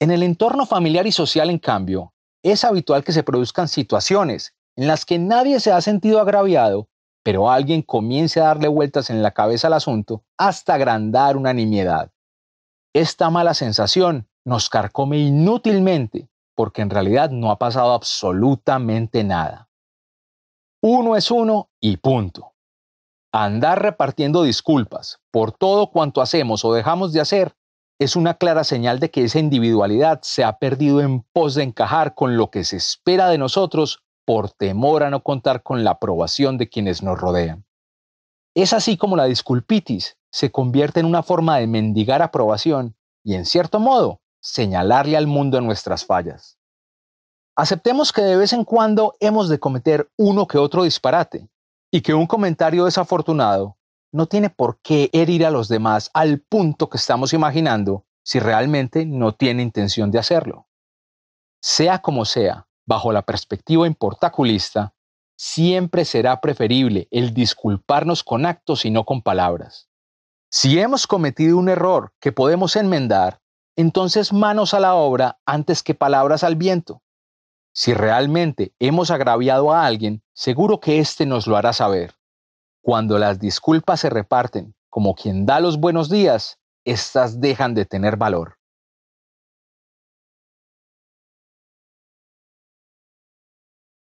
En el entorno familiar y social, en cambio, es habitual que se produzcan situaciones en las que nadie se ha sentido agraviado, pero alguien comience a darle vueltas en la cabeza al asunto hasta agrandar una nimiedad. Esta mala sensación nos carcome inútilmente porque en realidad no ha pasado absolutamente nada. Uno es uno y punto. Andar repartiendo disculpas por todo cuanto hacemos o dejamos de hacer es una clara señal de que esa individualidad se ha perdido en pos de encajar con lo que se espera de nosotros por temor a no contar con la aprobación de quienes nos rodean. Es así como la disculpitis se convierte en una forma de mendigar aprobación y, en cierto modo, señalarle al mundo nuestras fallas. Aceptemos que de vez en cuando hemos de cometer uno que otro disparate, y que un comentario desafortunado no tiene por qué herir a los demás al punto que estamos imaginando si realmente no tiene intención de hacerlo. Sea como sea, bajo la perspectiva importaculista, siempre será preferible el disculparnos con actos y no con palabras. Si hemos cometido un error que podemos enmendar, entonces manos a la obra antes que palabras al viento. Si realmente hemos agraviado a alguien, seguro que éste nos lo hará saber. Cuando las disculpas se reparten como quien da los buenos días, éstas dejan de tener valor.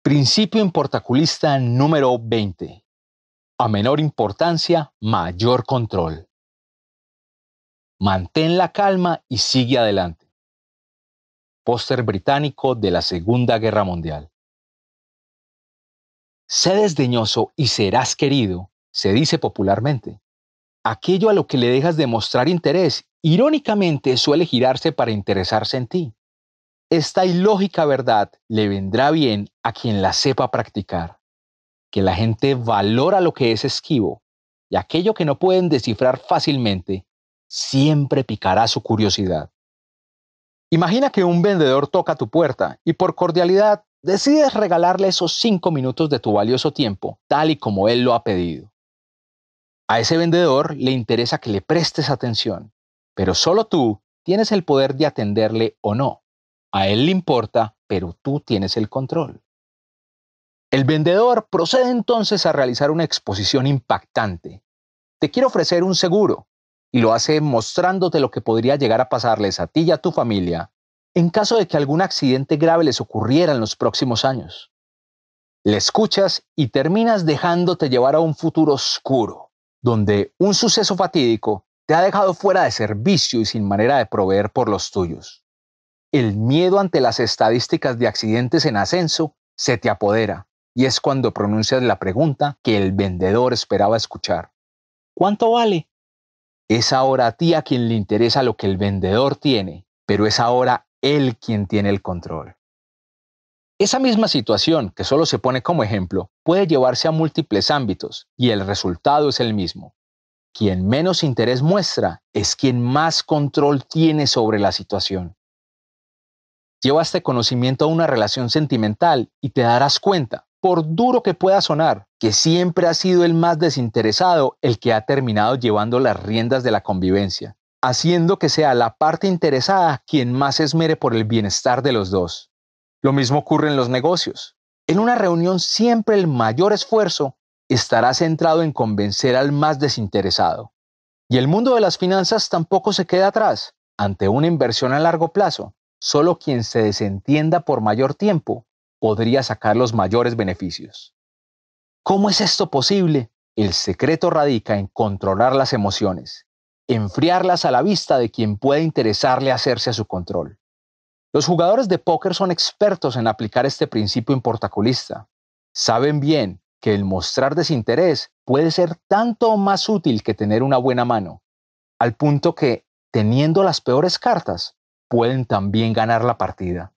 Principio importaculista número 20. A menor importancia, mayor control. Mantén la calma y sigue adelante póster británico de la Segunda Guerra Mundial. Sé desdeñoso y serás querido, se dice popularmente. Aquello a lo que le dejas de mostrar interés, irónicamente suele girarse para interesarse en ti. Esta ilógica verdad le vendrá bien a quien la sepa practicar. Que la gente valora lo que es esquivo y aquello que no pueden descifrar fácilmente siempre picará su curiosidad. Imagina que un vendedor toca tu puerta y por cordialidad decides regalarle esos cinco minutos de tu valioso tiempo, tal y como él lo ha pedido. A ese vendedor le interesa que le prestes atención, pero solo tú tienes el poder de atenderle o no. A él le importa, pero tú tienes el control. El vendedor procede entonces a realizar una exposición impactante. Te quiero ofrecer un seguro, y lo hace mostrándote lo que podría llegar a pasarles a ti y a tu familia en caso de que algún accidente grave les ocurriera en los próximos años. Le escuchas y terminas dejándote llevar a un futuro oscuro, donde un suceso fatídico te ha dejado fuera de servicio y sin manera de proveer por los tuyos. El miedo ante las estadísticas de accidentes en ascenso se te apodera y es cuando pronuncias la pregunta que el vendedor esperaba escuchar. ¿Cuánto vale? Es ahora a ti a quien le interesa lo que el vendedor tiene, pero es ahora él quien tiene el control. Esa misma situación, que solo se pone como ejemplo, puede llevarse a múltiples ámbitos y el resultado es el mismo. Quien menos interés muestra es quien más control tiene sobre la situación. Lleva este conocimiento a una relación sentimental y te darás cuenta por duro que pueda sonar, que siempre ha sido el más desinteresado el que ha terminado llevando las riendas de la convivencia, haciendo que sea la parte interesada quien más esmere por el bienestar de los dos. Lo mismo ocurre en los negocios. En una reunión siempre el mayor esfuerzo estará centrado en convencer al más desinteresado. Y el mundo de las finanzas tampoco se queda atrás. Ante una inversión a largo plazo, solo quien se desentienda por mayor tiempo podría sacar los mayores beneficios. ¿Cómo es esto posible? El secreto radica en controlar las emociones, enfriarlas a la vista de quien puede interesarle hacerse a su control. Los jugadores de póker son expertos en aplicar este principio importaculista. Saben bien que el mostrar desinterés puede ser tanto más útil que tener una buena mano, al punto que, teniendo las peores cartas, pueden también ganar la partida.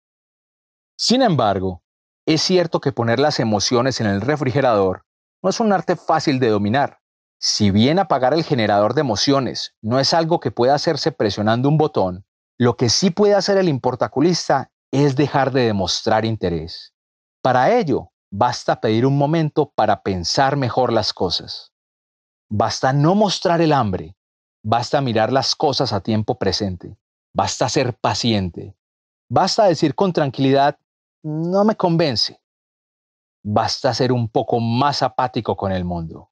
Sin embargo, es cierto que poner las emociones en el refrigerador no es un arte fácil de dominar. Si bien apagar el generador de emociones no es algo que pueda hacerse presionando un botón, lo que sí puede hacer el importaculista es dejar de demostrar interés. Para ello, basta pedir un momento para pensar mejor las cosas. Basta no mostrar el hambre. Basta mirar las cosas a tiempo presente. Basta ser paciente. Basta decir con tranquilidad, no me convence. Basta ser un poco más apático con el mundo.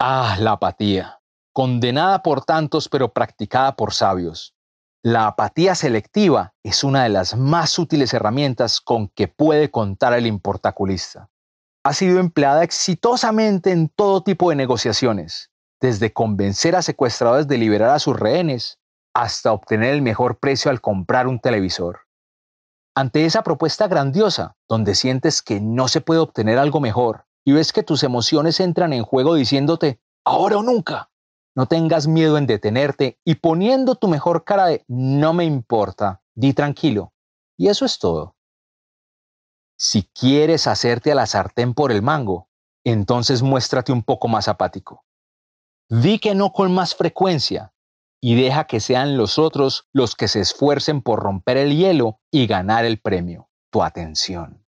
Ah, la apatía, condenada por tantos pero practicada por sabios. La apatía selectiva es una de las más útiles herramientas con que puede contar el importaculista. Ha sido empleada exitosamente en todo tipo de negociaciones, desde convencer a secuestradores de liberar a sus rehenes hasta obtener el mejor precio al comprar un televisor. Ante esa propuesta grandiosa, donde sientes que no se puede obtener algo mejor y ves que tus emociones entran en juego diciéndote, ahora o nunca, no tengas miedo en detenerte y poniendo tu mejor cara de no me importa, di tranquilo. Y eso es todo. Si quieres hacerte a la sartén por el mango, entonces muéstrate un poco más apático. Di que no con más frecuencia y deja que sean los otros los que se esfuercen por romper el hielo y ganar el premio, tu atención.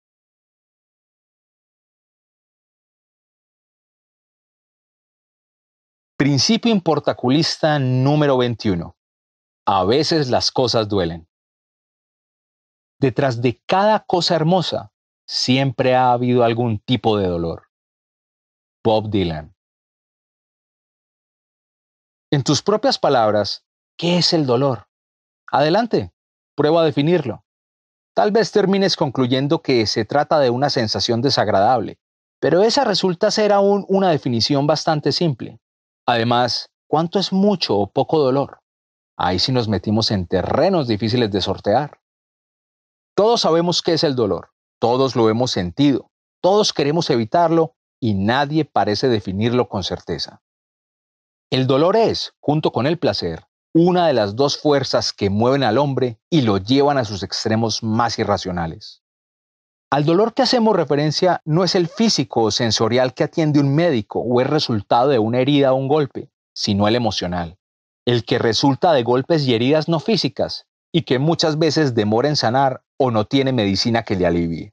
Principio importaculista número 21. A veces las cosas duelen. Detrás de cada cosa hermosa siempre ha habido algún tipo de dolor. Bob Dylan. En tus propias palabras, ¿qué es el dolor? Adelante, prueba a definirlo. Tal vez termines concluyendo que se trata de una sensación desagradable, pero esa resulta ser aún una definición bastante simple. Además, ¿cuánto es mucho o poco dolor? Ahí sí nos metimos en terrenos difíciles de sortear. Todos sabemos qué es el dolor, todos lo hemos sentido, todos queremos evitarlo y nadie parece definirlo con certeza. El dolor es, junto con el placer, una de las dos fuerzas que mueven al hombre y lo llevan a sus extremos más irracionales. Al dolor que hacemos referencia no es el físico o sensorial que atiende un médico o es resultado de una herida o un golpe, sino el emocional, el que resulta de golpes y heridas no físicas y que muchas veces demora en sanar o no tiene medicina que le alivie.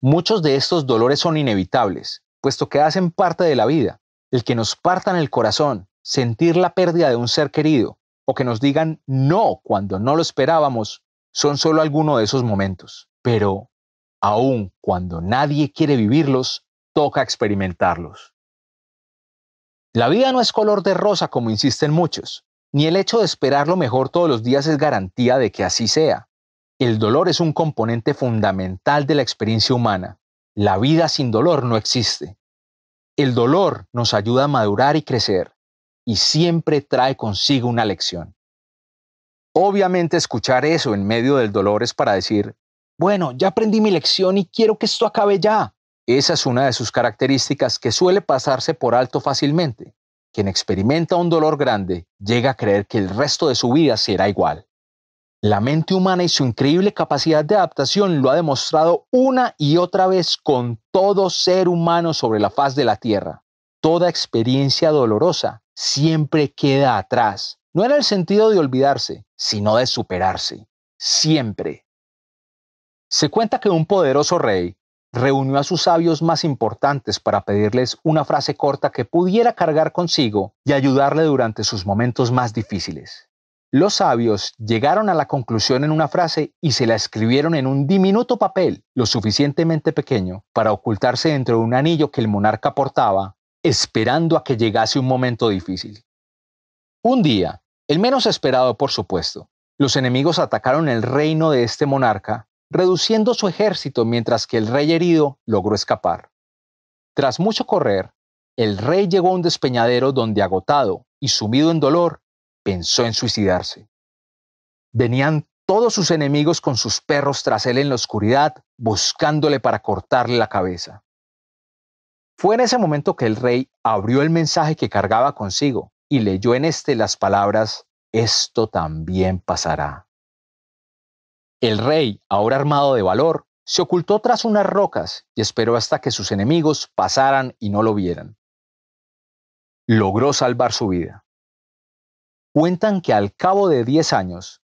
Muchos de estos dolores son inevitables, puesto que hacen parte de la vida, el que nos partan el corazón, sentir la pérdida de un ser querido o que nos digan no cuando no lo esperábamos, son solo algunos de esos momentos. Pero aun cuando nadie quiere vivirlos, toca experimentarlos. La vida no es color de rosa como insisten muchos, ni el hecho de esperar lo mejor todos los días es garantía de que así sea. El dolor es un componente fundamental de la experiencia humana. La vida sin dolor no existe. El dolor nos ayuda a madurar y crecer, y siempre trae consigo una lección. Obviamente escuchar eso en medio del dolor es para decir, bueno, ya aprendí mi lección y quiero que esto acabe ya. Esa es una de sus características que suele pasarse por alto fácilmente. Quien experimenta un dolor grande llega a creer que el resto de su vida será igual. La mente humana y su increíble capacidad de adaptación lo ha demostrado una y otra vez con todo ser humano sobre la faz de la Tierra. Toda experiencia dolorosa siempre queda atrás, no en el sentido de olvidarse, sino de superarse, siempre. Se cuenta que un poderoso rey reunió a sus sabios más importantes para pedirles una frase corta que pudiera cargar consigo y ayudarle durante sus momentos más difíciles. Los sabios llegaron a la conclusión en una frase y se la escribieron en un diminuto papel, lo suficientemente pequeño para ocultarse dentro de un anillo que el monarca portaba, esperando a que llegase un momento difícil. Un día, el menos esperado por supuesto, los enemigos atacaron el reino de este monarca, reduciendo su ejército mientras que el rey herido logró escapar. Tras mucho correr, el rey llegó a un despeñadero donde agotado y sumido en dolor, pensó en suicidarse. Venían todos sus enemigos con sus perros tras él en la oscuridad, buscándole para cortarle la cabeza. Fue en ese momento que el rey abrió el mensaje que cargaba consigo y leyó en este las palabras, esto también pasará. El rey, ahora armado de valor, se ocultó tras unas rocas y esperó hasta que sus enemigos pasaran y no lo vieran. Logró salvar su vida cuentan que al cabo de diez años,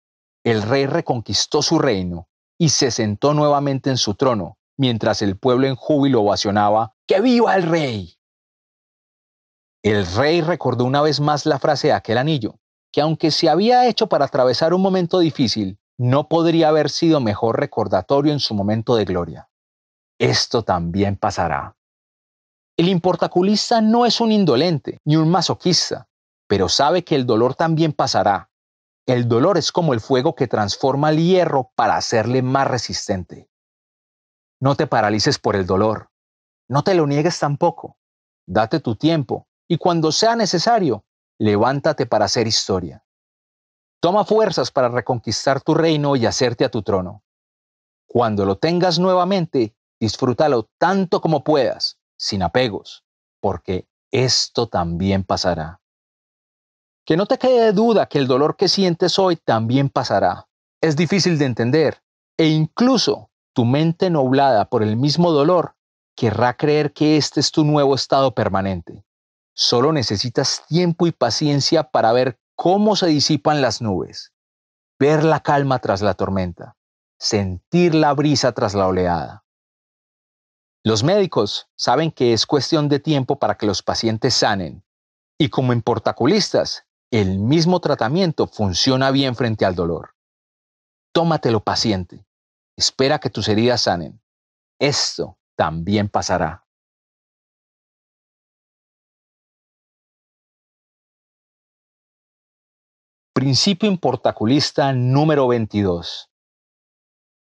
el rey reconquistó su reino y se sentó nuevamente en su trono, mientras el pueblo en júbilo ovacionaba, ¡Que viva el rey! El rey recordó una vez más la frase de aquel anillo, que aunque se había hecho para atravesar un momento difícil, no podría haber sido mejor recordatorio en su momento de gloria. Esto también pasará. El importaculista no es un indolente ni un masoquista, pero sabe que el dolor también pasará. El dolor es como el fuego que transforma el hierro para hacerle más resistente. No te paralices por el dolor. No te lo niegues tampoco. Date tu tiempo y cuando sea necesario, levántate para hacer historia. Toma fuerzas para reconquistar tu reino y hacerte a tu trono. Cuando lo tengas nuevamente, disfrútalo tanto como puedas, sin apegos, porque esto también pasará. Que no te quede duda que el dolor que sientes hoy también pasará. Es difícil de entender e incluso tu mente nublada por el mismo dolor querrá creer que este es tu nuevo estado permanente. Solo necesitas tiempo y paciencia para ver cómo se disipan las nubes, ver la calma tras la tormenta, sentir la brisa tras la oleada. Los médicos saben que es cuestión de tiempo para que los pacientes sanen, y como importaculistas, el mismo tratamiento funciona bien frente al dolor. Tómatelo paciente. Espera que tus heridas sanen. Esto también pasará. Principio importaculista número 22.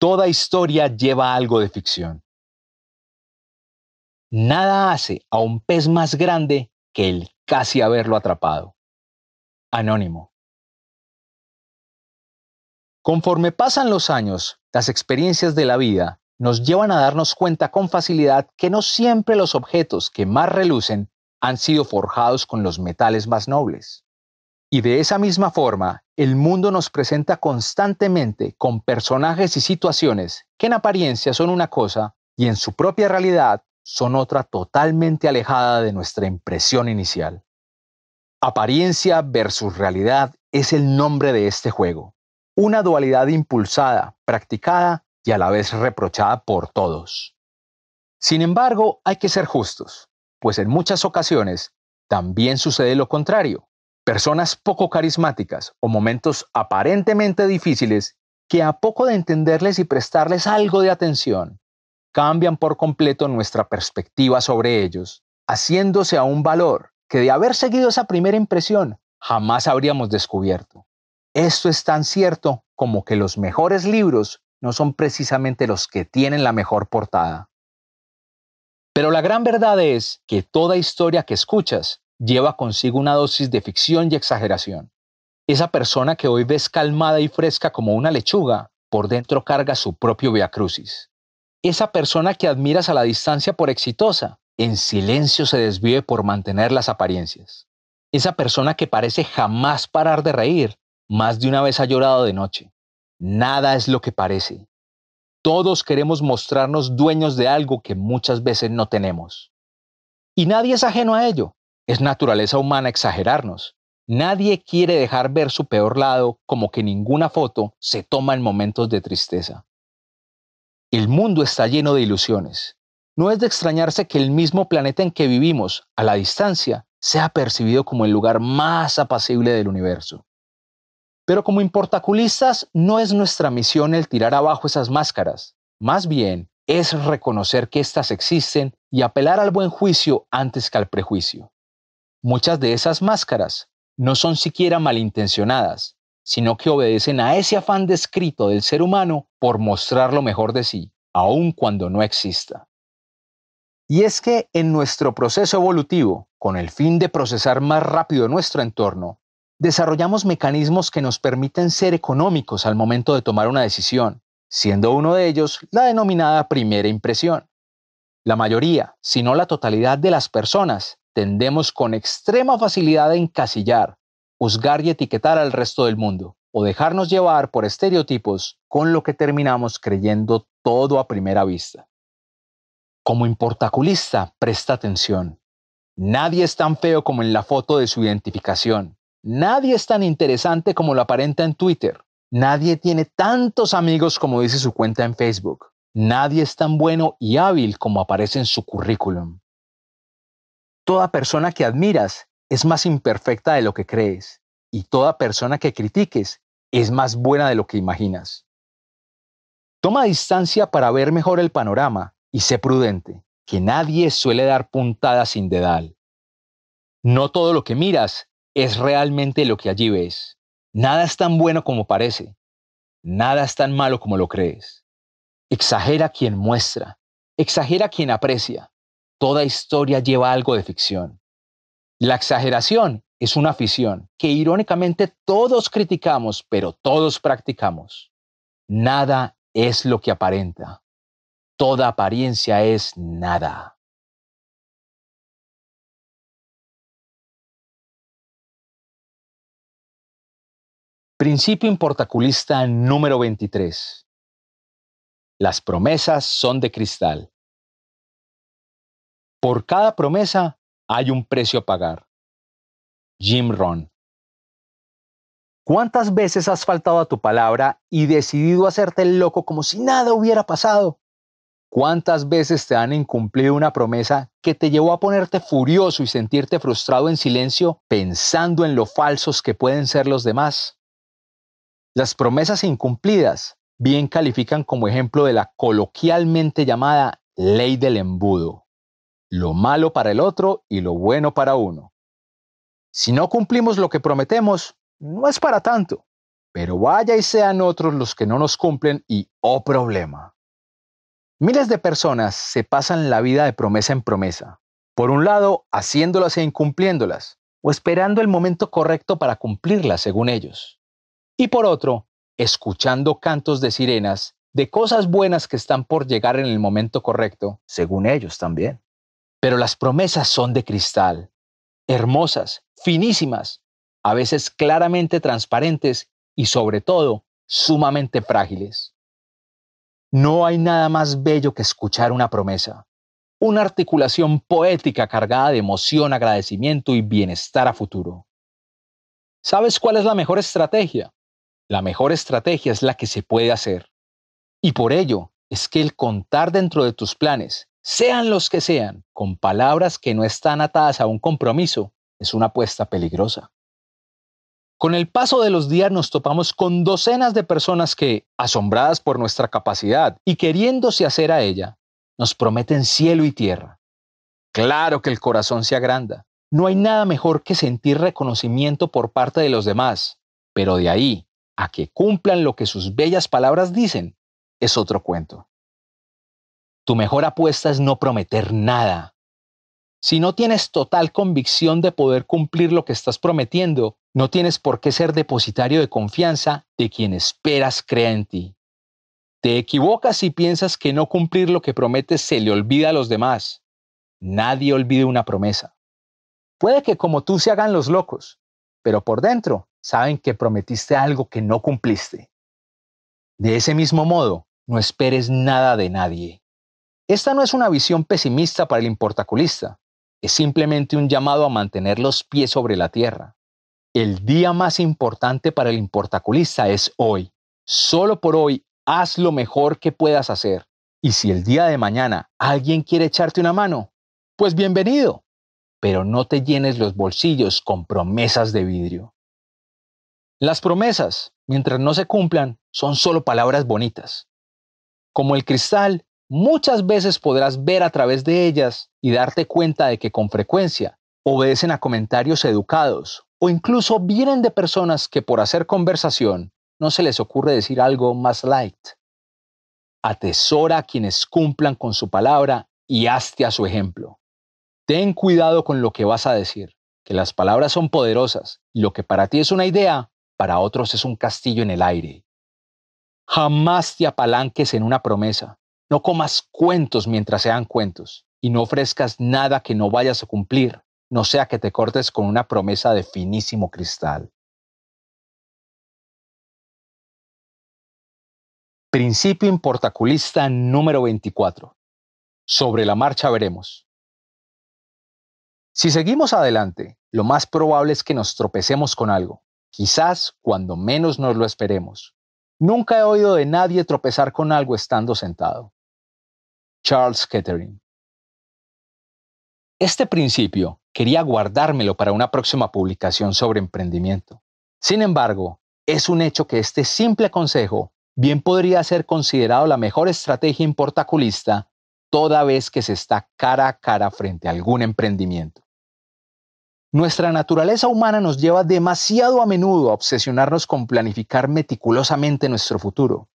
Toda historia lleva algo de ficción. Nada hace a un pez más grande que el casi haberlo atrapado anónimo. Conforme pasan los años, las experiencias de la vida nos llevan a darnos cuenta con facilidad que no siempre los objetos que más relucen han sido forjados con los metales más nobles. Y de esa misma forma, el mundo nos presenta constantemente con personajes y situaciones que en apariencia son una cosa y en su propia realidad son otra totalmente alejada de nuestra impresión inicial. Apariencia versus realidad es el nombre de este juego. Una dualidad impulsada, practicada y a la vez reprochada por todos. Sin embargo, hay que ser justos, pues en muchas ocasiones también sucede lo contrario. Personas poco carismáticas o momentos aparentemente difíciles que a poco de entenderles y prestarles algo de atención, cambian por completo nuestra perspectiva sobre ellos, haciéndose a un valor que de haber seguido esa primera impresión jamás habríamos descubierto. Esto es tan cierto como que los mejores libros no son precisamente los que tienen la mejor portada. Pero la gran verdad es que toda historia que escuchas lleva consigo una dosis de ficción y exageración. Esa persona que hoy ves calmada y fresca como una lechuga, por dentro carga su propio viacrucis. Esa persona que admiras a la distancia por exitosa, en silencio se desvive por mantener las apariencias. Esa persona que parece jamás parar de reír, más de una vez ha llorado de noche. Nada es lo que parece. Todos queremos mostrarnos dueños de algo que muchas veces no tenemos. Y nadie es ajeno a ello. Es naturaleza humana exagerarnos. Nadie quiere dejar ver su peor lado como que ninguna foto se toma en momentos de tristeza. El mundo está lleno de ilusiones, no es de extrañarse que el mismo planeta en que vivimos, a la distancia, sea percibido como el lugar más apacible del universo. Pero como importaculistas, no es nuestra misión el tirar abajo esas máscaras. Más bien, es reconocer que éstas existen y apelar al buen juicio antes que al prejuicio. Muchas de esas máscaras no son siquiera malintencionadas, sino que obedecen a ese afán descrito del ser humano por mostrar lo mejor de sí, aun cuando no exista. Y es que en nuestro proceso evolutivo, con el fin de procesar más rápido nuestro entorno, desarrollamos mecanismos que nos permiten ser económicos al momento de tomar una decisión, siendo uno de ellos la denominada primera impresión. La mayoría, si no la totalidad de las personas, tendemos con extrema facilidad a encasillar, juzgar y etiquetar al resto del mundo, o dejarnos llevar por estereotipos con lo que terminamos creyendo todo a primera vista. Como importaculista, presta atención. Nadie es tan feo como en la foto de su identificación. Nadie es tan interesante como lo aparenta en Twitter. Nadie tiene tantos amigos como dice su cuenta en Facebook. Nadie es tan bueno y hábil como aparece en su currículum. Toda persona que admiras es más imperfecta de lo que crees y toda persona que critiques es más buena de lo que imaginas. Toma distancia para ver mejor el panorama y sé prudente, que nadie suele dar puntada sin dedal. No todo lo que miras es realmente lo que allí ves. Nada es tan bueno como parece. Nada es tan malo como lo crees. Exagera quien muestra. Exagera quien aprecia. Toda historia lleva algo de ficción. La exageración es una afición que irónicamente todos criticamos, pero todos practicamos. Nada es lo que aparenta toda apariencia es nada. Principio importaculista número 23. Las promesas son de cristal. Por cada promesa hay un precio a pagar. Jim Ron. ¿Cuántas veces has faltado a tu palabra y decidido hacerte el loco como si nada hubiera pasado? ¿Cuántas veces te han incumplido una promesa que te llevó a ponerte furioso y sentirte frustrado en silencio pensando en lo falsos que pueden ser los demás? Las promesas incumplidas bien califican como ejemplo de la coloquialmente llamada ley del embudo. Lo malo para el otro y lo bueno para uno. Si no cumplimos lo que prometemos, no es para tanto, pero vaya y sean otros los que no nos cumplen y oh problema. Miles de personas se pasan la vida de promesa en promesa, por un lado haciéndolas e incumpliéndolas, o esperando el momento correcto para cumplirlas según ellos, y por otro, escuchando cantos de sirenas de cosas buenas que están por llegar en el momento correcto, según ellos también. Pero las promesas son de cristal, hermosas, finísimas, a veces claramente transparentes y sobre todo sumamente frágiles. No hay nada más bello que escuchar una promesa, una articulación poética cargada de emoción, agradecimiento y bienestar a futuro. ¿Sabes cuál es la mejor estrategia? La mejor estrategia es la que se puede hacer. Y por ello es que el contar dentro de tus planes, sean los que sean, con palabras que no están atadas a un compromiso, es una apuesta peligrosa. Con el paso de los días nos topamos con docenas de personas que, asombradas por nuestra capacidad y queriéndose hacer a ella, nos prometen cielo y tierra. Claro que el corazón se agranda. No hay nada mejor que sentir reconocimiento por parte de los demás, pero de ahí a que cumplan lo que sus bellas palabras dicen es otro cuento. Tu mejor apuesta es no prometer nada. Si no tienes total convicción de poder cumplir lo que estás prometiendo, no tienes por qué ser depositario de confianza de quien esperas crea en ti. Te equivocas si piensas que no cumplir lo que prometes se le olvida a los demás. Nadie olvide una promesa. Puede que como tú se hagan los locos, pero por dentro saben que prometiste algo que no cumpliste. De ese mismo modo, no esperes nada de nadie. Esta no es una visión pesimista para el importaculista, es simplemente un llamado a mantener los pies sobre la tierra. El día más importante para el importaculista es hoy. Solo por hoy haz lo mejor que puedas hacer. Y si el día de mañana alguien quiere echarte una mano, pues bienvenido. Pero no te llenes los bolsillos con promesas de vidrio. Las promesas, mientras no se cumplan, son solo palabras bonitas. Como el cristal, muchas veces podrás ver a través de ellas y darte cuenta de que con frecuencia obedecen a comentarios educados o incluso vienen de personas que por hacer conversación no se les ocurre decir algo más light. Atesora a quienes cumplan con su palabra y hazte a su ejemplo. Ten cuidado con lo que vas a decir, que las palabras son poderosas y lo que para ti es una idea, para otros es un castillo en el aire. Jamás te apalanques en una promesa. No comas cuentos mientras sean cuentos y no ofrezcas nada que no vayas a cumplir no sea que te cortes con una promesa de finísimo cristal. Principio importaculista número 24. Sobre la marcha veremos. Si seguimos adelante, lo más probable es que nos tropecemos con algo, quizás cuando menos nos lo esperemos. Nunca he oído de nadie tropezar con algo estando sentado. Charles Kettering. Este principio quería guardármelo para una próxima publicación sobre emprendimiento. Sin embargo, es un hecho que este simple consejo bien podría ser considerado la mejor estrategia importaculista toda vez que se está cara a cara frente a algún emprendimiento. Nuestra naturaleza humana nos lleva demasiado a menudo a obsesionarnos con planificar meticulosamente nuestro futuro,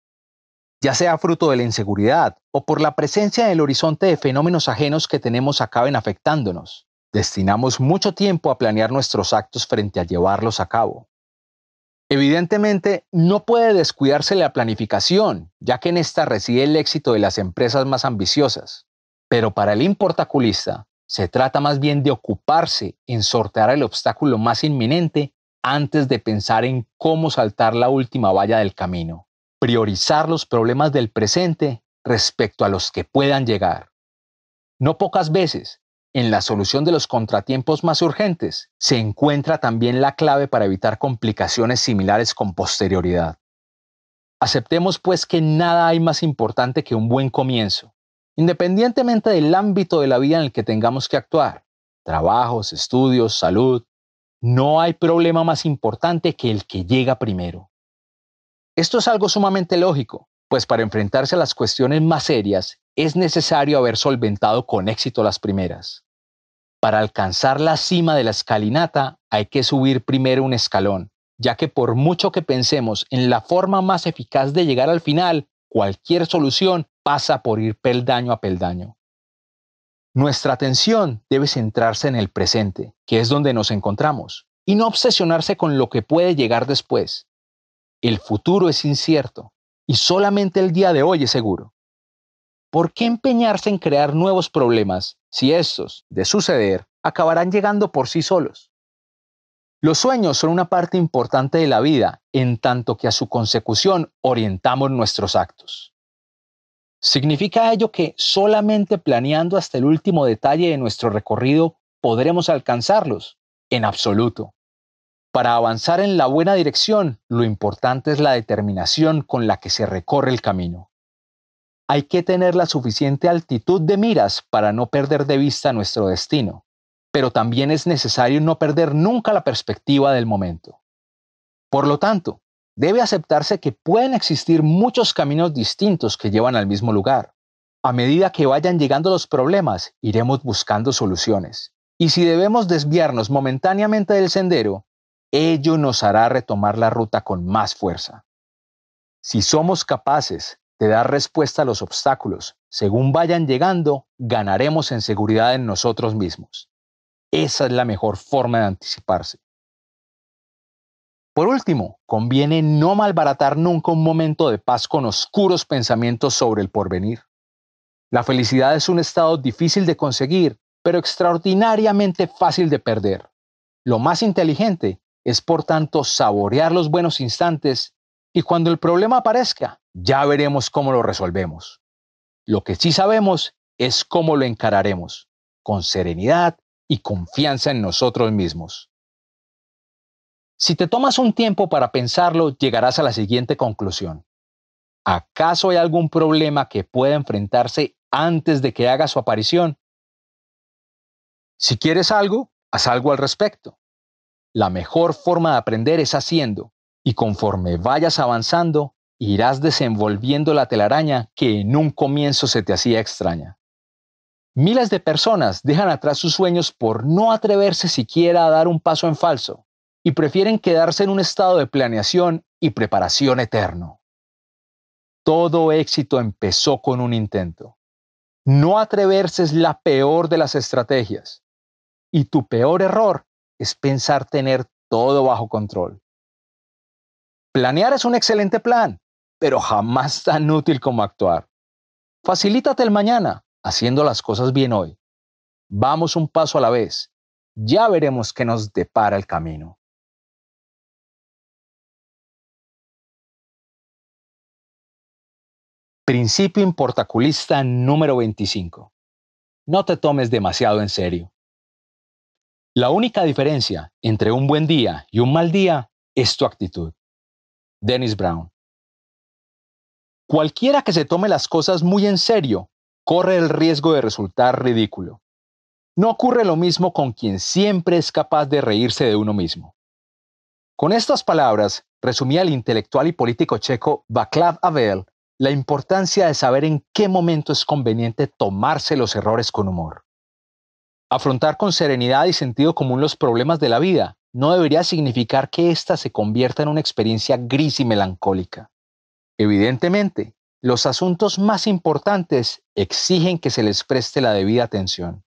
ya sea fruto de la inseguridad o por la presencia en el horizonte de fenómenos ajenos que tenemos acaben afectándonos. Destinamos mucho tiempo a planear nuestros actos frente a llevarlos a cabo. Evidentemente, no puede descuidarse la planificación, ya que en esta reside el éxito de las empresas más ambiciosas. Pero para el importaculista, se trata más bien de ocuparse en sortear el obstáculo más inminente antes de pensar en cómo saltar la última valla del camino. Priorizar los problemas del presente respecto a los que puedan llegar. No pocas veces, en la solución de los contratiempos más urgentes se encuentra también la clave para evitar complicaciones similares con posterioridad. Aceptemos pues que nada hay más importante que un buen comienzo, independientemente del ámbito de la vida en el que tengamos que actuar, trabajos, estudios, salud, no hay problema más importante que el que llega primero. Esto es algo sumamente lógico, pues para enfrentarse a las cuestiones más serias es necesario haber solventado con éxito las primeras. Para alcanzar la cima de la escalinata hay que subir primero un escalón, ya que por mucho que pensemos en la forma más eficaz de llegar al final, cualquier solución pasa por ir peldaño a peldaño. Nuestra atención debe centrarse en el presente, que es donde nos encontramos, y no obsesionarse con lo que puede llegar después. El futuro es incierto y solamente el día de hoy es seguro. ¿Por qué empeñarse en crear nuevos problemas si estos, de suceder, acabarán llegando por sí solos? Los sueños son una parte importante de la vida, en tanto que a su consecución orientamos nuestros actos. ¿Significa ello que solamente planeando hasta el último detalle de nuestro recorrido podremos alcanzarlos? En absoluto. Para avanzar en la buena dirección, lo importante es la determinación con la que se recorre el camino hay que tener la suficiente altitud de miras para no perder de vista nuestro destino, pero también es necesario no perder nunca la perspectiva del momento. Por lo tanto, debe aceptarse que pueden existir muchos caminos distintos que llevan al mismo lugar. A medida que vayan llegando los problemas, iremos buscando soluciones. Y si debemos desviarnos momentáneamente del sendero, ello nos hará retomar la ruta con más fuerza. Si somos capaces de dar respuesta a los obstáculos. Según vayan llegando, ganaremos en seguridad en nosotros mismos. Esa es la mejor forma de anticiparse. Por último, conviene no malbaratar nunca un momento de paz con oscuros pensamientos sobre el porvenir. La felicidad es un estado difícil de conseguir, pero extraordinariamente fácil de perder. Lo más inteligente es, por tanto, saborear los buenos instantes y cuando el problema aparezca, ya veremos cómo lo resolvemos. Lo que sí sabemos es cómo lo encararemos, con serenidad y confianza en nosotros mismos. Si te tomas un tiempo para pensarlo, llegarás a la siguiente conclusión. ¿Acaso hay algún problema que pueda enfrentarse antes de que haga su aparición? Si quieres algo, haz algo al respecto. La mejor forma de aprender es haciendo, y conforme vayas avanzando, irás desenvolviendo la telaraña que en un comienzo se te hacía extraña. Miles de personas dejan atrás sus sueños por no atreverse siquiera a dar un paso en falso y prefieren quedarse en un estado de planeación y preparación eterno. Todo éxito empezó con un intento. No atreverse es la peor de las estrategias. Y tu peor error es pensar tener todo bajo control. Planear es un excelente plan, pero jamás tan útil como actuar. Facilítate el mañana haciendo las cosas bien hoy. Vamos un paso a la vez. Ya veremos qué nos depara el camino. Principio importaculista número 25. No te tomes demasiado en serio. La única diferencia entre un buen día y un mal día es tu actitud. Dennis Brown. Cualquiera que se tome las cosas muy en serio corre el riesgo de resultar ridículo. No ocurre lo mismo con quien siempre es capaz de reírse de uno mismo. Con estas palabras, resumía el intelectual y político checo Vaclav Havel la importancia de saber en qué momento es conveniente tomarse los errores con humor. Afrontar con serenidad y sentido común los problemas de la vida no debería significar que ésta se convierta en una experiencia gris y melancólica. Evidentemente, los asuntos más importantes exigen que se les preste la debida atención.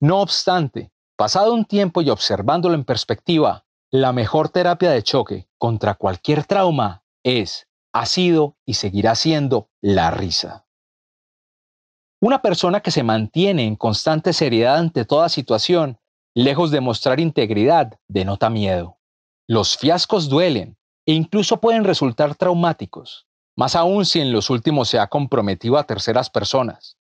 No obstante, pasado un tiempo y observándolo en perspectiva, la mejor terapia de choque contra cualquier trauma es, ha sido y seguirá siendo la risa. Una persona que se mantiene en constante seriedad ante toda situación, lejos de mostrar integridad, denota miedo. Los fiascos duelen, e incluso pueden resultar traumáticos, más aún si en los últimos se ha comprometido a terceras personas.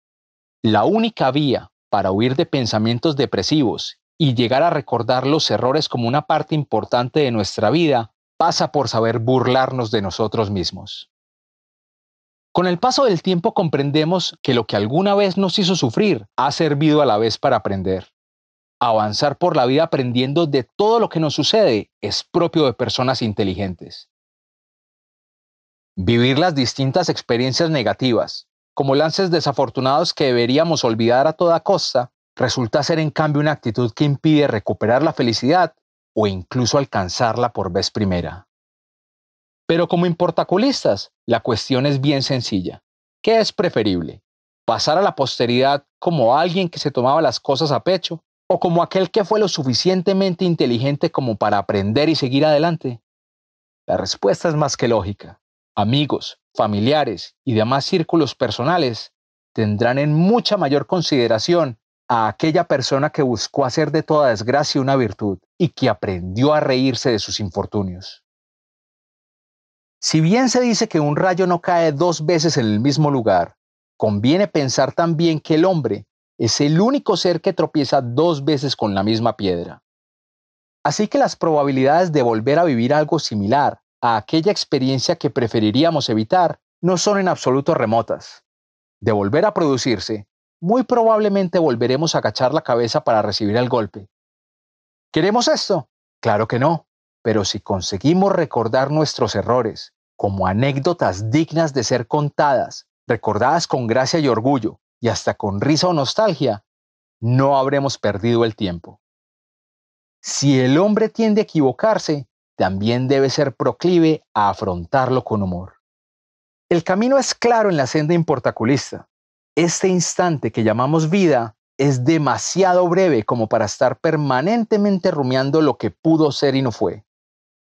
La única vía para huir de pensamientos depresivos y llegar a recordar los errores como una parte importante de nuestra vida pasa por saber burlarnos de nosotros mismos. Con el paso del tiempo comprendemos que lo que alguna vez nos hizo sufrir ha servido a la vez para aprender. Avanzar por la vida aprendiendo de todo lo que nos sucede es propio de personas inteligentes. Vivir las distintas experiencias negativas, como lances desafortunados que deberíamos olvidar a toda costa, resulta ser en cambio una actitud que impide recuperar la felicidad o incluso alcanzarla por vez primera. Pero como importaculistas, la cuestión es bien sencilla. ¿Qué es preferible? ¿Pasar a la posteridad como alguien que se tomaba las cosas a pecho o como aquel que fue lo suficientemente inteligente como para aprender y seguir adelante? La respuesta es más que lógica. Amigos, familiares y demás círculos personales tendrán en mucha mayor consideración a aquella persona que buscó hacer de toda desgracia una virtud y que aprendió a reírse de sus infortunios. Si bien se dice que un rayo no cae dos veces en el mismo lugar, conviene pensar también que el hombre, es el único ser que tropieza dos veces con la misma piedra. Así que las probabilidades de volver a vivir algo similar a aquella experiencia que preferiríamos evitar no son en absoluto remotas. De volver a producirse, muy probablemente volveremos a agachar la cabeza para recibir el golpe. ¿Queremos esto? Claro que no, pero si conseguimos recordar nuestros errores como anécdotas dignas de ser contadas, recordadas con gracia y orgullo, y hasta con risa o nostalgia, no habremos perdido el tiempo. Si el hombre tiende a equivocarse, también debe ser proclive a afrontarlo con humor. El camino es claro en la senda importaculista. Este instante que llamamos vida es demasiado breve como para estar permanentemente rumiando lo que pudo ser y no fue.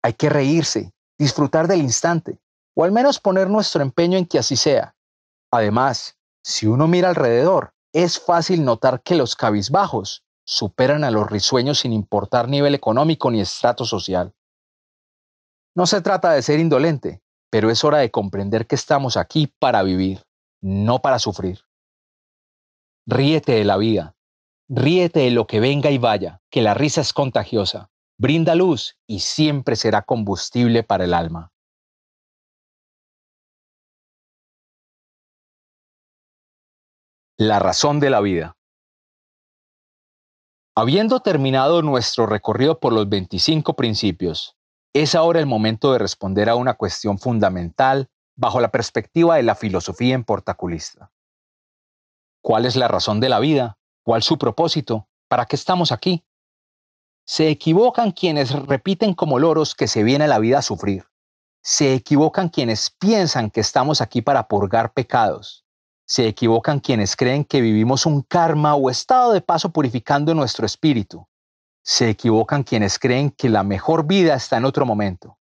Hay que reírse, disfrutar del instante, o al menos poner nuestro empeño en que así sea. Además, si uno mira alrededor, es fácil notar que los cabizbajos superan a los risueños sin importar nivel económico ni estrato social. No se trata de ser indolente, pero es hora de comprender que estamos aquí para vivir, no para sufrir. Ríete de la vida, ríete de lo que venga y vaya, que la risa es contagiosa, brinda luz y siempre será combustible para el alma. La razón de la vida. Habiendo terminado nuestro recorrido por los 25 principios, es ahora el momento de responder a una cuestión fundamental bajo la perspectiva de la filosofía en portaculista. ¿Cuál es la razón de la vida? ¿Cuál su propósito? ¿Para qué estamos aquí? Se equivocan quienes repiten como loros que se viene la vida a sufrir. Se equivocan quienes piensan que estamos aquí para purgar pecados se equivocan quienes creen que vivimos un karma o estado de paso purificando nuestro espíritu. Se equivocan quienes creen que la mejor vida está en otro momento.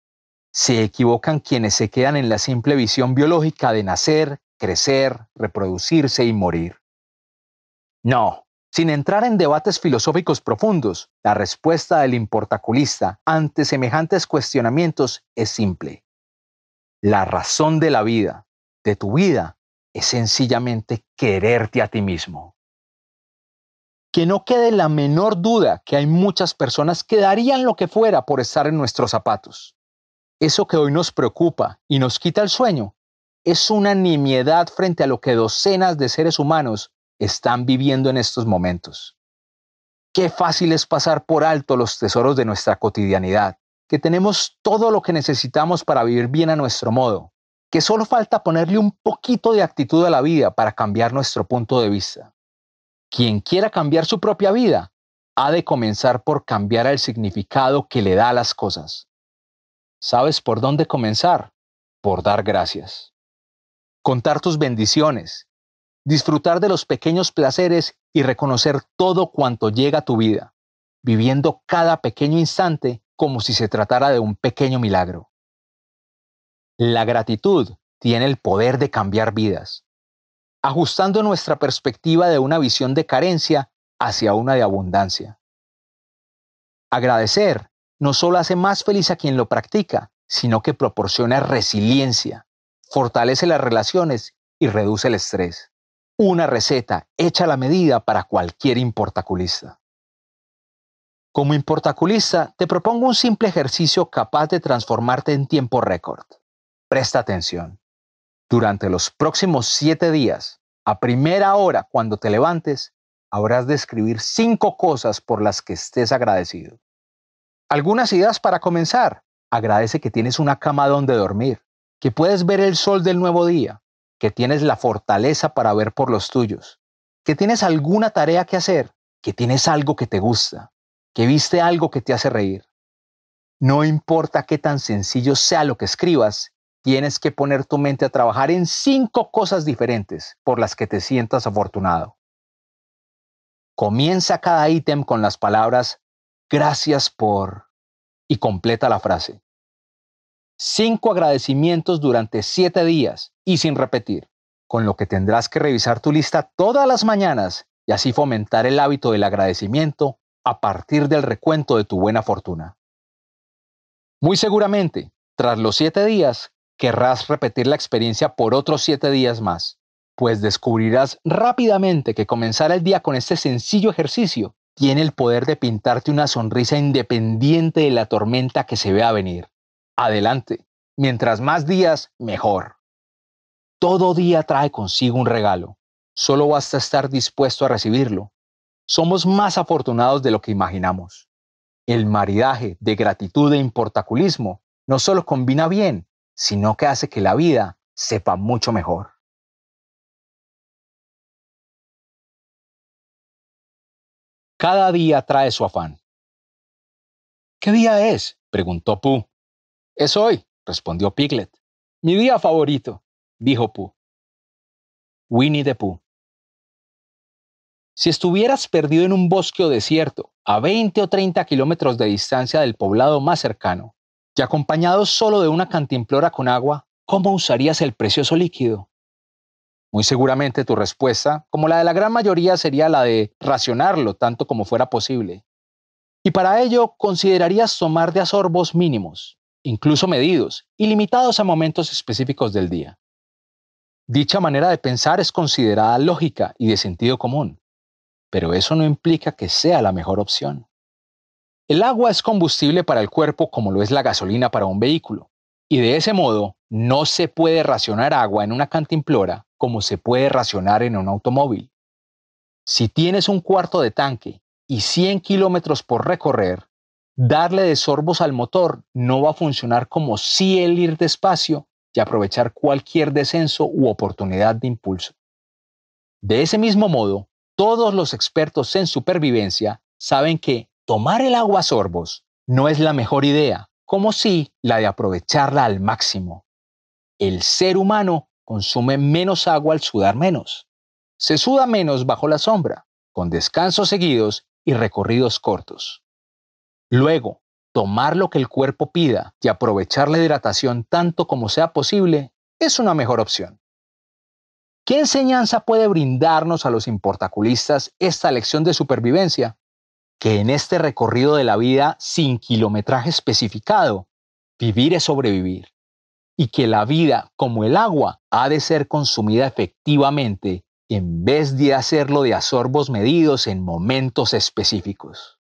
Se equivocan quienes se quedan en la simple visión biológica de nacer, crecer, reproducirse y morir. No, sin entrar en debates filosóficos profundos, la respuesta del importaculista ante semejantes cuestionamientos es simple. La razón de la vida, de tu vida, es sencillamente quererte a ti mismo. Que no quede la menor duda que hay muchas personas que darían lo que fuera por estar en nuestros zapatos. Eso que hoy nos preocupa y nos quita el sueño es una nimiedad frente a lo que docenas de seres humanos están viviendo en estos momentos. Qué fácil es pasar por alto los tesoros de nuestra cotidianidad, que tenemos todo lo que necesitamos para vivir bien a nuestro modo, que solo falta ponerle un poquito de actitud a la vida para cambiar nuestro punto de vista. Quien quiera cambiar su propia vida ha de comenzar por cambiar el significado que le da a las cosas. ¿Sabes por dónde comenzar? Por dar gracias. Contar tus bendiciones, disfrutar de los pequeños placeres y reconocer todo cuanto llega a tu vida, viviendo cada pequeño instante como si se tratara de un pequeño milagro. La gratitud tiene el poder de cambiar vidas, ajustando nuestra perspectiva de una visión de carencia hacia una de abundancia. Agradecer no solo hace más feliz a quien lo practica, sino que proporciona resiliencia, fortalece las relaciones y reduce el estrés. Una receta hecha a la medida para cualquier importaculista. Como importaculista, te propongo un simple ejercicio capaz de transformarte en tiempo récord. Presta atención. Durante los próximos siete días, a primera hora cuando te levantes, habrás de escribir cinco cosas por las que estés agradecido. Algunas ideas para comenzar. Agradece que tienes una cama donde dormir, que puedes ver el sol del nuevo día, que tienes la fortaleza para ver por los tuyos, que tienes alguna tarea que hacer, que tienes algo que te gusta, que viste algo que te hace reír. No importa qué tan sencillo sea lo que escribas, tienes que poner tu mente a trabajar en cinco cosas diferentes por las que te sientas afortunado. Comienza cada ítem con las palabras gracias por y completa la frase. Cinco agradecimientos durante siete días y sin repetir, con lo que tendrás que revisar tu lista todas las mañanas y así fomentar el hábito del agradecimiento a partir del recuento de tu buena fortuna. Muy seguramente, tras los siete días, querrás repetir la experiencia por otros siete días más, pues descubrirás rápidamente que comenzar el día con este sencillo ejercicio tiene el poder de pintarte una sonrisa independiente de la tormenta que se vea venir. Adelante, mientras más días, mejor. Todo día trae consigo un regalo, solo basta estar dispuesto a recibirlo. Somos más afortunados de lo que imaginamos. El maridaje de gratitud e importaculismo no solo combina bien, sino que hace que la vida sepa mucho mejor. Cada día trae su afán. ¿Qué día es? preguntó Pooh. Es hoy, respondió Piglet. Mi día favorito, dijo Pooh. Winnie the Pooh. Si estuvieras perdido en un bosque o desierto, a 20 o 30 kilómetros de distancia del poblado más cercano, y acompañado solo de una cantimplora con agua, ¿cómo usarías el precioso líquido? Muy seguramente tu respuesta, como la de la gran mayoría, sería la de racionarlo tanto como fuera posible. Y para ello considerarías tomar de asorbos mínimos, incluso medidos y limitados a momentos específicos del día. Dicha manera de pensar es considerada lógica y de sentido común, pero eso no implica que sea la mejor opción. El agua es combustible para el cuerpo como lo es la gasolina para un vehículo, y de ese modo no se puede racionar agua en una cantimplora como se puede racionar en un automóvil. Si tienes un cuarto de tanque y 100 kilómetros por recorrer, darle de sorbos al motor no va a funcionar como si el ir despacio y aprovechar cualquier descenso u oportunidad de impulso. De ese mismo modo, todos los expertos en supervivencia saben que tomar el agua a sorbos no es la mejor idea, como si la de aprovecharla al máximo. El ser humano consume menos agua al sudar menos. Se suda menos bajo la sombra, con descansos seguidos y recorridos cortos. Luego, tomar lo que el cuerpo pida y aprovechar la hidratación tanto como sea posible es una mejor opción. ¿Qué enseñanza puede brindarnos a los importaculistas esta lección de supervivencia? que en este recorrido de la vida sin kilometraje especificado, vivir es sobrevivir y que la vida, como el agua, ha de ser consumida efectivamente en vez de hacerlo de absorbos medidos en momentos específicos.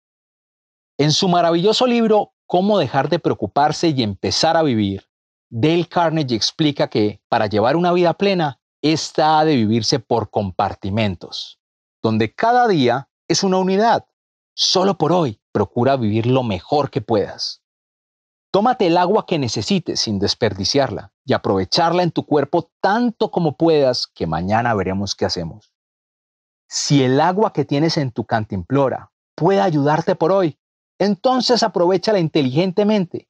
En su maravilloso libro Cómo dejar de preocuparse y empezar a vivir, Dale Carnegie explica que para llevar una vida plena, esta ha de vivirse por compartimentos, donde cada día es una unidad Solo por hoy, procura vivir lo mejor que puedas. Tómate el agua que necesites sin desperdiciarla y aprovecharla en tu cuerpo tanto como puedas, que mañana veremos qué hacemos. Si el agua que tienes en tu cantimplora puede ayudarte por hoy, entonces aprovechala inteligentemente.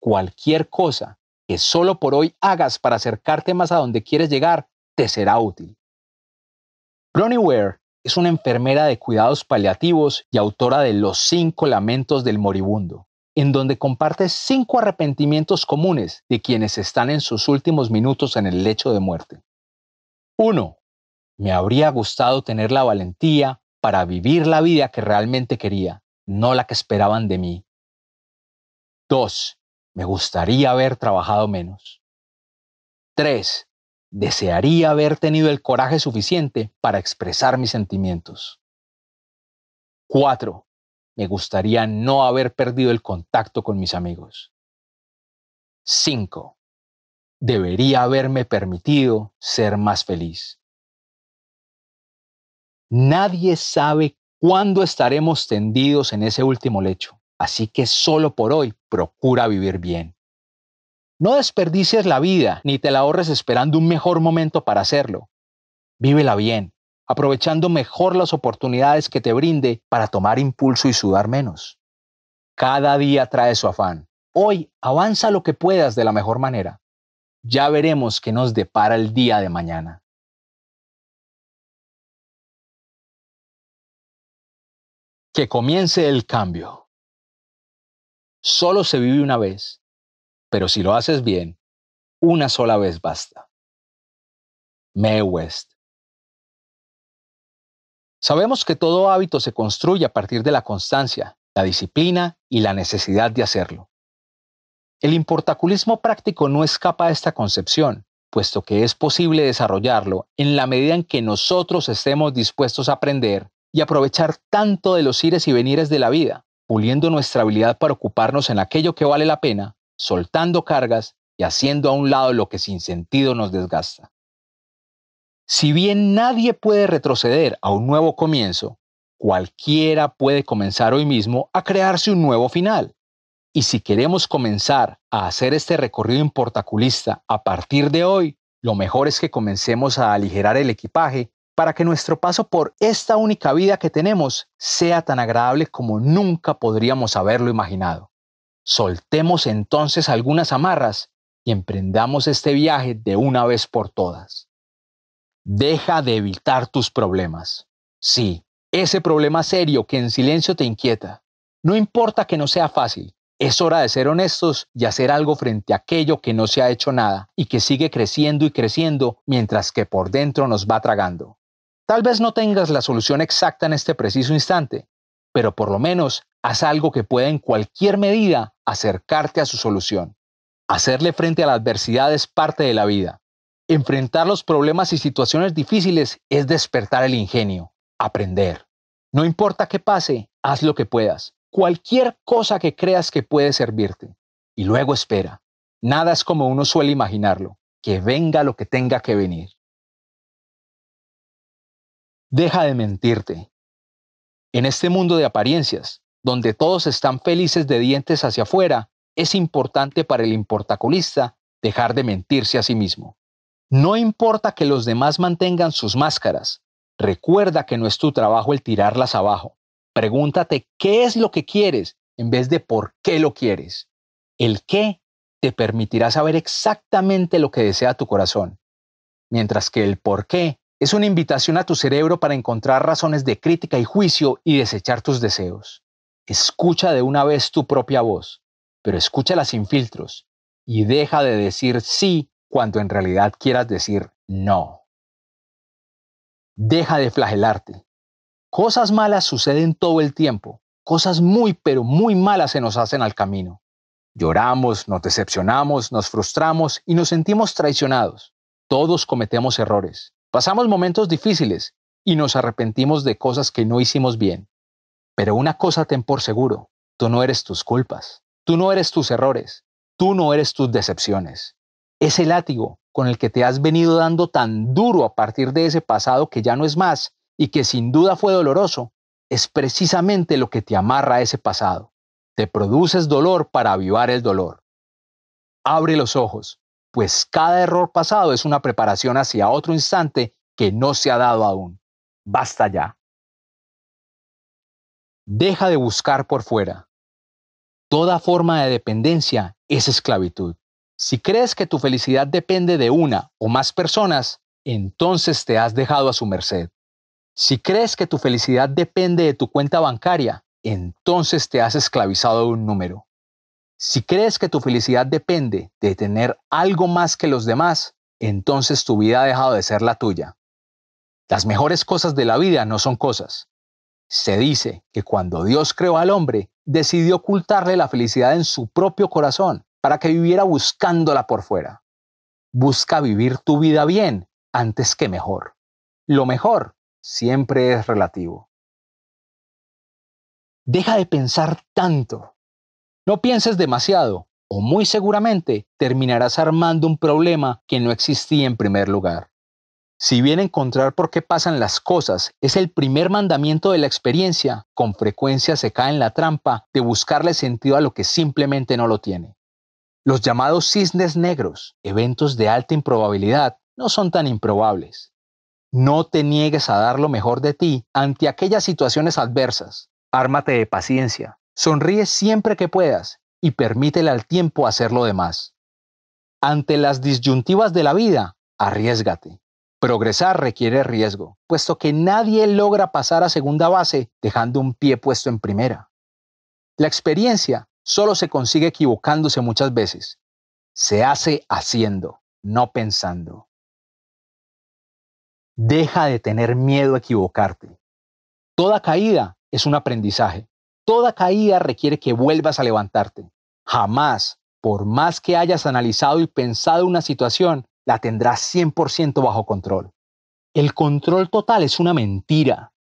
Cualquier cosa que solo por hoy hagas para acercarte más a donde quieres llegar te será útil. Bronnie es una enfermera de cuidados paliativos y autora de Los cinco lamentos del moribundo, en donde comparte cinco arrepentimientos comunes de quienes están en sus últimos minutos en el lecho de muerte. 1. Me habría gustado tener la valentía para vivir la vida que realmente quería, no la que esperaban de mí. 2. Me gustaría haber trabajado menos. 3 desearía haber tenido el coraje suficiente para expresar mis sentimientos. 4. Me gustaría no haber perdido el contacto con mis amigos. 5. Debería haberme permitido ser más feliz. Nadie sabe cuándo estaremos tendidos en ese último lecho, así que solo por hoy procura vivir bien. No desperdicies la vida ni te la ahorres esperando un mejor momento para hacerlo. Vívela bien, aprovechando mejor las oportunidades que te brinde para tomar impulso y sudar menos. Cada día trae su afán. Hoy avanza lo que puedas de la mejor manera. Ya veremos qué nos depara el día de mañana. Que comience el cambio. Solo se vive una vez pero si lo haces bien, una sola vez basta. Mae West. Sabemos que todo hábito se construye a partir de la constancia, la disciplina y la necesidad de hacerlo. El importaculismo práctico no escapa a esta concepción, puesto que es posible desarrollarlo en la medida en que nosotros estemos dispuestos a aprender y aprovechar tanto de los ires y venires de la vida, puliendo nuestra habilidad para ocuparnos en aquello que vale la pena soltando cargas y haciendo a un lado lo que sin sentido nos desgasta. Si bien nadie puede retroceder a un nuevo comienzo, cualquiera puede comenzar hoy mismo a crearse un nuevo final. Y si queremos comenzar a hacer este recorrido importaculista a partir de hoy, lo mejor es que comencemos a aligerar el equipaje para que nuestro paso por esta única vida que tenemos sea tan agradable como nunca podríamos haberlo imaginado. Soltemos entonces algunas amarras y emprendamos este viaje de una vez por todas. Deja de evitar tus problemas. Sí, ese problema serio que en silencio te inquieta. No importa que no sea fácil, es hora de ser honestos y hacer algo frente a aquello que no se ha hecho nada y que sigue creciendo y creciendo mientras que por dentro nos va tragando. Tal vez no tengas la solución exacta en este preciso instante, pero por lo menos haz algo que pueda en cualquier medida acercarte a su solución. Hacerle frente a la adversidad es parte de la vida. Enfrentar los problemas y situaciones difíciles es despertar el ingenio, aprender. No importa qué pase, haz lo que puedas, cualquier cosa que creas que puede servirte. Y luego espera. Nada es como uno suele imaginarlo, que venga lo que tenga que venir. Deja de mentirte. En este mundo de apariencias, donde todos están felices de dientes hacia afuera, es importante para el importaculista dejar de mentirse a sí mismo. No importa que los demás mantengan sus máscaras, recuerda que no es tu trabajo el tirarlas abajo. Pregúntate qué es lo que quieres en vez de por qué lo quieres. El qué te permitirá saber exactamente lo que desea tu corazón, mientras que el por qué es una invitación a tu cerebro para encontrar razones de crítica y juicio y desechar tus deseos. Escucha de una vez tu propia voz, pero escúchala sin filtros y deja de decir sí cuando en realidad quieras decir no. Deja de flagelarte. Cosas malas suceden todo el tiempo. Cosas muy, pero muy malas se nos hacen al camino. Lloramos, nos decepcionamos, nos frustramos y nos sentimos traicionados. Todos cometemos errores. Pasamos momentos difíciles y nos arrepentimos de cosas que no hicimos bien. Pero una cosa ten por seguro, tú no eres tus culpas, tú no eres tus errores, tú no eres tus decepciones. Ese látigo con el que te has venido dando tan duro a partir de ese pasado que ya no es más y que sin duda fue doloroso, es precisamente lo que te amarra a ese pasado. Te produces dolor para avivar el dolor. Abre los ojos, pues cada error pasado es una preparación hacia otro instante que no se ha dado aún. Basta ya. Deja de buscar por fuera. Toda forma de dependencia es esclavitud. Si crees que tu felicidad depende de una o más personas, entonces te has dejado a su merced. Si crees que tu felicidad depende de tu cuenta bancaria, entonces te has esclavizado de un número. Si crees que tu felicidad depende de tener algo más que los demás, entonces tu vida ha dejado de ser la tuya. Las mejores cosas de la vida no son cosas, se dice que cuando Dios creó al hombre, decidió ocultarle la felicidad en su propio corazón para que viviera buscándola por fuera. Busca vivir tu vida bien antes que mejor. Lo mejor siempre es relativo. Deja de pensar tanto. No pienses demasiado o muy seguramente terminarás armando un problema que no existía en primer lugar. Si bien encontrar por qué pasan las cosas es el primer mandamiento de la experiencia, con frecuencia se cae en la trampa de buscarle sentido a lo que simplemente no lo tiene. Los llamados cisnes negros, eventos de alta improbabilidad, no son tan improbables. No te niegues a dar lo mejor de ti ante aquellas situaciones adversas. Ármate de paciencia, sonríe siempre que puedas y permítele al tiempo hacer lo demás. Ante las disyuntivas de la vida, arriesgate. Progresar requiere riesgo, puesto que nadie logra pasar a segunda base dejando un pie puesto en primera. La experiencia solo se consigue equivocándose muchas veces. Se hace haciendo, no pensando. Deja de tener miedo a equivocarte. Toda caída es un aprendizaje. Toda caída requiere que vuelvas a levantarte. Jamás, por más que hayas analizado y pensado una situación, la tendrás 100% bajo control. El control total es una mentira.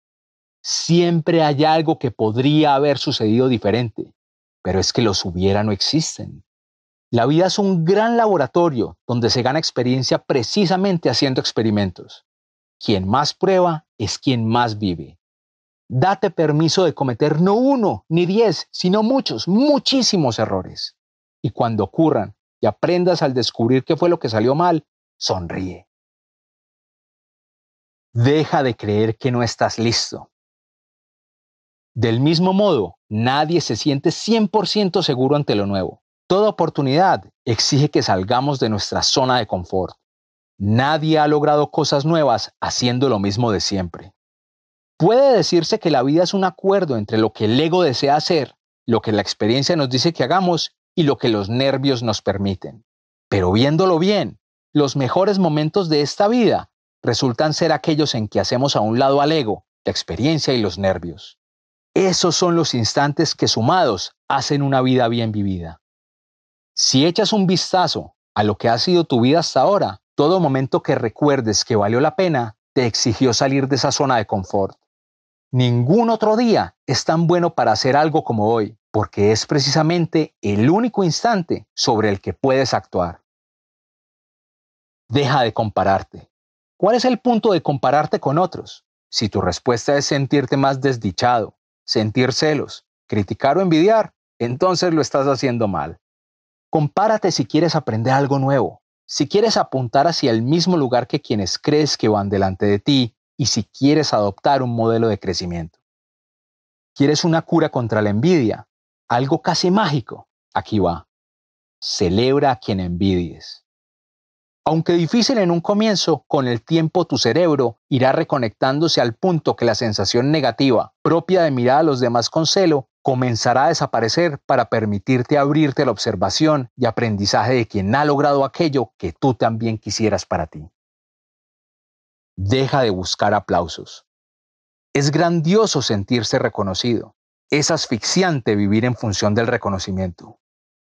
Siempre hay algo que podría haber sucedido diferente, pero es que los hubiera no existen. La vida es un gran laboratorio donde se gana experiencia precisamente haciendo experimentos. Quien más prueba es quien más vive. Date permiso de cometer no uno ni diez, sino muchos, muchísimos errores. Y cuando ocurran y aprendas al descubrir qué fue lo que salió mal, sonríe. Deja de creer que no estás listo. Del mismo modo, nadie se siente 100% seguro ante lo nuevo. Toda oportunidad exige que salgamos de nuestra zona de confort. Nadie ha logrado cosas nuevas haciendo lo mismo de siempre. Puede decirse que la vida es un acuerdo entre lo que el ego desea hacer, lo que la experiencia nos dice que hagamos y lo que los nervios nos permiten. Pero viéndolo bien, los mejores momentos de esta vida resultan ser aquellos en que hacemos a un lado al ego, la experiencia y los nervios. Esos son los instantes que sumados hacen una vida bien vivida. Si echas un vistazo a lo que ha sido tu vida hasta ahora, todo momento que recuerdes que valió la pena te exigió salir de esa zona de confort. Ningún otro día es tan bueno para hacer algo como hoy, porque es precisamente el único instante sobre el que puedes actuar. Deja de compararte. ¿Cuál es el punto de compararte con otros? Si tu respuesta es sentirte más desdichado, sentir celos, criticar o envidiar, entonces lo estás haciendo mal. Compárate si quieres aprender algo nuevo, si quieres apuntar hacia el mismo lugar que quienes crees que van delante de ti y si quieres adoptar un modelo de crecimiento. ¿Quieres una cura contra la envidia? Algo casi mágico. Aquí va. Celebra a quien envidies. Aunque difícil en un comienzo, con el tiempo tu cerebro irá reconectándose al punto que la sensación negativa, propia de mirar a los demás con celo, comenzará a desaparecer para permitirte abrirte a la observación y aprendizaje de quien ha logrado aquello que tú también quisieras para ti. Deja de buscar aplausos. Es grandioso sentirse reconocido. Es asfixiante vivir en función del reconocimiento.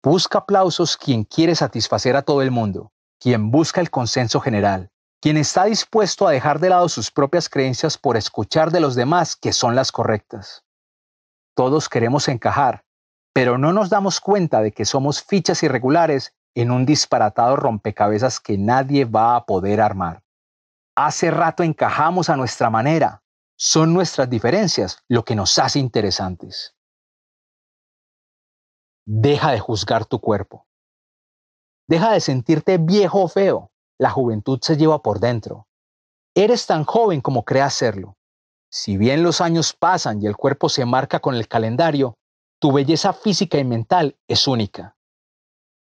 Busca aplausos quien quiere satisfacer a todo el mundo, quien busca el consenso general, quien está dispuesto a dejar de lado sus propias creencias por escuchar de los demás que son las correctas. Todos queremos encajar, pero no nos damos cuenta de que somos fichas irregulares en un disparatado rompecabezas que nadie va a poder armar. Hace rato encajamos a nuestra manera. Son nuestras diferencias lo que nos hace interesantes. Deja de juzgar tu cuerpo. Deja de sentirte viejo o feo. La juventud se lleva por dentro. Eres tan joven como creas serlo. Si bien los años pasan y el cuerpo se marca con el calendario, tu belleza física y mental es única.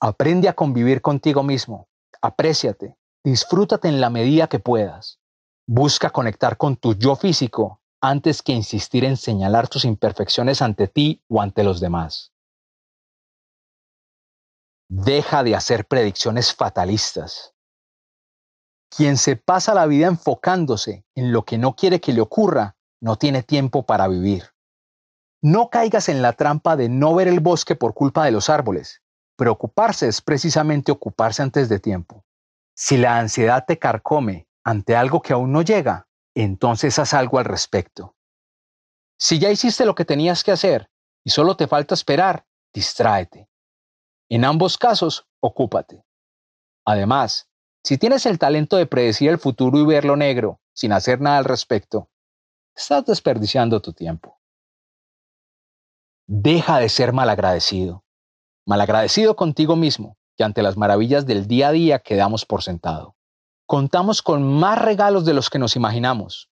Aprende a convivir contigo mismo. Apréciate. Disfrútate en la medida que puedas. Busca conectar con tu yo físico antes que insistir en señalar tus imperfecciones ante ti o ante los demás. Deja de hacer predicciones fatalistas. Quien se pasa la vida enfocándose en lo que no quiere que le ocurra, no tiene tiempo para vivir. No caigas en la trampa de no ver el bosque por culpa de los árboles. Preocuparse es precisamente ocuparse antes de tiempo. Si la ansiedad te carcome ante algo que aún no llega, entonces haz algo al respecto. Si ya hiciste lo que tenías que hacer y solo te falta esperar, distráete. En ambos casos, ocúpate. Además, si tienes el talento de predecir el futuro y verlo negro, sin hacer nada al respecto, estás desperdiciando tu tiempo. Deja de ser malagradecido. Malagradecido contigo mismo, que ante las maravillas del día a día quedamos por sentado. Contamos con más regalos de los que nos imaginamos.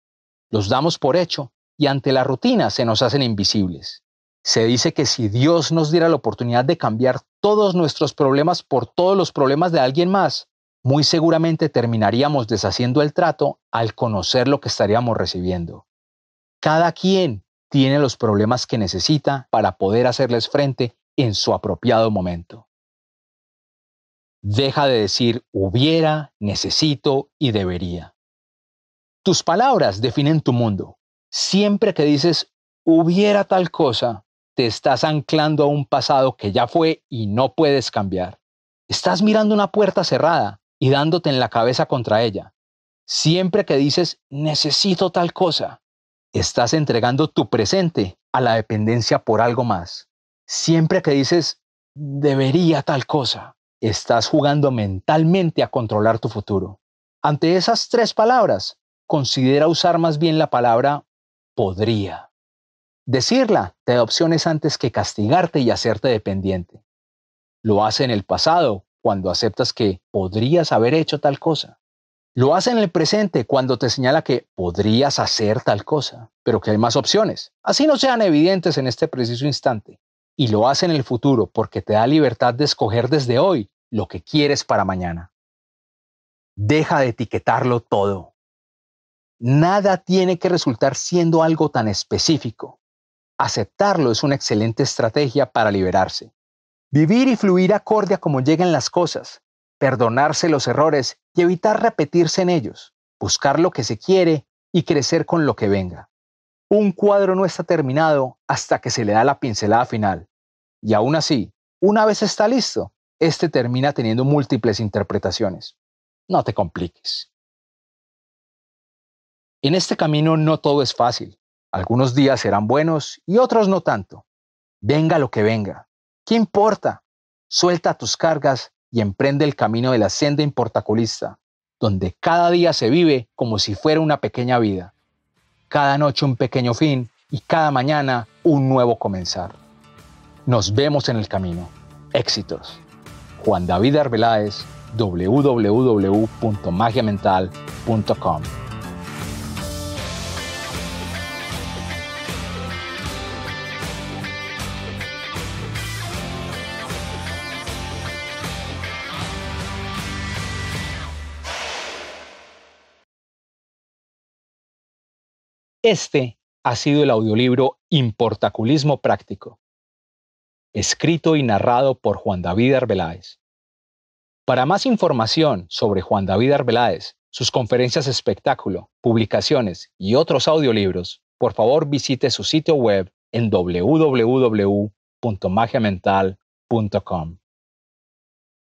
Los damos por hecho y ante la rutina se nos hacen invisibles. Se dice que si Dios nos diera la oportunidad de cambiar todos nuestros problemas por todos los problemas de alguien más, muy seguramente terminaríamos deshaciendo el trato al conocer lo que estaríamos recibiendo. Cada quien tiene los problemas que necesita para poder hacerles frente en su apropiado momento. Deja de decir hubiera, necesito y debería. Tus palabras definen tu mundo. Siempre que dices hubiera tal cosa, te estás anclando a un pasado que ya fue y no puedes cambiar. Estás mirando una puerta cerrada y dándote en la cabeza contra ella. Siempre que dices, necesito tal cosa, estás entregando tu presente a la dependencia por algo más. Siempre que dices, debería tal cosa, estás jugando mentalmente a controlar tu futuro. Ante esas tres palabras, considera usar más bien la palabra podría. Decirla te da opciones antes que castigarte y hacerte dependiente. Lo hace en el pasado, cuando aceptas que podrías haber hecho tal cosa. Lo hace en el presente cuando te señala que podrías hacer tal cosa, pero que hay más opciones, así no sean evidentes en este preciso instante. Y lo hace en el futuro porque te da libertad de escoger desde hoy lo que quieres para mañana. Deja de etiquetarlo todo. Nada tiene que resultar siendo algo tan específico. Aceptarlo es una excelente estrategia para liberarse. Vivir y fluir acorde a como llegan las cosas, perdonarse los errores y evitar repetirse en ellos, buscar lo que se quiere y crecer con lo que venga. Un cuadro no está terminado hasta que se le da la pincelada final. Y aún así, una vez está listo, este termina teniendo múltiples interpretaciones. No te compliques. En este camino no todo es fácil. Algunos días serán buenos y otros no tanto. Venga lo que venga. ¿Qué importa? Suelta tus cargas y emprende el camino de la senda importaculista, donde cada día se vive como si fuera una pequeña vida. Cada noche un pequeño fin y cada mañana un nuevo comenzar. Nos vemos en el camino. Éxitos. Juan David Arbeláez, www.magiamental.com. Este ha sido el audiolibro Importaculismo Práctico, escrito y narrado por Juan David Arbeláez. Para más información sobre Juan David Arbeláez, sus conferencias espectáculo, publicaciones y otros audiolibros, por favor visite su sitio web en www.magiamental.com.